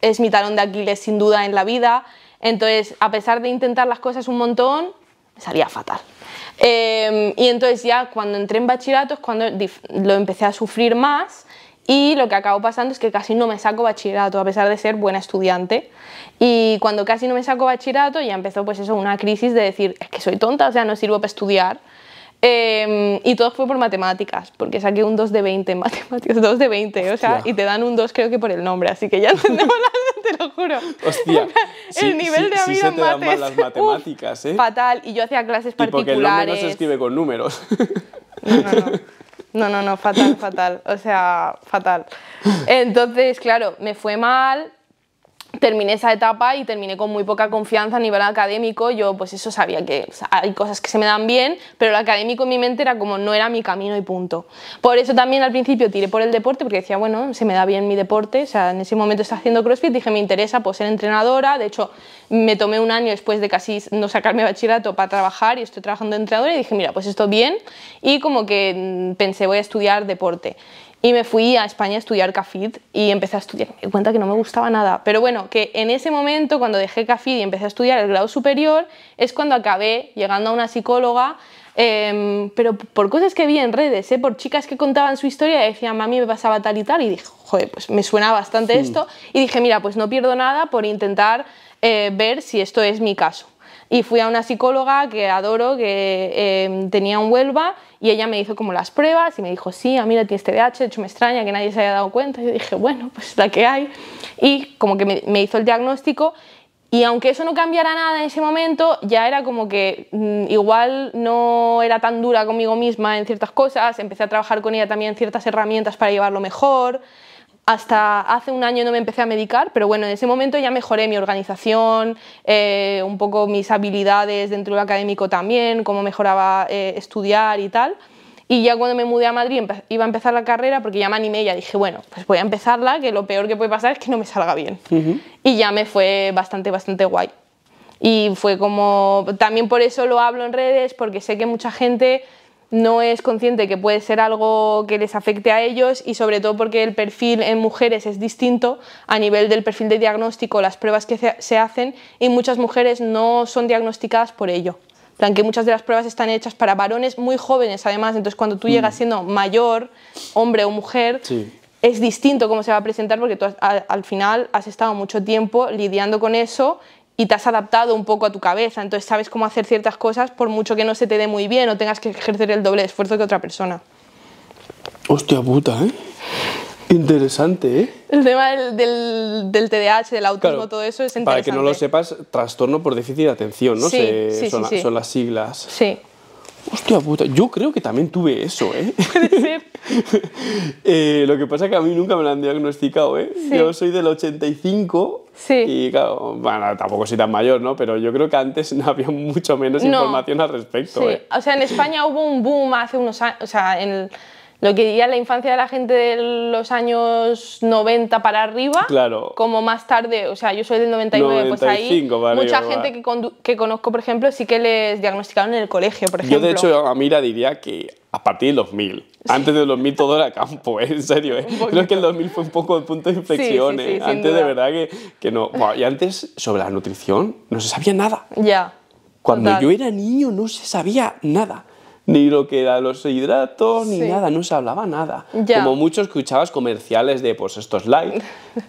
es mi talón de Aquiles sin duda en la vida, entonces, a pesar de intentar las cosas un montón, me salía fatal. Em, y entonces ya cuando entré en bachillerato es cuando lo empecé a sufrir más y lo que acabó pasando es que casi no me saco bachillerato, a pesar de ser buena estudiante. Y cuando casi no me saco bachillerato ya empezó pues eso, una crisis de decir, es que soy tonta, o sea, no sirvo para estudiar. Em, y todo fue por matemáticas, porque saqué un 2 de 20 en matemáticas, 2 de 20, o sea, y te dan un 2 creo que por el nombre, así que ya entendemos las, te lo juro. Hostia, el nivel de las matemáticas, ¿eh? Fatal, y yo hacía clases particulares. Y porque el nombre no se escribe con números. No, no, no. No, no, no, fatal, fatal. O sea, fatal. Entonces, claro, me fue mal, terminé esa etapa y terminé con muy poca confianza a nivel académico. Yo, pues eso sabía que hay cosas que se me dan bien, pero lo académico en mi mente era como no era mi camino y punto. Por eso también al principio tiré por el deporte, porque decía, bueno, se me da bien mi deporte. O sea, en ese momento estaba haciendo CrossFit, dije, me interesa pues, ser entrenadora. De hecho, me tomé un año después de casi no sacarme bachillerato para trabajar y estoy trabajando de entrenadora y dije, mira, pues esto bien. Y como que mm, pensé, voy a estudiar deporte. Y me fui a España a estudiar CAFID y empecé a estudiar. Me di cuenta que no me gustaba nada. Pero bueno, que en ese momento, cuando dejé CAFID y empecé a estudiar el grado superior, es cuando acabé llegando a una psicóloga, em, pero por cosas que vi en redes, ¿eh? por chicas que contaban su historia y decían, mami, me pasaba tal y tal. Y dije, joder, pues me suena bastante esto. Y dije, mira, pues no pierdo nada por intentar eh, ver si esto es mi caso. Y fui a una psicóloga que adoro, que em, tenía un Huelva y ella me hizo como las pruebas y me dijo, sí, ah, a mí la tienes TDAH, de hecho me extraña que nadie se haya dado cuenta. Y yo dije, bueno, pues la que hay. Y como que me, me hizo el diagnóstico y aunque eso no cambiara nada en ese momento, ya era como que mm, igual no era tan dura conmigo misma en ciertas cosas, empecé a trabajar con ella también ciertas herramientas para llevarlo mejor, hasta hace un año no me empecé a medicar, pero bueno, en ese momento ya mejoré mi organización, eh, un poco mis habilidades dentro del académico también, cómo mejoraba eh, estudiar y tal. Y ya cuando me mudé a Madrid iba a empezar la carrera porque ya me animé y ya dije, bueno, pues voy a empezarla, que lo peor que puede pasar es que no me salga bien. Y ya me fue bastante, bastante guay. Y fue como, también por eso lo hablo en redes, porque sé que mucha gente no es consciente que puede ser algo que les afecte a ellos y sobre todo porque el perfil en mujeres es distinto a nivel del perfil de diagnóstico, las pruebas que se hacen y muchas mujeres no son diagnosticadas por ello. plan muchas de las pruebas están hechas para varones muy jóvenes además, entonces cuando tú mm. llegas siendo mayor, hombre o mujer, es distinto cómo se va a presentar porque tú al final has estado mucho tiempo lidiando con eso y te has adaptado un poco a tu cabeza, entonces sabes cómo hacer ciertas cosas por mucho que no se te dé muy bien o tengas que ejercer el doble esfuerzo que otra persona. Hostia puta, ¿eh? Interesante, ¿eh? El tema del, del, del TDAH, del autismo, todo eso es interesante. Para que no lo sepas, trastorno por déficit de atención, ¿no? son las siglas. Sí. Hostia puta, yo creo que también tuve eso, ¿eh? Puede ser. Eh, lo que pasa es que a mí nunca me lo han diagnosticado, ¿eh? Yo soy del 85 sí. y, claro, tampoco soy tan mayor, ¿no? Pero yo creo que antes no había mucho menos información al respecto. Sí, ¿eh? o sea, en España hubo un boom hace unos años, o sea, en el lo que diría la infancia de la gente de los años 90 para arriba, claro. como más tarde, o sea, yo soy del 99, pues ahí mucha gente que, conozco, por ejemplo, sí que les diagnosticaron en el colegio, por ejemplo. Yo, de hecho, a Mira diría que a partir del 2000. Antes del 2000 todo era campo, ¿eh? en serio. ¿eh? Creo que el 2000 fue un poco el punto de inflexión. Sí, ¿eh? antes de verdad que, no. y antes sobre la nutrición no se sabía nada. Ya. Cuando yo era niño no se sabía nada ni lo que era los hidratos, ni nada, no se hablaba nada. Como mucho escuchabas comerciales de pues estos light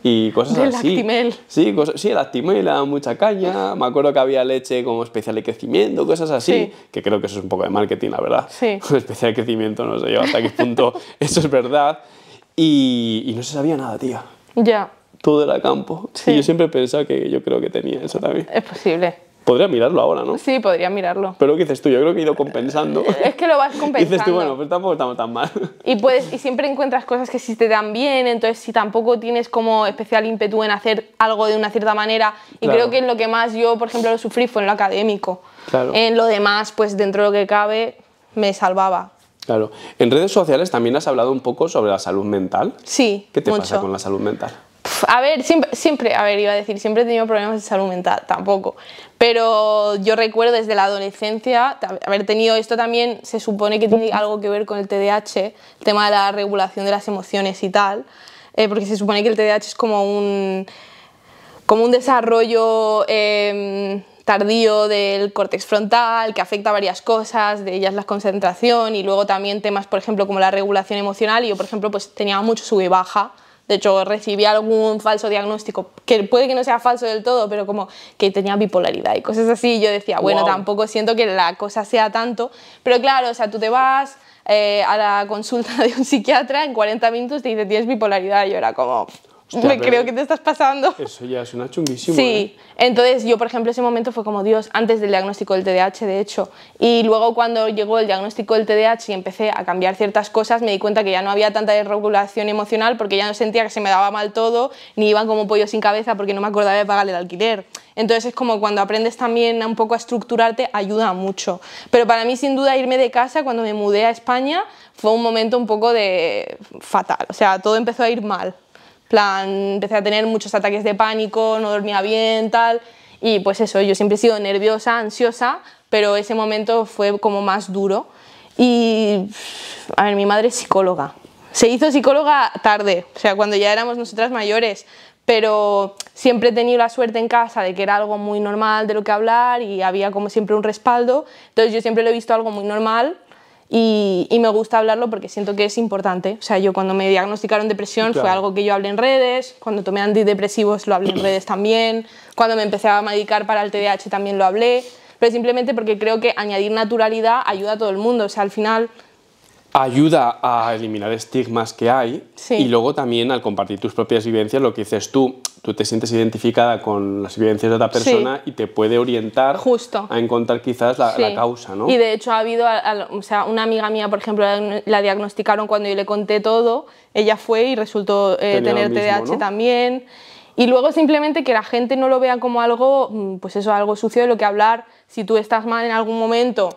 y cosas así. Actimel. Sí, cosas, sí, el mucha caña. Me acuerdo que había leche como especial de crecimiento, cosas así, que creo que eso es un poco de marketing, la verdad. Sí. especial de crecimiento, no sé yo hasta qué punto eso es verdad. Y, no se sabía nada, tía. Ya. Todo era campo. Y yo siempre pensaba que yo creo que tenía eso también. Es posible. Podría mirarlo ahora, ¿no? Sí, podría mirarlo. Pero ¿qué dices tú, yo creo que he ido compensando. Es que lo vas compensando. dices tú, bueno, pues tampoco estamos tan mal. Y, y siempre encuentras cosas que sí te dan bien, entonces si tampoco tienes como especial ímpetu en hacer algo de una cierta manera, y creo que en lo que más yo, por ejemplo, lo sufrí fue en lo académico. Claro. En lo demás, pues dentro de lo que cabe, me salvaba. Claro. En redes sociales también has hablado un poco sobre la salud mental. Sí. ¿Qué te pasa con la salud mental? a ver, siempre, siempre, a ver, iba a decir, siempre he tenido problemas de salud mental, tampoco. Pero yo recuerdo desde la adolescencia haber tenido esto también, se supone que tiene algo que ver con el TDAH, el tema de la regulación de las emociones y tal, eh, porque se supone que el TDAH es como un, como un desarrollo em, tardío del córtex frontal, que afecta a varias cosas, de ellas la concentración y luego también temas, por ejemplo, como la regulación emocional. Y yo, por ejemplo, pues tenía mucho sube y baja de hecho, recibí algún falso diagnóstico, que puede que no sea falso del todo, pero como que tenía bipolaridad y cosas así. Y yo decía, bueno, tampoco siento que la cosa sea tanto. Pero claro, o sea, tú te vas eh, a la consulta de un psiquiatra, en 40 minutos te dice, tienes bipolaridad. Y yo era como, me creo que te estás pasando. Eso ya suena chunguísimo. Sí, ¿eh? entonces yo, por ejemplo, ese momento fue como Dios, antes del diagnóstico del TDAH, de hecho. Y luego cuando llegó el diagnóstico del TDAH y empecé a cambiar ciertas cosas, me di cuenta que ya no había tanta desregulación emocional porque ya no sentía que se me daba mal todo, ni iban como pollo sin cabeza porque no me acordaba de pagarle el alquiler. Entonces es como cuando aprendes también un poco a estructurarte, ayuda mucho. Pero para mí, sin duda, irme de casa cuando me mudé a España fue un momento un poco de fatal. O sea, todo empezó a ir mal plan, empecé a tener muchos ataques de pánico, no dormía bien, tal. Y pues eso, yo siempre he sido nerviosa, ansiosa, pero ese momento fue como más duro. Y, a ver, mi madre es psicóloga. Se hizo psicóloga tarde, o sea, cuando ya éramos nosotras mayores, pero siempre he tenido la suerte en casa de que era algo muy normal de lo que hablar y había como siempre un respaldo. Entonces yo siempre lo he visto algo muy normal y, me gusta hablarlo porque siento que es importante. O sea, yo cuando me diagnosticaron depresión fue algo que yo hablé en redes, cuando tomé antidepresivos lo hablé en redes también, cuando me empecé a medicar para el TDAH también lo hablé, pero simplemente porque creo que añadir naturalidad ayuda a todo el mundo. O sea, al final ayuda a eliminar estigmas que hay y luego también al compartir tus propias vivencias, lo que dices tú, tú te sientes identificada con las vivencias de otra persona y te puede orientar Justo. a encontrar quizás la, causa, ¿no? Y de hecho ha habido, o sea, una amiga mía, por ejemplo, la, diagnosticaron cuando yo le conté todo, ella fue y resultó eh, tener TDAH también. Y luego simplemente que la gente no lo vea como algo, mm, pues eso, algo sucio de lo que hablar. Si tú estás mal en algún momento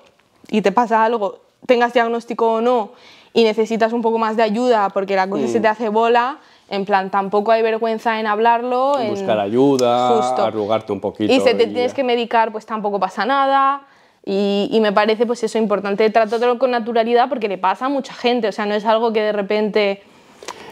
y te pasa algo, tengas diagnóstico o no y necesitas un poco más de ayuda porque la cosa mm. se te hace bola, en plan, tampoco hay vergüenza en hablarlo. En buscar ayuda, arrugarte un poquito. Y si te tienes que medicar, pues tampoco pasa nada. Y, me parece, pues eso, importante tratarlo con naturalidad porque le pasa a mucha gente. O sea, no es algo que de repente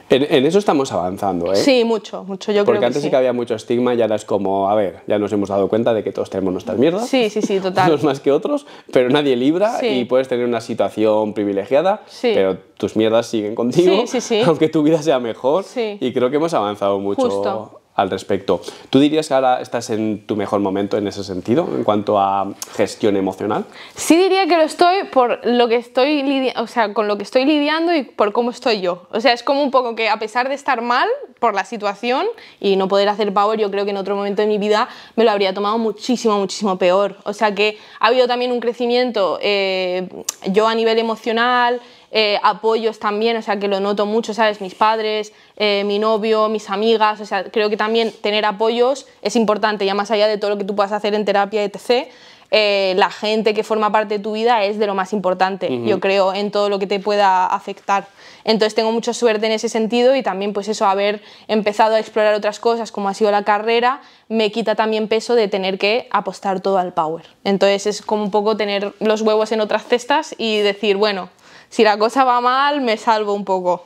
en, eso estamos avanzando, ¿eh? Sí, mucho, mucho, yo Porque creo Porque antes sí que había mucho estigma y ahora es como, a ver, ya nos hemos dado cuenta de que todos tenemos nuestras mierdas. Sí, sí, sí, total. Unos más que otros, pero nadie libra y puedes tener una situación privilegiada, pero tus mierdas siguen contigo, sí, aunque tu vida sea mejor. Y creo que hemos avanzado mucho. Justo al respecto. ¿Tú dirías que ahora estás en tu mejor momento en ese sentido, en cuanto a gestión emocional? Sí diría que lo estoy por lo que estoy o sea, con lo que estoy lidiando y por cómo estoy yo. O sea, es como un poco que a pesar de estar mal por la situación y no poder hacer power, yo creo que en otro momento de mi vida me lo habría tomado muchísimo, muchísimo peor. O sea que ha habido también un crecimiento eh, yo a nivel emocional, eh, apoyos también, o sea, que lo noto mucho, ¿sabes? Mis padres, eh, mi novio, mis amigas, o sea, creo que también tener apoyos es importante, ya más allá de todo lo que tú puedas hacer en terapia, etc. Eh, la gente que forma parte de tu vida es de lo más importante, yo creo, en todo lo que te pueda afectar. Entonces tengo mucha suerte en ese sentido y también pues eso, haber empezado a explorar otras cosas como ha sido la carrera, me quita también peso de tener que apostar todo al power. Entonces es como un poco tener los huevos en otras cestas y decir, bueno, si la cosa va mal, me salvo un poco.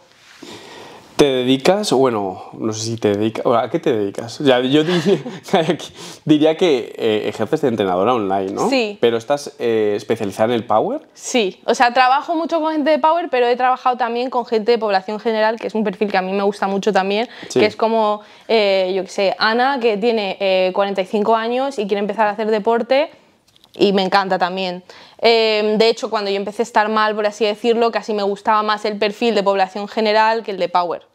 ¿Te dedicas? Bueno, no sé si te dedicas. ¿A qué te dedicas? yo diría, que eh, ejerces de entrenadora online, ¿no? Sí. ¿Pero estás eh, especializada en el Power? Sí. O sea, trabajo mucho con gente de Power, pero he trabajado también con gente de población general, que es un perfil que a mí me gusta mucho también, que es como, eh, yo qué sé, Ana, que tiene 45 años y quiere empezar a hacer deporte y me encanta también. Em, de hecho, cuando yo empecé a estar mal, por así decirlo, casi me gustaba más el perfil de población general que el de Power.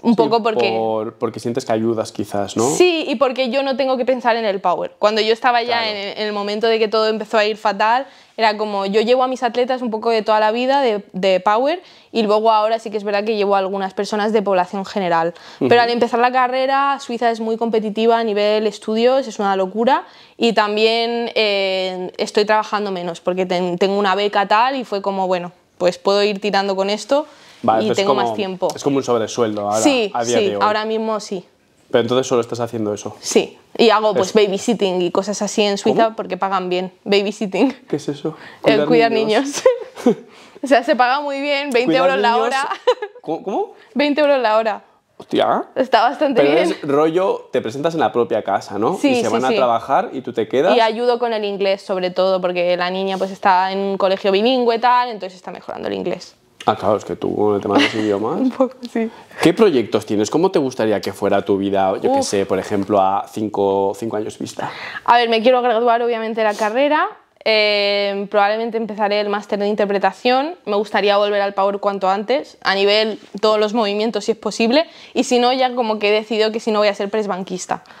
Un poco porque... porque sientes que ayudas quizás, ¿no? Sí, y porque yo no tengo que pensar en el power. Cuando yo estaba ya en, el momento de que todo empezó a ir fatal, era como yo llevo a mis atletas un poco de toda la vida de, power y luego ahora sí que es verdad que llevo a algunas personas de población general. Pero al empezar la carrera, Suiza es muy competitiva a nivel estudios, es una locura y también eh, estoy trabajando menos porque tengo una beca tal y fue como, bueno, pues puedo ir tirando con esto y pues tengo más tiempo. Es como un sobresueldo ahora, sí, ahora mismo sí. Pero entonces solo estás haciendo eso. Sí, y hago pues babysitting y cosas así en Suiza porque pagan bien. Babysitting. ¿Qué es eso? Eh, cuidar, El cuidar niños. o sea, se paga muy bien, 20 euros la hora. ¿Cómo? 20 euros la hora. Hostia. Está bastante Pero bien. Es rollo, te presentas en la propia casa, ¿no? Sí, y se van a trabajar y tú te quedas. Y ayudo con el inglés, sobre todo, porque la niña pues está en un colegio bilingüe tal, entonces está mejorando el inglés. Ah, claro, es que tú con el tema de los idiomas. Un poco, sí. ¿Qué proyectos tienes? ¿Cómo te gustaría que fuera tu vida, yo qué sé, por ejemplo, a cinco, años vista? A ver, me quiero graduar obviamente de la carrera. Eh, probablemente empezaré el máster de interpretación. Me gustaría volver al Power cuanto antes, a nivel todos los movimientos si es posible. Y si no, ya como que he decidido que si no voy a ser presbanquista.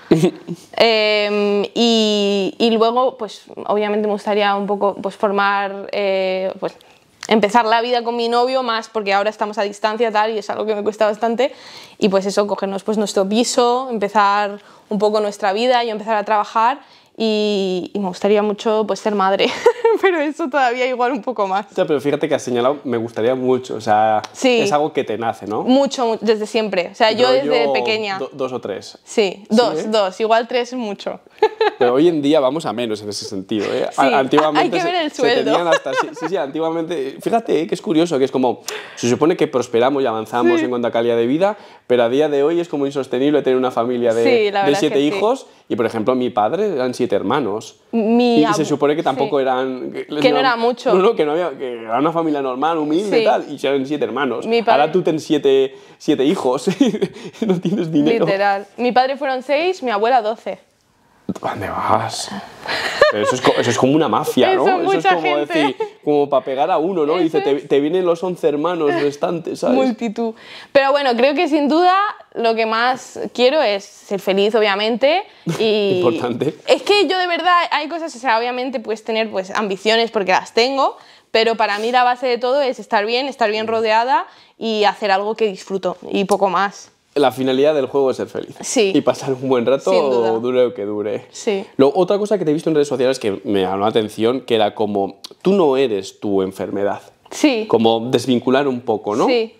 Eh, y, luego, pues obviamente me gustaría un poco pues, formar eh, pues, empezar la vida con mi novio más porque ahora estamos a distancia tal y es algo que me cuesta bastante y pues eso cogernos pues nuestro piso empezar un poco nuestra vida y empezar a trabajar y, me gustaría mucho pues ser madre, pero eso todavía igual un poco más. Ya, pero fíjate que has señalado, me gustaría mucho, o sea, es algo que te nace, ¿no? Mucho, desde siempre, o sea, yo, desde pequeña. dos o tres. Sí, dos, dos, igual tres es mucho. Pero hoy en día vamos a menos en ese sentido, ¿eh? antiguamente hay que ver el sueldo. sí, sí, antiguamente, fíjate ¿eh? que es curioso, que es como, se supone que prosperamos y avanzamos en cuanto a calidad de vida, pero a día de hoy es como insostenible tener una familia de, de siete hijos, y por ejemplo mi padre, han siete hermanos. y se supone que tampoco eran... Que, no era mucho. que, no había, que era una familia normal, humilde y tal, y eran siete hermanos. Ahora tú ten siete, siete hijos, no tienes dinero. Literal. Mi padre fueron seis, mi abuela doce. ¿Dónde vas? eso, es, como una mafia, ¿no? Eso, es como decir, como para pegar a uno, ¿no? Y dice, te, vienen los 11 hermanos restantes, ¿sabes? Multitud. Pero bueno, creo que sin duda lo que más quiero es ser feliz, obviamente. Y Importante. Es que yo de verdad hay cosas, o sea, obviamente puedes tener pues, ambiciones porque las tengo, pero para mí la base de todo es estar bien, estar bien mm. rodeada y hacer algo que disfruto y poco más la finalidad del juego es ser feliz. Y pasar un buen rato, dure lo que dure. Sí. Lo, otra cosa que te he visto en redes sociales que me llamó la atención, que era como, tú no eres tu enfermedad. Sí. Como desvincular un poco, ¿no? Sí.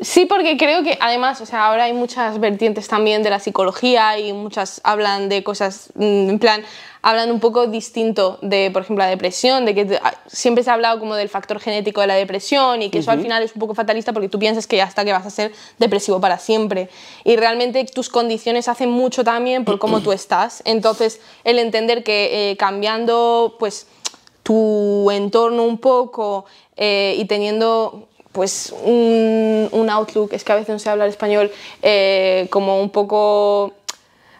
Sí, porque creo que además, o sea, ahora hay muchas vertientes también de la psicología y muchas hablan de cosas mm, en plan hablan un poco distinto de, por ejemplo, la depresión, de que ah, siempre se ha hablado como del factor genético de la depresión y que eso al final es un poco fatalista porque tú piensas que ya está, que vas a ser depresivo para siempre. Y realmente tus condiciones hacen mucho también por cómo tú estás. Entonces, el entender que eh, cambiando, pues tu entorno un poco eh, y teniendo pues un, outlook, es que a veces no habla el español, eh, como un poco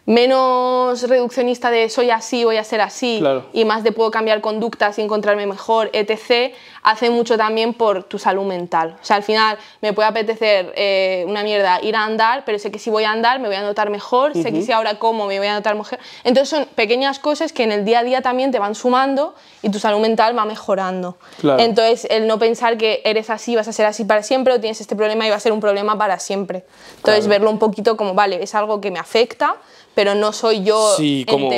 menos reduccionista de soy así, voy a ser así, y más de puedo cambiar conductas y encontrarme mejor, etc., hace mucho también por tu salud mental. O sea, al final me puede apetecer eh, una mierda ir a andar, pero sé que si voy a andar me voy a notar mejor, sé que si ahora como me voy a notar mejor. Entonces son pequeñas cosas que en el día a día también te van sumando y tu salud mental va mejorando. Entonces el no pensar que eres así, vas a ser así para siempre, o tienes este problema y va a ser un problema para siempre. Entonces verlo un poquito como, vale, es algo que me afecta, pero no soy yo sí, como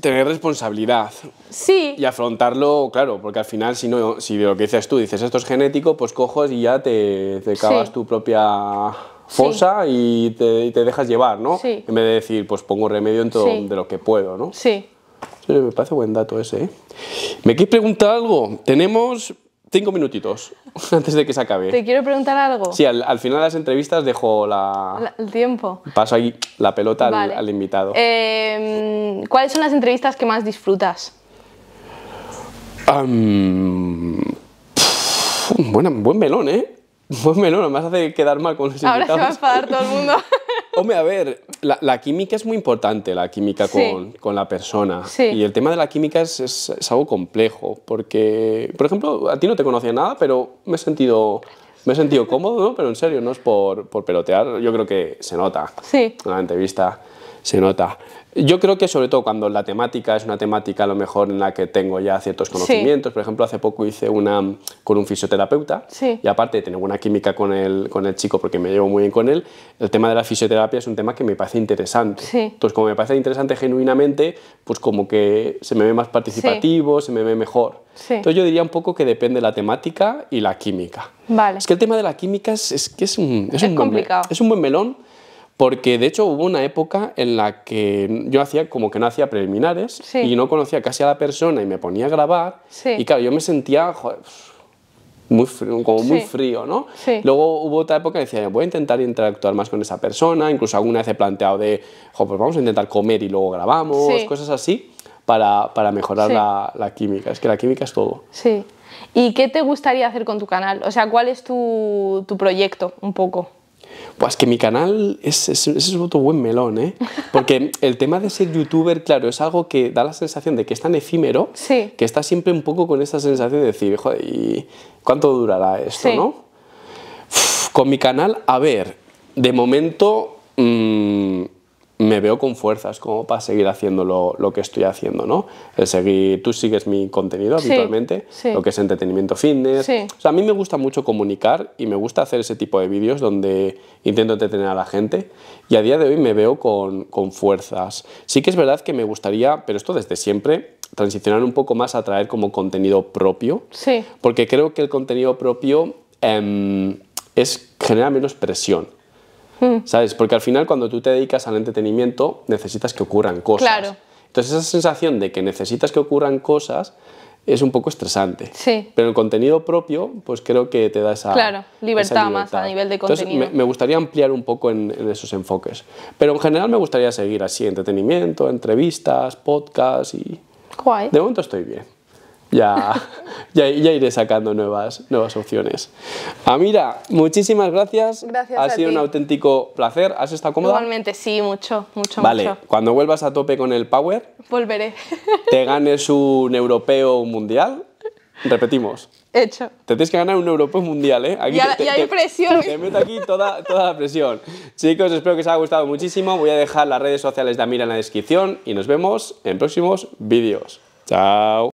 Tener responsabilidad. Sí. Y afrontarlo, claro, porque al final, si, no, si de lo que dices tú dices esto es genético, pues cojos y ya te, te cavas tu propia fosa y, te, dejas llevar, ¿no? Sí. En vez de decir, pues pongo remedio en todo de lo que puedo, ¿no? Sí. Me parece buen dato ese. ¿eh? ¿Me quieres preguntar algo? Tenemos Cinco minutitos antes de que se acabe. Te quiero preguntar algo. Sí, al, final de las entrevistas dejo la... el tiempo. Paso ahí la pelota al, invitado. Em, ¿Cuáles son las entrevistas que más disfrutas? buen melón, ¿eh? Buen melón, además hace quedar mal con los invitados. Ahora se va todo el mundo. Hombre, a ver, la, química es muy importante, la química con, con, la persona. Y el tema de la química es, es, algo complejo, porque, por ejemplo, a ti no te conocía nada, pero me he sentido... Me he sentido cómodo, ¿no? pero en serio, no es por, por pelotear, yo creo que se nota. Sí. En la entrevista se nota. Yo creo que sobre todo cuando la temática es una temática a lo mejor en la que tengo ya ciertos conocimientos, por ejemplo, hace poco hice una mm, con un fisioterapeuta y aparte de tener buena química con el, con el chico porque me llevo muy bien con él, el tema de la fisioterapia es un tema que me parece interesante. Entonces, como me parece interesante genuinamente, pues como que se me ve más participativo, se me ve mejor. Entonces yo diría un poco que depende de la temática y la química. Es que el tema de la química es, que es es, un es un buen melón porque de hecho hubo una época en la que yo hacía como que no hacía preliminares y no conocía casi a la persona y me ponía a grabar. Y claro, yo me sentía muy frío, como muy frío, ¿no? Luego hubo otra época que decía, voy a intentar interactuar más con esa persona. Incluso alguna vez he planteado de, pues vamos a intentar comer y luego grabamos, cosas así, para, mejorar la, química. Es que la química es todo. Sí. ¿Y qué te gustaría hacer con tu canal? O sea, ¿cuál es tu, tu proyecto un poco? pues que mi canal es, es, otro buen melón, ¿eh? Porque el tema de ser youtuber, claro, es algo que da la sensación de que es tan efímero, que está siempre un poco con esa sensación de decir, joder, ¿y cuánto durará esto, no? con mi canal, a ver, de momento... Mm, me veo con fuerzas como para seguir haciendo lo, que estoy haciendo, ¿no? seguir, tú sigues mi contenido habitualmente, lo que es entretenimiento fitness. a mí me gusta mucho comunicar y me gusta hacer ese tipo de vídeos donde intento entretener a la gente y a día de hoy me veo con, fuerzas. Sí que es verdad que me gustaría, pero esto desde siempre, transicionar un poco más a traer como contenido propio, porque creo que el contenido propio em, es, genera menos presión. Mm. ¿Sabes? Porque al final cuando tú te dedicas al entretenimiento necesitas que ocurran cosas. Claro. Entonces esa sensación de que necesitas que ocurran cosas es un poco estresante. Pero el contenido propio, pues creo que te da esa... libertad, más a nivel de contenido. me, gustaría ampliar un poco en, esos enfoques. Pero en general me gustaría seguir así, entretenimiento, entrevistas, podcast y... De momento estoy bien ya, ya, iré sacando nuevas, opciones. Amira, muchísimas gracias. Gracias. Ha sido un auténtico placer. ¿Has estado cómoda? Igualmente, sí, mucho, mucho, vale, cuando vuelvas a tope con el Power, volveré. Te ganes un europeo mundial. Repetimos. Hecho. Te tienes que ganar un europeo mundial, ¿eh? Aquí hay presión. Te meto aquí toda, toda la presión. Chicos, espero que os haya gustado muchísimo. Voy a dejar las redes sociales de Amira en la descripción y nos vemos en próximos vídeos. Chao.